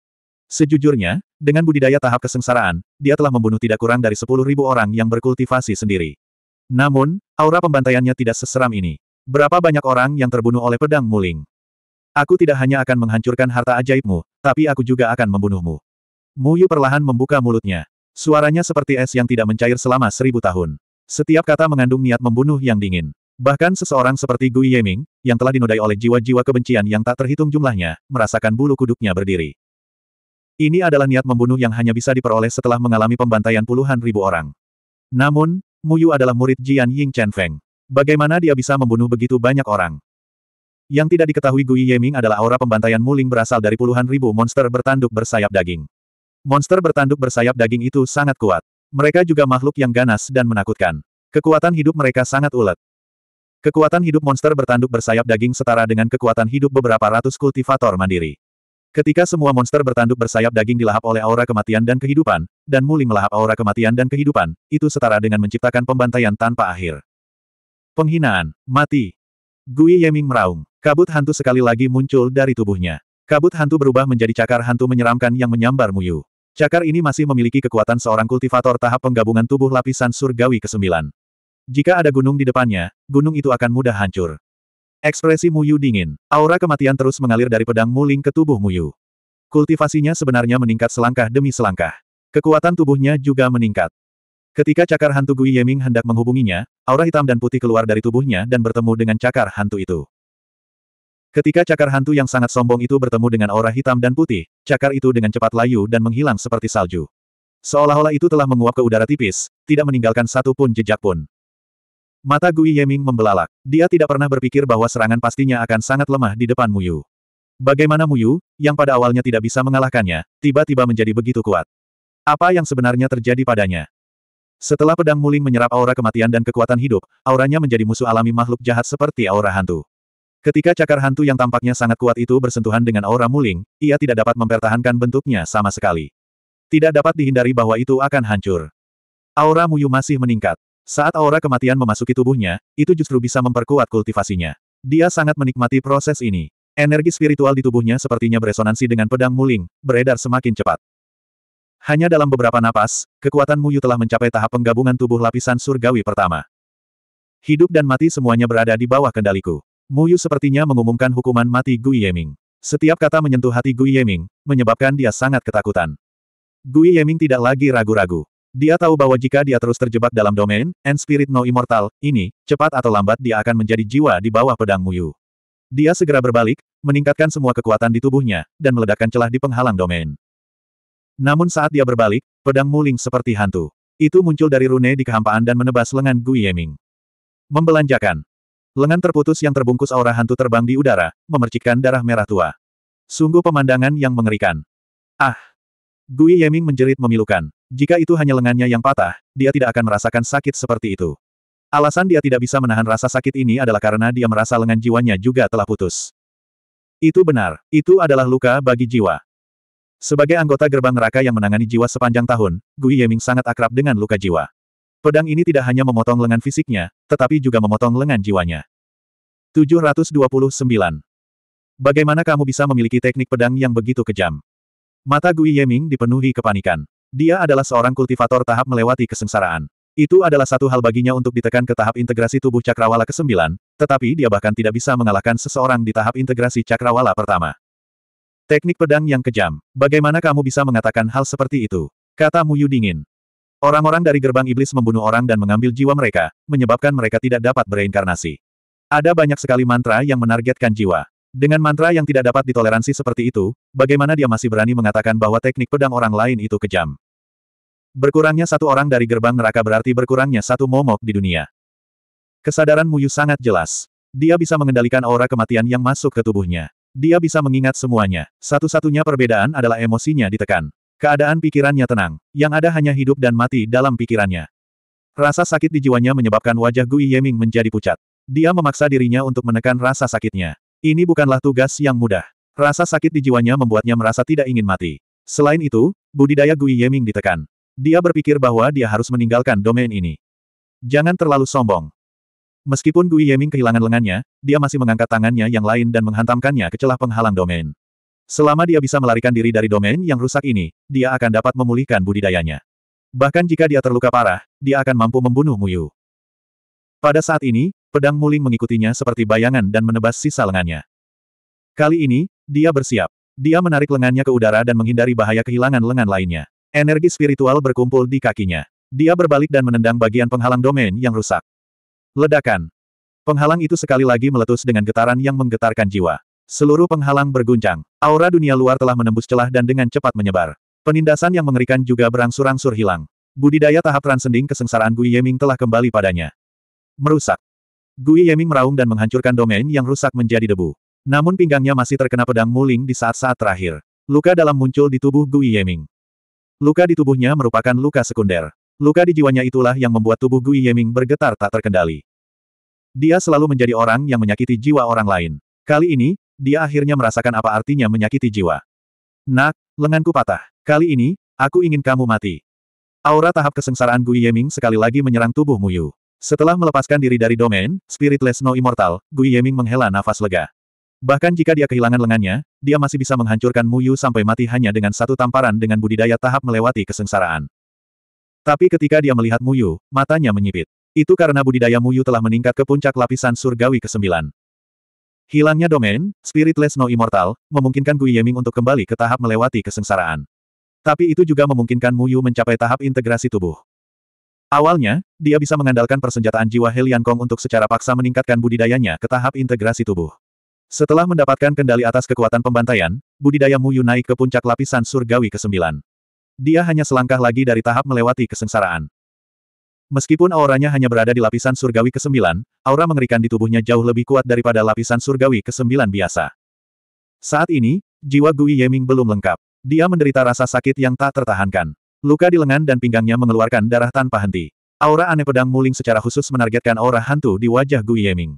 [SPEAKER 1] Sejujurnya, dengan budidaya tahap kesengsaraan, dia telah membunuh tidak kurang dari 10.000 orang yang berkultivasi sendiri. Namun, aura pembantaiannya tidak seseram ini. Berapa banyak orang yang terbunuh oleh pedang muling? Aku tidak hanya akan menghancurkan harta ajaibmu, tapi aku juga akan membunuhmu. Mu Yu perlahan membuka mulutnya. Suaranya seperti es yang tidak mencair selama seribu tahun. Setiap kata mengandung niat membunuh yang dingin. Bahkan seseorang seperti Gui Yeming, yang telah dinodai oleh jiwa-jiwa kebencian yang tak terhitung jumlahnya, merasakan bulu kuduknya berdiri. Ini adalah niat membunuh yang hanya bisa diperoleh setelah mengalami pembantaian puluhan ribu orang. Namun, Mu Yu adalah murid Jian Ying Chen Feng. Bagaimana dia bisa membunuh begitu banyak orang? Yang tidak diketahui Gui Yeming adalah aura pembantaian muling berasal dari puluhan ribu monster bertanduk bersayap daging. Monster bertanduk bersayap daging itu sangat kuat. Mereka juga makhluk yang ganas dan menakutkan. Kekuatan hidup mereka sangat ulet. Kekuatan hidup monster bertanduk bersayap daging setara dengan kekuatan hidup beberapa ratus kultivator mandiri. Ketika semua monster bertanduk bersayap daging dilahap oleh aura kematian dan kehidupan, dan muling melahap aura kematian dan kehidupan, itu setara dengan menciptakan pembantaian tanpa akhir. Penghinaan, mati. Gui Yeming meraung. Kabut hantu sekali lagi muncul dari tubuhnya. Kabut hantu berubah menjadi cakar hantu menyeramkan yang menyambar Muyu. Cakar ini masih memiliki kekuatan seorang kultivator tahap penggabungan tubuh lapisan surgawi ke-9. Jika ada gunung di depannya, gunung itu akan mudah hancur. Ekspresi Muyu dingin. Aura kematian terus mengalir dari pedang muling ke tubuh Muyu. Kultivasinya sebenarnya meningkat selangkah demi selangkah. Kekuatan tubuhnya juga meningkat. Ketika cakar hantu Gui Yeming hendak menghubunginya, aura hitam dan putih keluar dari tubuhnya dan bertemu dengan cakar hantu itu. Ketika cakar hantu yang sangat sombong itu bertemu dengan aura hitam dan putih, cakar itu dengan cepat layu dan menghilang seperti salju. Seolah-olah itu telah menguap ke udara tipis, tidak meninggalkan satu pun jejak pun. Mata Gui Yeming membelalak. Dia tidak pernah berpikir bahwa serangan pastinya akan sangat lemah di depan Muyu. Bagaimana Muyu, yang pada awalnya tidak bisa mengalahkannya, tiba-tiba menjadi begitu kuat. Apa yang sebenarnya terjadi padanya? Setelah pedang Muling menyerap aura kematian dan kekuatan hidup, auranya menjadi musuh alami makhluk jahat seperti aura hantu. Ketika cakar hantu yang tampaknya sangat kuat itu bersentuhan dengan aura Muling, ia tidak dapat mempertahankan bentuknya sama sekali. Tidak dapat dihindari bahwa itu akan hancur. Aura Muyu masih meningkat. Saat aura kematian memasuki tubuhnya, itu justru bisa memperkuat kultivasinya. Dia sangat menikmati proses ini. Energi spiritual di tubuhnya sepertinya beresonansi dengan pedang Muling, beredar semakin cepat. Hanya dalam beberapa napas, kekuatan Muyu telah mencapai tahap penggabungan tubuh lapisan surgawi pertama. Hidup dan mati semuanya berada di bawah kendaliku. Muyu sepertinya mengumumkan hukuman mati Gui Yeming. Setiap kata menyentuh hati Gui Yeming, menyebabkan dia sangat ketakutan. Gui Yeming tidak lagi ragu-ragu. Dia tahu bahwa jika dia terus terjebak dalam domain, and spirit no immortal, ini, cepat atau lambat dia akan menjadi jiwa di bawah pedang Muyu. Dia segera berbalik, meningkatkan semua kekuatan di tubuhnya, dan meledakkan celah di penghalang domain. Namun saat dia berbalik, pedang muling seperti hantu. Itu muncul dari rune di kehampaan dan menebas lengan Gu Yeming. Membelanjakan. Lengan terputus yang terbungkus aura hantu terbang di udara, memercikkan darah merah tua. Sungguh pemandangan yang mengerikan. Ah! Gui Yeming menjerit memilukan. Jika itu hanya lengannya yang patah, dia tidak akan merasakan sakit seperti itu. Alasan dia tidak bisa menahan rasa sakit ini adalah karena dia merasa lengan jiwanya juga telah putus. Itu benar, itu adalah luka bagi jiwa. Sebagai anggota gerbang neraka yang menangani jiwa sepanjang tahun, Gui Yeming sangat akrab dengan luka jiwa. Pedang ini tidak hanya memotong lengan fisiknya, tetapi juga memotong lengan jiwanya. 729. Bagaimana kamu bisa memiliki teknik pedang yang begitu kejam? Mata Gui Yeming dipenuhi kepanikan. Dia adalah seorang kultivator tahap melewati kesengsaraan. Itu adalah satu hal baginya untuk ditekan ke tahap integrasi tubuh cakrawala ke-9, tetapi dia bahkan tidak bisa mengalahkan seseorang di tahap integrasi cakrawala pertama. Teknik pedang yang kejam. Bagaimana kamu bisa mengatakan hal seperti itu? Kata Mu Yu dingin. Orang-orang dari gerbang iblis membunuh orang dan mengambil jiwa mereka, menyebabkan mereka tidak dapat bereinkarnasi. Ada banyak sekali mantra yang menargetkan jiwa. Dengan mantra yang tidak dapat ditoleransi seperti itu, bagaimana dia masih berani mengatakan bahwa teknik pedang orang lain itu kejam? Berkurangnya satu orang dari gerbang neraka berarti berkurangnya satu momok di dunia. Kesadaran Muyu sangat jelas. Dia bisa mengendalikan aura kematian yang masuk ke tubuhnya. Dia bisa mengingat semuanya. Satu-satunya perbedaan adalah emosinya ditekan. Keadaan pikirannya tenang. Yang ada hanya hidup dan mati dalam pikirannya. Rasa sakit di jiwanya menyebabkan wajah Gui Yeming menjadi pucat. Dia memaksa dirinya untuk menekan rasa sakitnya. Ini bukanlah tugas yang mudah. Rasa sakit di jiwanya membuatnya merasa tidak ingin mati. Selain itu, budidaya Gui Yeming ditekan. Dia berpikir bahwa dia harus meninggalkan domain ini. Jangan terlalu sombong. Meskipun Gui Yeming kehilangan lengannya, dia masih mengangkat tangannya yang lain dan menghantamkannya ke celah penghalang domain. Selama dia bisa melarikan diri dari domain yang rusak ini, dia akan dapat memulihkan budidayanya. Bahkan jika dia terluka parah, dia akan mampu membunuh Muyu. Pada saat ini, pedang muling mengikutinya seperti bayangan dan menebas sisa lengannya. Kali ini, dia bersiap. Dia menarik lengannya ke udara dan menghindari bahaya kehilangan lengan lainnya. Energi spiritual berkumpul di kakinya. Dia berbalik dan menendang bagian penghalang domain yang rusak. Ledakan. Penghalang itu sekali lagi meletus dengan getaran yang menggetarkan jiwa. Seluruh penghalang berguncang. Aura dunia luar telah menembus celah dan dengan cepat menyebar. Penindasan yang mengerikan juga berangsur-angsur hilang. Budidaya tahap transending kesengsaraan Gui Yeming telah kembali padanya. Merusak. Gui Yeming meraung dan menghancurkan domain yang rusak menjadi debu. Namun pinggangnya masih terkena pedang muling di saat-saat terakhir. Luka dalam muncul di tubuh Gui Yeming. Luka di tubuhnya merupakan luka sekunder. Luka di jiwanya itulah yang membuat tubuh Gui Yeming bergetar tak terkendali. Dia selalu menjadi orang yang menyakiti jiwa orang lain. Kali ini, dia akhirnya merasakan apa artinya menyakiti jiwa. Nak, lenganku patah. Kali ini, aku ingin kamu mati. Aura tahap kesengsaraan Gui Yeming sekali lagi menyerang tubuh Muyu. Setelah melepaskan diri dari domain, Spiritless No Immortal, Gui Yeming menghela nafas lega. Bahkan jika dia kehilangan lengannya, dia masih bisa menghancurkan Muyu sampai mati hanya dengan satu tamparan dengan budidaya tahap melewati kesengsaraan. Tapi ketika dia melihat Muyu, matanya menyipit. Itu karena budidaya Muyu telah meningkat ke puncak lapisan surgawi ke-9. Hilangnya domain, Spiritless No Immortal, memungkinkan Gui Yeming untuk kembali ke tahap melewati kesengsaraan. Tapi itu juga memungkinkan Muyu mencapai tahap integrasi tubuh. Awalnya, dia bisa mengandalkan persenjataan jiwa Helian Kong untuk secara paksa meningkatkan budidayanya ke tahap integrasi tubuh. Setelah mendapatkan kendali atas kekuatan pembantaian, budidaya Muyu naik ke puncak lapisan surgawi ke-9. Dia hanya selangkah lagi dari tahap melewati kesengsaraan. Meskipun auranya hanya berada di lapisan surgawi ke-9, aura mengerikan di tubuhnya jauh lebih kuat daripada lapisan surgawi ke-9 biasa. Saat ini, jiwa Gui Yeming belum lengkap. Dia menderita rasa sakit yang tak tertahankan. Luka di lengan dan pinggangnya mengeluarkan darah tanpa henti. Aura aneh pedang muling secara khusus menargetkan aura hantu di wajah Gui Yeming.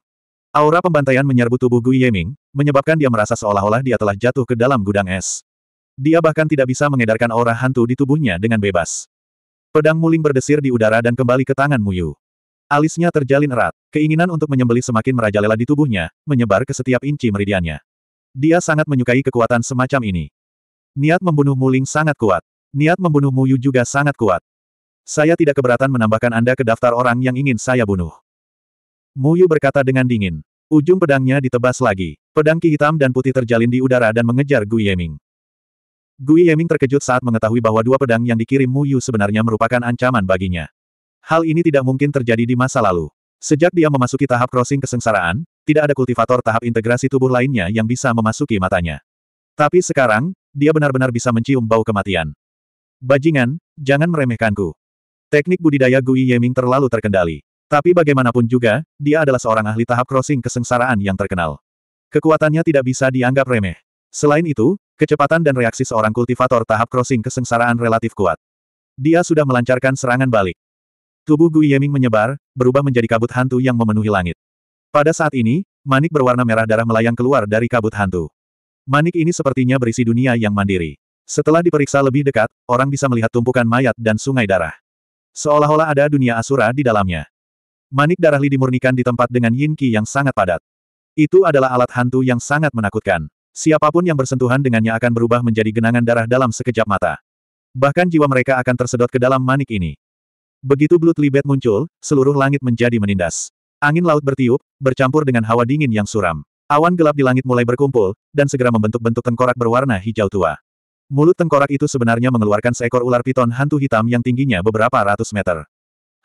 [SPEAKER 1] Aura pembantaian menyerbu tubuh Gui Yeming, menyebabkan dia merasa seolah-olah dia telah jatuh ke dalam gudang es. Dia bahkan tidak bisa mengedarkan aura hantu di tubuhnya dengan bebas. Pedang muling berdesir di udara dan kembali ke tangan Muyu. Alisnya terjalin erat, keinginan untuk menyembelih semakin merajalela di tubuhnya, menyebar ke setiap inci meridiannya. Dia sangat menyukai kekuatan semacam ini. Niat membunuh Muling sangat kuat. Niat membunuh Muyu juga sangat kuat. Saya tidak keberatan menambahkan Anda ke daftar orang yang ingin saya bunuh. Muyu berkata dengan dingin. Ujung pedangnya ditebas lagi. Pedang ki hitam dan putih terjalin di udara dan mengejar Gu Yeming. Gui Yeming terkejut saat mengetahui bahwa dua pedang yang dikirim Mu Yu sebenarnya merupakan ancaman baginya. Hal ini tidak mungkin terjadi di masa lalu. Sejak dia memasuki tahap crossing kesengsaraan, tidak ada kultivator tahap integrasi tubuh lainnya yang bisa memasuki matanya. Tapi sekarang, dia benar-benar bisa mencium bau kematian. Bajingan, jangan meremehkanku. Teknik budidaya Gui Yeming terlalu terkendali. Tapi bagaimanapun juga, dia adalah seorang ahli tahap crossing kesengsaraan yang terkenal. Kekuatannya tidak bisa dianggap remeh. Selain itu, Kecepatan dan reaksi seorang kultivator tahap crossing kesengsaraan relatif kuat. Dia sudah melancarkan serangan balik. Tubuh Gui Yeming menyebar, berubah menjadi kabut hantu yang memenuhi langit. Pada saat ini, manik berwarna merah darah melayang keluar dari kabut hantu. Manik ini sepertinya berisi dunia yang mandiri. Setelah diperiksa lebih dekat, orang bisa melihat tumpukan mayat dan sungai darah. Seolah-olah ada dunia asura di dalamnya. Manik darah Li dimurnikan di tempat dengan yin qi yang sangat padat. Itu adalah alat hantu yang sangat menakutkan siapapun yang bersentuhan dengannya akan berubah menjadi genangan darah dalam sekejap mata. Bahkan jiwa mereka akan tersedot ke dalam manik ini. Begitu Blood Libet muncul, seluruh langit menjadi menindas. Angin laut bertiup, bercampur dengan hawa dingin yang suram. Awan gelap di langit mulai berkumpul, dan segera membentuk bentuk tengkorak berwarna hijau tua. Mulut tengkorak itu sebenarnya mengeluarkan seekor ular piton hantu hitam yang tingginya beberapa ratus meter.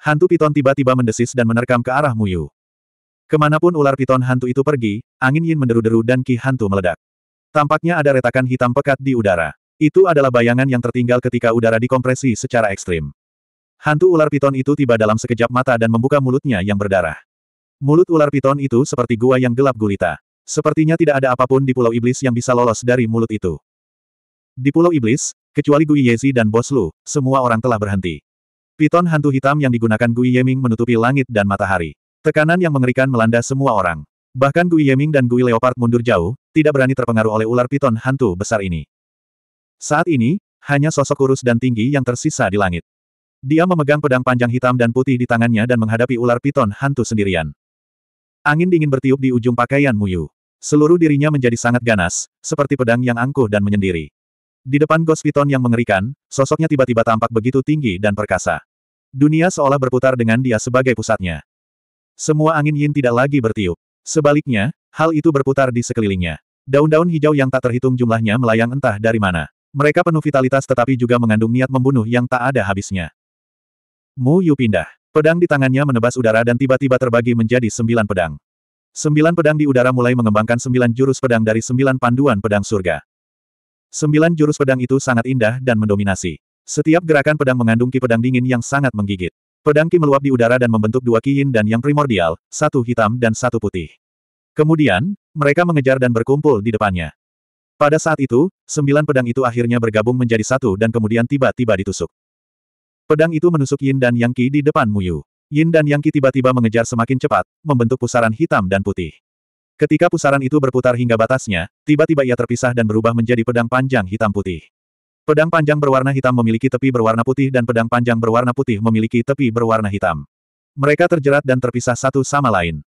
[SPEAKER 1] Hantu piton tiba-tiba mendesis dan menerkam ke arah Muyu. Kemanapun ular piton hantu itu pergi, angin Yin menderu-deru dan ki hantu meledak. Tampaknya ada retakan hitam pekat di udara. Itu adalah bayangan yang tertinggal ketika udara dikompresi secara ekstrim. Hantu ular piton itu tiba dalam sekejap mata dan membuka mulutnya yang berdarah. Mulut ular piton itu seperti gua yang gelap gulita. Sepertinya tidak ada apapun di Pulau Iblis yang bisa lolos dari mulut itu. Di Pulau Iblis, kecuali Gui Yezi dan Bos Lu, semua orang telah berhenti. Piton hantu hitam yang digunakan Gui Yeming menutupi langit dan matahari. Tekanan yang mengerikan melanda semua orang. Bahkan Gui Yeming dan Gui Leopard mundur jauh, tidak berani terpengaruh oleh ular piton hantu besar ini. Saat ini, hanya sosok kurus dan tinggi yang tersisa di langit. Dia memegang pedang panjang hitam dan putih di tangannya dan menghadapi ular piton hantu sendirian. Angin dingin bertiup di ujung pakaian Muyu. Seluruh dirinya menjadi sangat ganas, seperti pedang yang angkuh dan menyendiri. Di depan Ghost Piton yang mengerikan, sosoknya tiba-tiba tampak begitu tinggi dan perkasa. Dunia seolah berputar dengan dia sebagai pusatnya. Semua angin yin tidak lagi bertiup. Sebaliknya, Hal itu berputar di sekelilingnya. Daun-daun hijau yang tak terhitung jumlahnya melayang entah dari mana. Mereka penuh vitalitas tetapi juga mengandung niat membunuh yang tak ada habisnya. Mu Yu pindah. Pedang di tangannya menebas udara dan tiba-tiba terbagi menjadi sembilan pedang. Sembilan pedang di udara mulai mengembangkan sembilan jurus pedang dari sembilan panduan pedang surga. Sembilan jurus pedang itu sangat indah dan mendominasi. Setiap gerakan pedang mengandung ki pedang dingin yang sangat menggigit. Pedang ki meluap di udara dan membentuk dua ki dan yang primordial, satu hitam dan satu putih. Kemudian, mereka mengejar dan berkumpul di depannya. Pada saat itu, sembilan pedang itu akhirnya bergabung menjadi satu dan kemudian tiba-tiba ditusuk. Pedang itu menusuk Yin dan Yang Qi di depan Mu Yu. Yin dan Yang Qi tiba-tiba mengejar semakin cepat, membentuk pusaran hitam dan putih. Ketika pusaran itu berputar hingga batasnya, tiba-tiba ia terpisah dan berubah menjadi pedang panjang hitam putih. Pedang panjang berwarna hitam memiliki tepi berwarna putih dan pedang panjang berwarna putih memiliki tepi berwarna hitam. Mereka terjerat dan terpisah satu sama lain.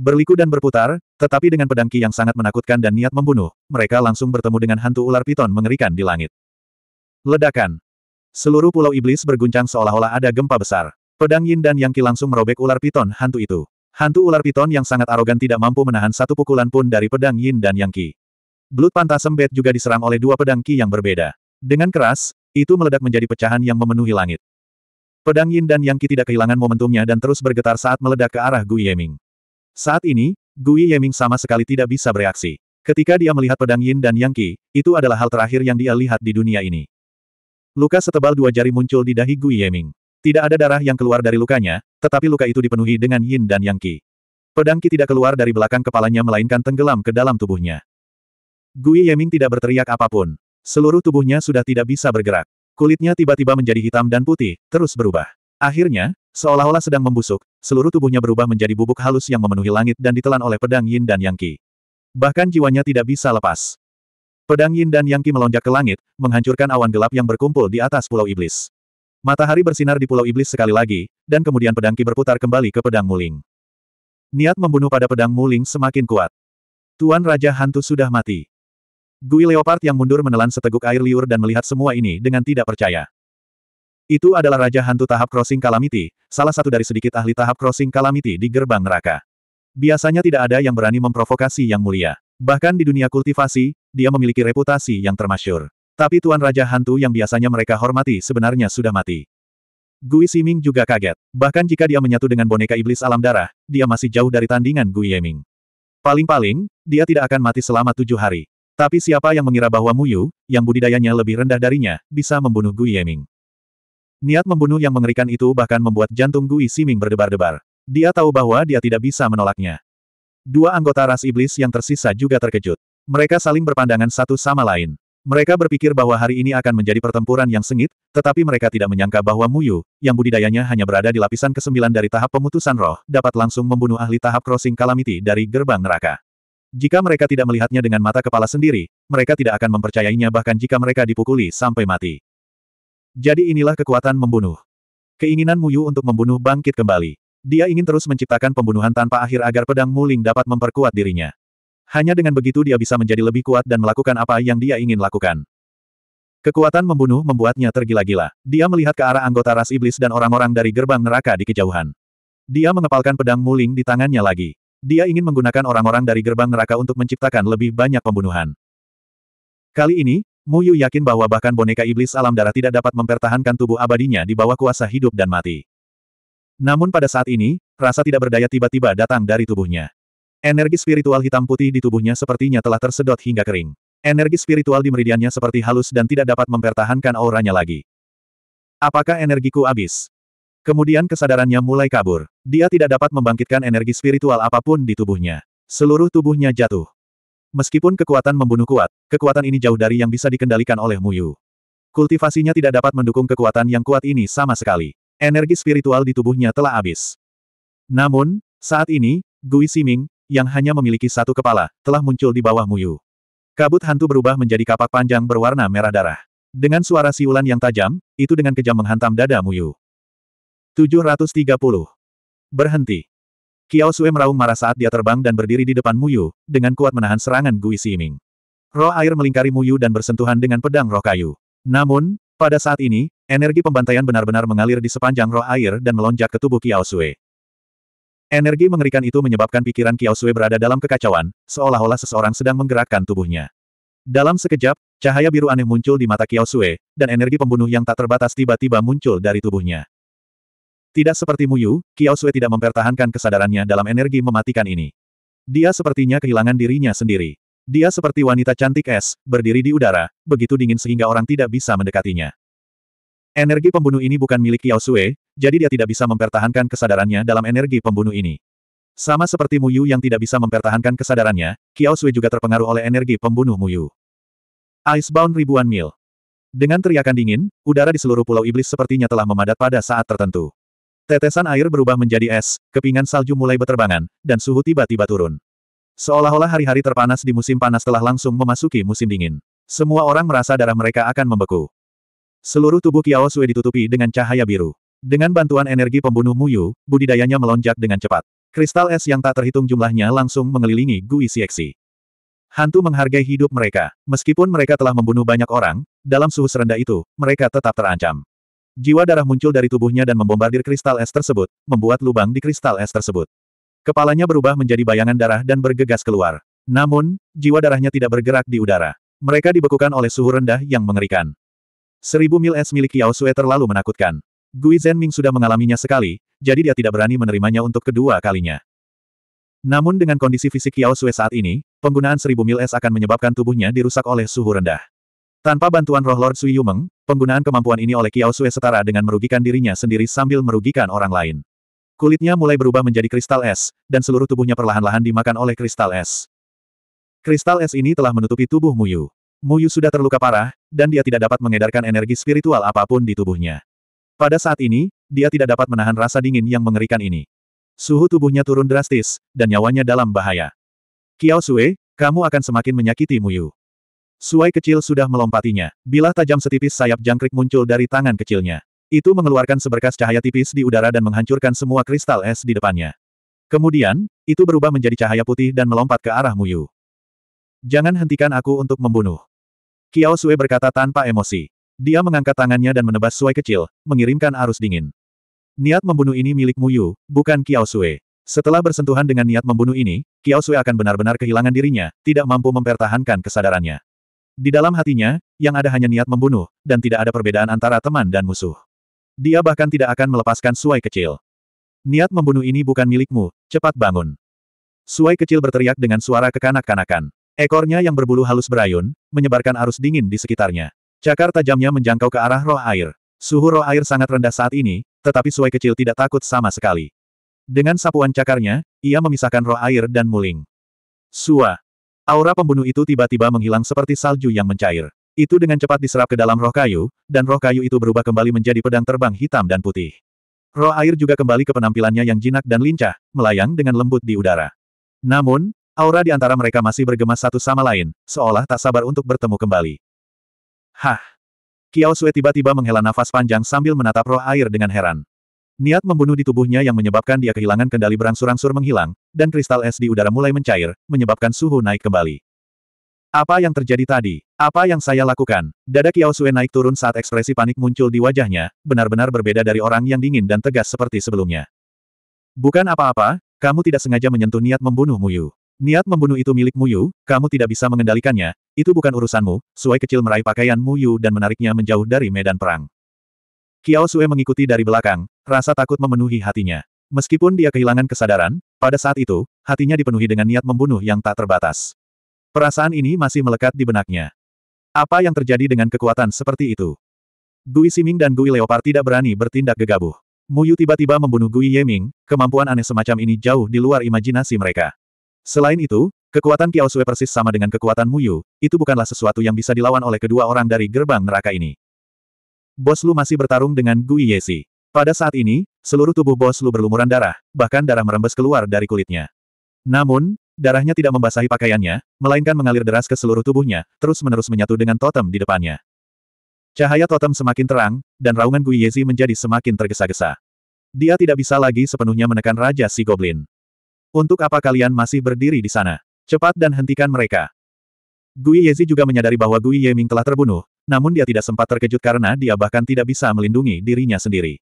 [SPEAKER 1] Berliku dan berputar, tetapi dengan pedang Ki yang sangat menakutkan dan niat membunuh, mereka langsung bertemu dengan hantu ular piton mengerikan di langit. Ledakan. Seluruh pulau iblis berguncang seolah-olah ada gempa besar. Pedang Yin dan Yang Qi langsung merobek ular piton hantu itu. Hantu ular piton yang sangat arogan tidak mampu menahan satu pukulan pun dari pedang Yin dan Yang Qi. Belut pantas sembet juga diserang oleh dua pedang Qi yang berbeda. Dengan keras, itu meledak menjadi pecahan yang memenuhi langit. Pedang Yin dan Yang Qi tidak kehilangan momentumnya dan terus bergetar saat meledak ke arah Gu Yeming. Saat ini, Gui Yeming sama sekali tidak bisa bereaksi. Ketika dia melihat pedang Yin dan Yang Qi, itu adalah hal terakhir yang dia lihat di dunia ini. Luka setebal dua jari muncul di dahi Gui Yeming. Tidak ada darah yang keluar dari lukanya, tetapi luka itu dipenuhi dengan Yin dan Yang Qi. Pedang Qi tidak keluar dari belakang kepalanya melainkan tenggelam ke dalam tubuhnya. Gui Yeming tidak berteriak apapun. Seluruh tubuhnya sudah tidak bisa bergerak. Kulitnya tiba-tiba menjadi hitam dan putih, terus berubah. Akhirnya, Seolah-olah sedang membusuk, seluruh tubuhnya berubah menjadi bubuk halus yang memenuhi langit dan ditelan oleh pedang Yin dan Yang Qi. Bahkan jiwanya tidak bisa lepas. Pedang Yin dan Yang Qi melonjak ke langit, menghancurkan awan gelap yang berkumpul di atas Pulau Iblis. Matahari bersinar di Pulau Iblis sekali lagi, dan kemudian pedang Qi berputar kembali ke pedang Muling. Niat membunuh pada pedang Muling semakin kuat. Tuan Raja Hantu sudah mati. Gui Leopard yang mundur menelan seteguk air liur dan melihat semua ini dengan tidak percaya. Itu adalah Raja Hantu Tahap Crossing Kalamiti, salah satu dari sedikit ahli tahap Crossing Kalamiti di gerbang neraka. Biasanya tidak ada yang berani memprovokasi yang mulia. Bahkan di dunia kultivasi, dia memiliki reputasi yang termasyur. Tapi Tuan Raja Hantu yang biasanya mereka hormati sebenarnya sudah mati. Gui Siming juga kaget. Bahkan jika dia menyatu dengan boneka iblis alam darah, dia masih jauh dari tandingan Gui Yeming. Paling-paling, dia tidak akan mati selama tujuh hari. Tapi siapa yang mengira bahwa Muyu, yang budidayanya lebih rendah darinya, bisa membunuh Gui Yeming? Niat membunuh yang mengerikan itu bahkan membuat jantung Gui Siming berdebar-debar. Dia tahu bahwa dia tidak bisa menolaknya. Dua anggota ras iblis yang tersisa juga terkejut. Mereka saling berpandangan satu sama lain. Mereka berpikir bahwa hari ini akan menjadi pertempuran yang sengit, tetapi mereka tidak menyangka bahwa Muyu, yang budidayanya hanya berada di lapisan ke-9 dari tahap pemutusan roh, dapat langsung membunuh ahli tahap crossing calamity dari gerbang neraka. Jika mereka tidak melihatnya dengan mata kepala sendiri, mereka tidak akan mempercayainya bahkan jika mereka dipukuli sampai mati. Jadi inilah kekuatan membunuh. Keinginan Muyu untuk membunuh bangkit kembali. Dia ingin terus menciptakan pembunuhan tanpa akhir agar pedang Muling dapat memperkuat dirinya. Hanya dengan begitu dia bisa menjadi lebih kuat dan melakukan apa yang dia ingin lakukan. Kekuatan membunuh membuatnya tergila-gila. Dia melihat ke arah anggota ras iblis dan orang-orang dari gerbang neraka di kejauhan. Dia mengepalkan pedang muling di tangannya lagi. Dia ingin menggunakan orang-orang dari gerbang neraka untuk menciptakan lebih banyak pembunuhan. Kali ini, Muyu yakin bahwa bahkan boneka iblis alam darah tidak dapat mempertahankan tubuh abadinya di bawah kuasa hidup dan mati. Namun pada saat ini, rasa tidak berdaya tiba-tiba datang dari tubuhnya. Energi spiritual hitam putih di tubuhnya sepertinya telah tersedot hingga kering. Energi spiritual di meridiannya seperti halus dan tidak dapat mempertahankan auranya lagi. Apakah energiku habis? Kemudian kesadarannya mulai kabur. Dia tidak dapat membangkitkan energi spiritual apapun di tubuhnya. Seluruh tubuhnya jatuh. Meskipun kekuatan membunuh kuat, kekuatan ini jauh dari yang bisa dikendalikan oleh Muyu. Kultivasinya tidak dapat mendukung kekuatan yang kuat ini sama sekali. Energi spiritual di tubuhnya telah habis. Namun, saat ini, Gui Siming, yang hanya memiliki satu kepala, telah muncul di bawah Muyu. Kabut hantu berubah menjadi kapak panjang berwarna merah darah. Dengan suara siulan yang tajam, itu dengan kejam menghantam dada Muyu. 730. Berhenti. Kiao Sue meraung marah saat dia terbang dan berdiri di depan Muyu, dengan kuat menahan serangan Gui Siming. Roh air melingkari Muyu dan bersentuhan dengan pedang roh kayu. Namun, pada saat ini, energi pembantaian benar-benar mengalir di sepanjang roh air dan melonjak ke tubuh Kiao Sue. Energi mengerikan itu menyebabkan pikiran Kiao Sue berada dalam kekacauan, seolah-olah seseorang sedang menggerakkan tubuhnya. Dalam sekejap, cahaya biru aneh muncul di mata Kiao Sue, dan energi pembunuh yang tak terbatas tiba-tiba muncul dari tubuhnya. Tidak seperti Muyu, Kiao Sui tidak mempertahankan kesadarannya dalam energi mematikan ini. Dia sepertinya kehilangan dirinya sendiri. Dia seperti wanita cantik es, berdiri di udara, begitu dingin sehingga orang tidak bisa mendekatinya. Energi pembunuh ini bukan milik Kiao Sui, jadi dia tidak bisa mempertahankan kesadarannya dalam energi pembunuh ini. Sama seperti Muyu yang tidak bisa mempertahankan kesadarannya, Kiao Sui juga terpengaruh oleh energi pembunuh Muyu. Icebound ribuan mil. Dengan teriakan dingin, udara di seluruh pulau iblis sepertinya telah memadat pada saat tertentu. Tetesan air berubah menjadi es, kepingan salju mulai berterbangan, dan suhu tiba-tiba turun. Seolah-olah hari-hari terpanas di musim panas telah langsung memasuki musim dingin. Semua orang merasa darah mereka akan membeku. Seluruh tubuh Kiao Sui ditutupi dengan cahaya biru. Dengan bantuan energi pembunuh Muyu, budidayanya melonjak dengan cepat. Kristal es yang tak terhitung jumlahnya langsung mengelilingi Gui Siexi. Hantu menghargai hidup mereka. Meskipun mereka telah membunuh banyak orang, dalam suhu serendah itu, mereka tetap terancam. Jiwa darah muncul dari tubuhnya dan membombardir kristal es tersebut, membuat lubang di kristal es tersebut. Kepalanya berubah menjadi bayangan darah dan bergegas keluar. Namun, jiwa darahnya tidak bergerak di udara. Mereka dibekukan oleh suhu rendah yang mengerikan. Seribu mil es milik Yao Sue terlalu menakutkan. Gui Zhenming sudah mengalaminya sekali, jadi dia tidak berani menerimanya untuk kedua kalinya. Namun dengan kondisi fisik Yao Sue saat ini, penggunaan seribu mil es akan menyebabkan tubuhnya dirusak oleh suhu rendah. Tanpa bantuan roh Lord Sui Yumeng, penggunaan kemampuan ini oleh Kiao Sui setara dengan merugikan dirinya sendiri sambil merugikan orang lain. Kulitnya mulai berubah menjadi kristal es, dan seluruh tubuhnya perlahan-lahan dimakan oleh kristal es. Kristal es ini telah menutupi tubuh Muyu. Muyu sudah terluka parah, dan dia tidak dapat mengedarkan energi spiritual apapun di tubuhnya. Pada saat ini, dia tidak dapat menahan rasa dingin yang mengerikan ini. Suhu tubuhnya turun drastis, dan nyawanya dalam bahaya. Kiao Sui, kamu akan semakin menyakiti Muyu. Suai kecil sudah melompatinya. Bilah tajam setipis sayap jangkrik muncul dari tangan kecilnya. Itu mengeluarkan seberkas cahaya tipis di udara dan menghancurkan semua kristal es di depannya. Kemudian, itu berubah menjadi cahaya putih dan melompat ke arah Muyu. Jangan hentikan aku untuk membunuh. Kiao Sui berkata tanpa emosi. Dia mengangkat tangannya dan menebas Suai kecil, mengirimkan arus dingin. Niat membunuh ini milik Muyu, bukan Kiao Sui. Setelah bersentuhan dengan niat membunuh ini, Kiao Sui akan benar-benar kehilangan dirinya, tidak mampu mempertahankan kesadarannya. Di dalam hatinya, yang ada hanya niat membunuh, dan tidak ada perbedaan antara teman dan musuh. Dia bahkan tidak akan melepaskan suai kecil. Niat membunuh ini bukan milikmu, cepat bangun. Suai kecil berteriak dengan suara kekanak-kanakan. Ekornya yang berbulu halus berayun, menyebarkan arus dingin di sekitarnya. Cakar tajamnya menjangkau ke arah roh air. Suhu roh air sangat rendah saat ini, tetapi suai kecil tidak takut sama sekali. Dengan sapuan cakarnya, ia memisahkan roh air dan muling. Sua. Aura pembunuh itu tiba-tiba menghilang seperti salju yang mencair. Itu dengan cepat diserap ke dalam roh kayu, dan roh kayu itu berubah kembali menjadi pedang terbang hitam dan putih. Roh air juga kembali ke penampilannya yang jinak dan lincah, melayang dengan lembut di udara. Namun, aura di antara mereka masih bergema satu sama lain, seolah tak sabar untuk bertemu kembali. Hah! Kiao Sue tiba-tiba menghela nafas panjang sambil menatap roh air dengan heran. Niat membunuh di tubuhnya yang menyebabkan dia kehilangan kendali berangsur-angsur menghilang, dan kristal es di udara mulai mencair, menyebabkan suhu naik kembali. Apa yang terjadi tadi? Apa yang saya lakukan? Dada Kiao Sue naik turun saat ekspresi panik muncul di wajahnya, benar-benar berbeda dari orang yang dingin dan tegas seperti sebelumnya. Bukan apa-apa, kamu tidak sengaja menyentuh niat membunuh Muyu. Niat membunuh itu milik Muyu, kamu tidak bisa mengendalikannya, itu bukan urusanmu, Suai kecil meraih pakaian Muyu dan menariknya menjauh dari medan perang. Kiao Sue mengikuti dari belakang, rasa takut memenuhi hatinya. Meskipun dia kehilangan kesadaran, pada saat itu, hatinya dipenuhi dengan niat membunuh yang tak terbatas. Perasaan ini masih melekat di benaknya. Apa yang terjadi dengan kekuatan seperti itu? Gui Siming dan Gui Leopard tidak berani bertindak gegabah. Muyu tiba-tiba membunuh Gui Yeming, kemampuan aneh semacam ini jauh di luar imajinasi mereka. Selain itu, kekuatan Kiao Sue persis sama dengan kekuatan Muyu, itu bukanlah sesuatu yang bisa dilawan oleh kedua orang dari gerbang neraka ini bos Lu masih bertarung dengan Gui Yesi. Pada saat ini, seluruh tubuh bos Lu berlumuran darah, bahkan darah merembes keluar dari kulitnya. Namun, darahnya tidak membasahi pakaiannya, melainkan mengalir deras ke seluruh tubuhnya, terus-menerus menyatu dengan totem di depannya. Cahaya totem semakin terang, dan raungan Gui Yesi menjadi semakin tergesa-gesa. Dia tidak bisa lagi sepenuhnya menekan Raja Si Goblin. Untuk apa kalian masih berdiri di sana? Cepat dan hentikan mereka. Gui Yezi juga menyadari bahwa Gui Yeming telah terbunuh, namun dia tidak sempat terkejut karena dia bahkan tidak bisa melindungi dirinya sendiri.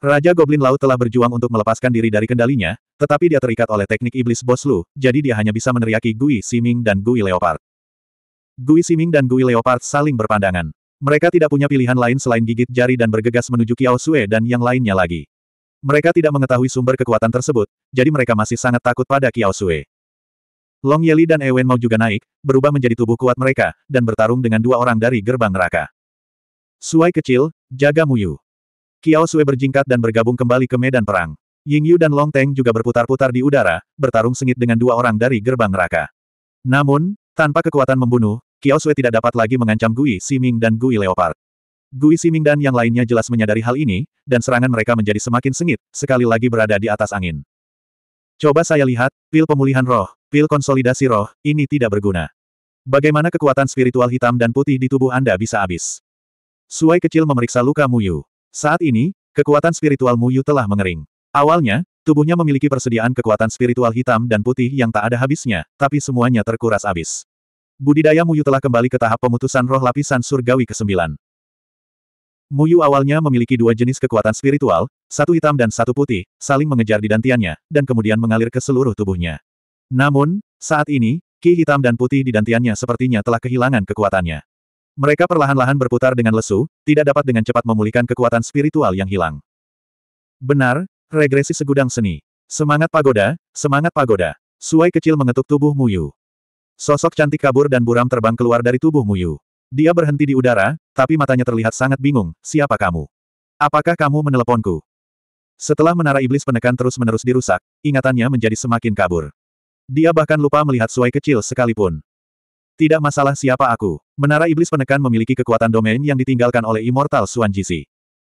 [SPEAKER 1] Raja Goblin Laut telah berjuang untuk melepaskan diri dari kendalinya, tetapi dia terikat oleh teknik iblis Boslu, jadi dia hanya bisa meneriaki Gui Siming dan Gui Leopard. Gui Siming dan Gui Leopard saling berpandangan. Mereka tidak punya pilihan lain selain gigit jari dan bergegas menuju Kiao Sue dan yang lainnya lagi. Mereka tidak mengetahui sumber kekuatan tersebut, jadi mereka masih sangat takut pada Kiao Sue. Long Yeli dan Ewen mau juga naik, berubah menjadi tubuh kuat mereka, dan bertarung dengan dua orang dari gerbang neraka. Suai kecil, jaga Muyu. Kiao Sue berjingkat dan bergabung kembali ke medan perang. Ying Yu dan Long Teng juga berputar-putar di udara, bertarung sengit dengan dua orang dari gerbang neraka. Namun, tanpa kekuatan membunuh, Kiao Sue tidak dapat lagi mengancam Gui Siming dan Gui Leopard. Gui Siming dan yang lainnya jelas menyadari hal ini, dan serangan mereka menjadi semakin sengit, sekali lagi berada di atas angin. Coba saya lihat, pil pemulihan roh, Pil konsolidasi roh, ini tidak berguna. Bagaimana kekuatan spiritual hitam dan putih di tubuh Anda bisa habis? Suai kecil memeriksa luka Muyu. Saat ini, kekuatan spiritual Muyu telah mengering. Awalnya, tubuhnya memiliki persediaan kekuatan spiritual hitam dan putih yang tak ada habisnya, tapi semuanya terkuras habis. Budidaya Muyu telah kembali ke tahap pemutusan roh lapisan surgawi ke-9. Muyu awalnya memiliki dua jenis kekuatan spiritual, satu hitam dan satu putih, saling mengejar di dantiannya, dan kemudian mengalir ke seluruh tubuhnya. Namun, saat ini, ki hitam dan putih di dantiannya sepertinya telah kehilangan kekuatannya. Mereka perlahan-lahan berputar dengan lesu, tidak dapat dengan cepat memulihkan kekuatan spiritual yang hilang. Benar, regresi segudang seni. Semangat pagoda, semangat pagoda. Suai kecil mengetuk tubuh Muyu. Sosok cantik kabur dan buram terbang keluar dari tubuh Muyu. Dia berhenti di udara, tapi matanya terlihat sangat bingung, siapa kamu? Apakah kamu meneleponku? Setelah menara iblis penekan terus-menerus dirusak, ingatannya menjadi semakin kabur. Dia bahkan lupa melihat suai kecil sekalipun. Tidak masalah siapa aku. Menara Iblis Penekan memiliki kekuatan domain yang ditinggalkan oleh Immortal Suan Jisi.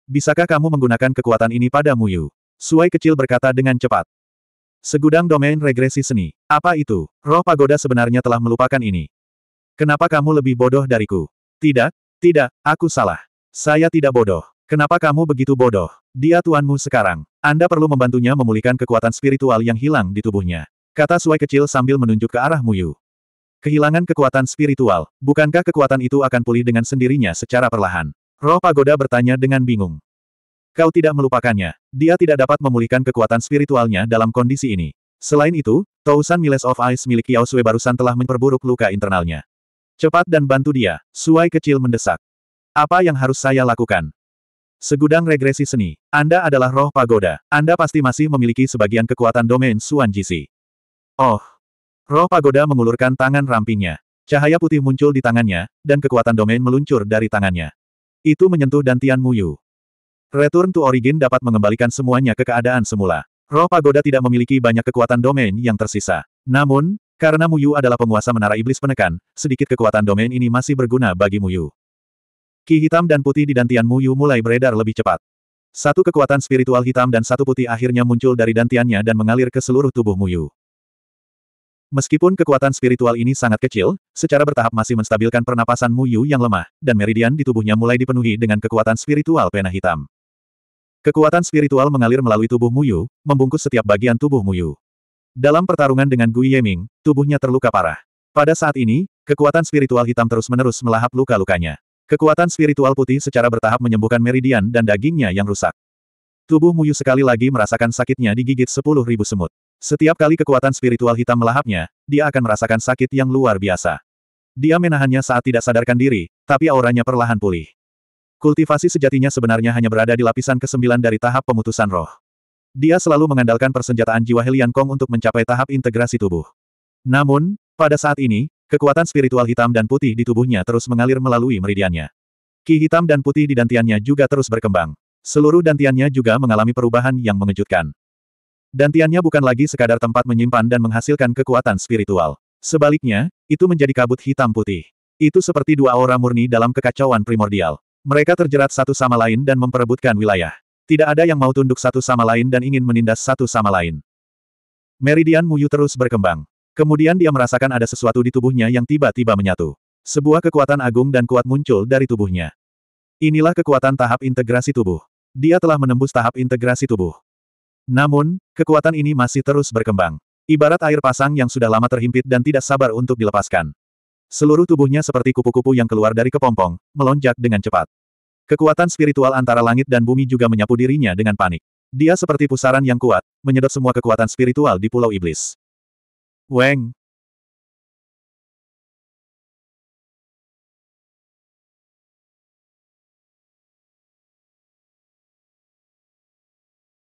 [SPEAKER 1] Bisakah kamu menggunakan kekuatan ini pada Muyu? Suai kecil berkata dengan cepat. Segudang domain regresi seni. Apa itu? Roh pagoda sebenarnya telah melupakan ini. Kenapa kamu lebih bodoh dariku? Tidak, tidak, aku salah. Saya tidak bodoh. Kenapa kamu begitu bodoh? Dia tuanmu sekarang. Anda perlu membantunya memulihkan kekuatan spiritual yang hilang di tubuhnya. Kata Suai kecil sambil menunjuk ke arah Muyu. Kehilangan kekuatan spiritual, bukankah kekuatan itu akan pulih dengan sendirinya secara perlahan? Roh pagoda bertanya dengan bingung. Kau tidak melupakannya. Dia tidak dapat memulihkan kekuatan spiritualnya dalam kondisi ini. Selain itu, Tausan Miles of Ice milik Yao Sui barusan telah memperburuk luka internalnya. Cepat dan bantu dia, Suai kecil mendesak. Apa yang harus saya lakukan? Segudang regresi seni. Anda adalah roh pagoda. Anda pasti masih memiliki sebagian kekuatan domain Suan Jisi. Oh! Roh pagoda mengulurkan tangan rampingnya. Cahaya putih muncul di tangannya, dan kekuatan domain meluncur dari tangannya. Itu menyentuh Dantian Muyu. Return to Origin dapat mengembalikan semuanya ke keadaan semula. Roh pagoda tidak memiliki banyak kekuatan domain yang tersisa. Namun, karena Muyu adalah penguasa menara iblis penekan, sedikit kekuatan domain ini masih berguna bagi Muyu. Ki hitam dan putih di Dantian Muyu mulai beredar lebih cepat. Satu kekuatan spiritual hitam dan satu putih akhirnya muncul dari dantiannya dan mengalir ke seluruh tubuh Muyu. Meskipun kekuatan spiritual ini sangat kecil, secara bertahap masih menstabilkan pernapasan Mu Yu yang lemah, dan meridian di tubuhnya mulai dipenuhi dengan kekuatan spiritual pena hitam. Kekuatan spiritual mengalir melalui tubuh Mu Yu, membungkus setiap bagian tubuh Mu Yu. Dalam pertarungan dengan Gui Yeming, tubuhnya terluka parah. Pada saat ini, kekuatan spiritual hitam terus-menerus melahap luka-lukanya. Kekuatan spiritual putih secara bertahap menyembuhkan meridian dan dagingnya yang rusak. Tubuh Muyu sekali lagi merasakan sakitnya digigit sepuluh ribu semut. Setiap kali kekuatan spiritual hitam melahapnya, dia akan merasakan sakit yang luar biasa. Dia menahannya saat tidak sadarkan diri, tapi auranya perlahan pulih. Kultivasi sejatinya sebenarnya hanya berada di lapisan ke-9 dari tahap pemutusan roh. Dia selalu mengandalkan persenjataan jiwa Helian Kong untuk mencapai tahap integrasi tubuh. Namun, pada saat ini, kekuatan spiritual hitam dan putih di tubuhnya terus mengalir melalui meridiannya. Ki hitam dan putih di dantiannya juga terus berkembang. Seluruh dantiannya juga mengalami perubahan yang mengejutkan. Dantiannya bukan lagi sekadar tempat menyimpan dan menghasilkan kekuatan spiritual. Sebaliknya, itu menjadi kabut hitam putih. Itu seperti dua aura murni dalam kekacauan primordial. Mereka terjerat satu sama lain dan memperebutkan wilayah. Tidak ada yang mau tunduk satu sama lain dan ingin menindas satu sama lain. Meridian Muyu terus berkembang. Kemudian dia merasakan ada sesuatu di tubuhnya yang tiba-tiba menyatu. Sebuah kekuatan agung dan kuat muncul dari tubuhnya. Inilah kekuatan tahap integrasi tubuh. Dia telah menembus tahap integrasi tubuh. Namun, kekuatan ini masih terus berkembang. Ibarat air pasang yang sudah lama terhimpit dan tidak sabar untuk dilepaskan. Seluruh tubuhnya seperti kupu-kupu yang keluar dari kepompong, melonjak dengan cepat. Kekuatan spiritual antara langit dan bumi juga menyapu dirinya dengan panik. Dia seperti pusaran yang kuat, menyedot semua kekuatan spiritual di Pulau Iblis. Weng,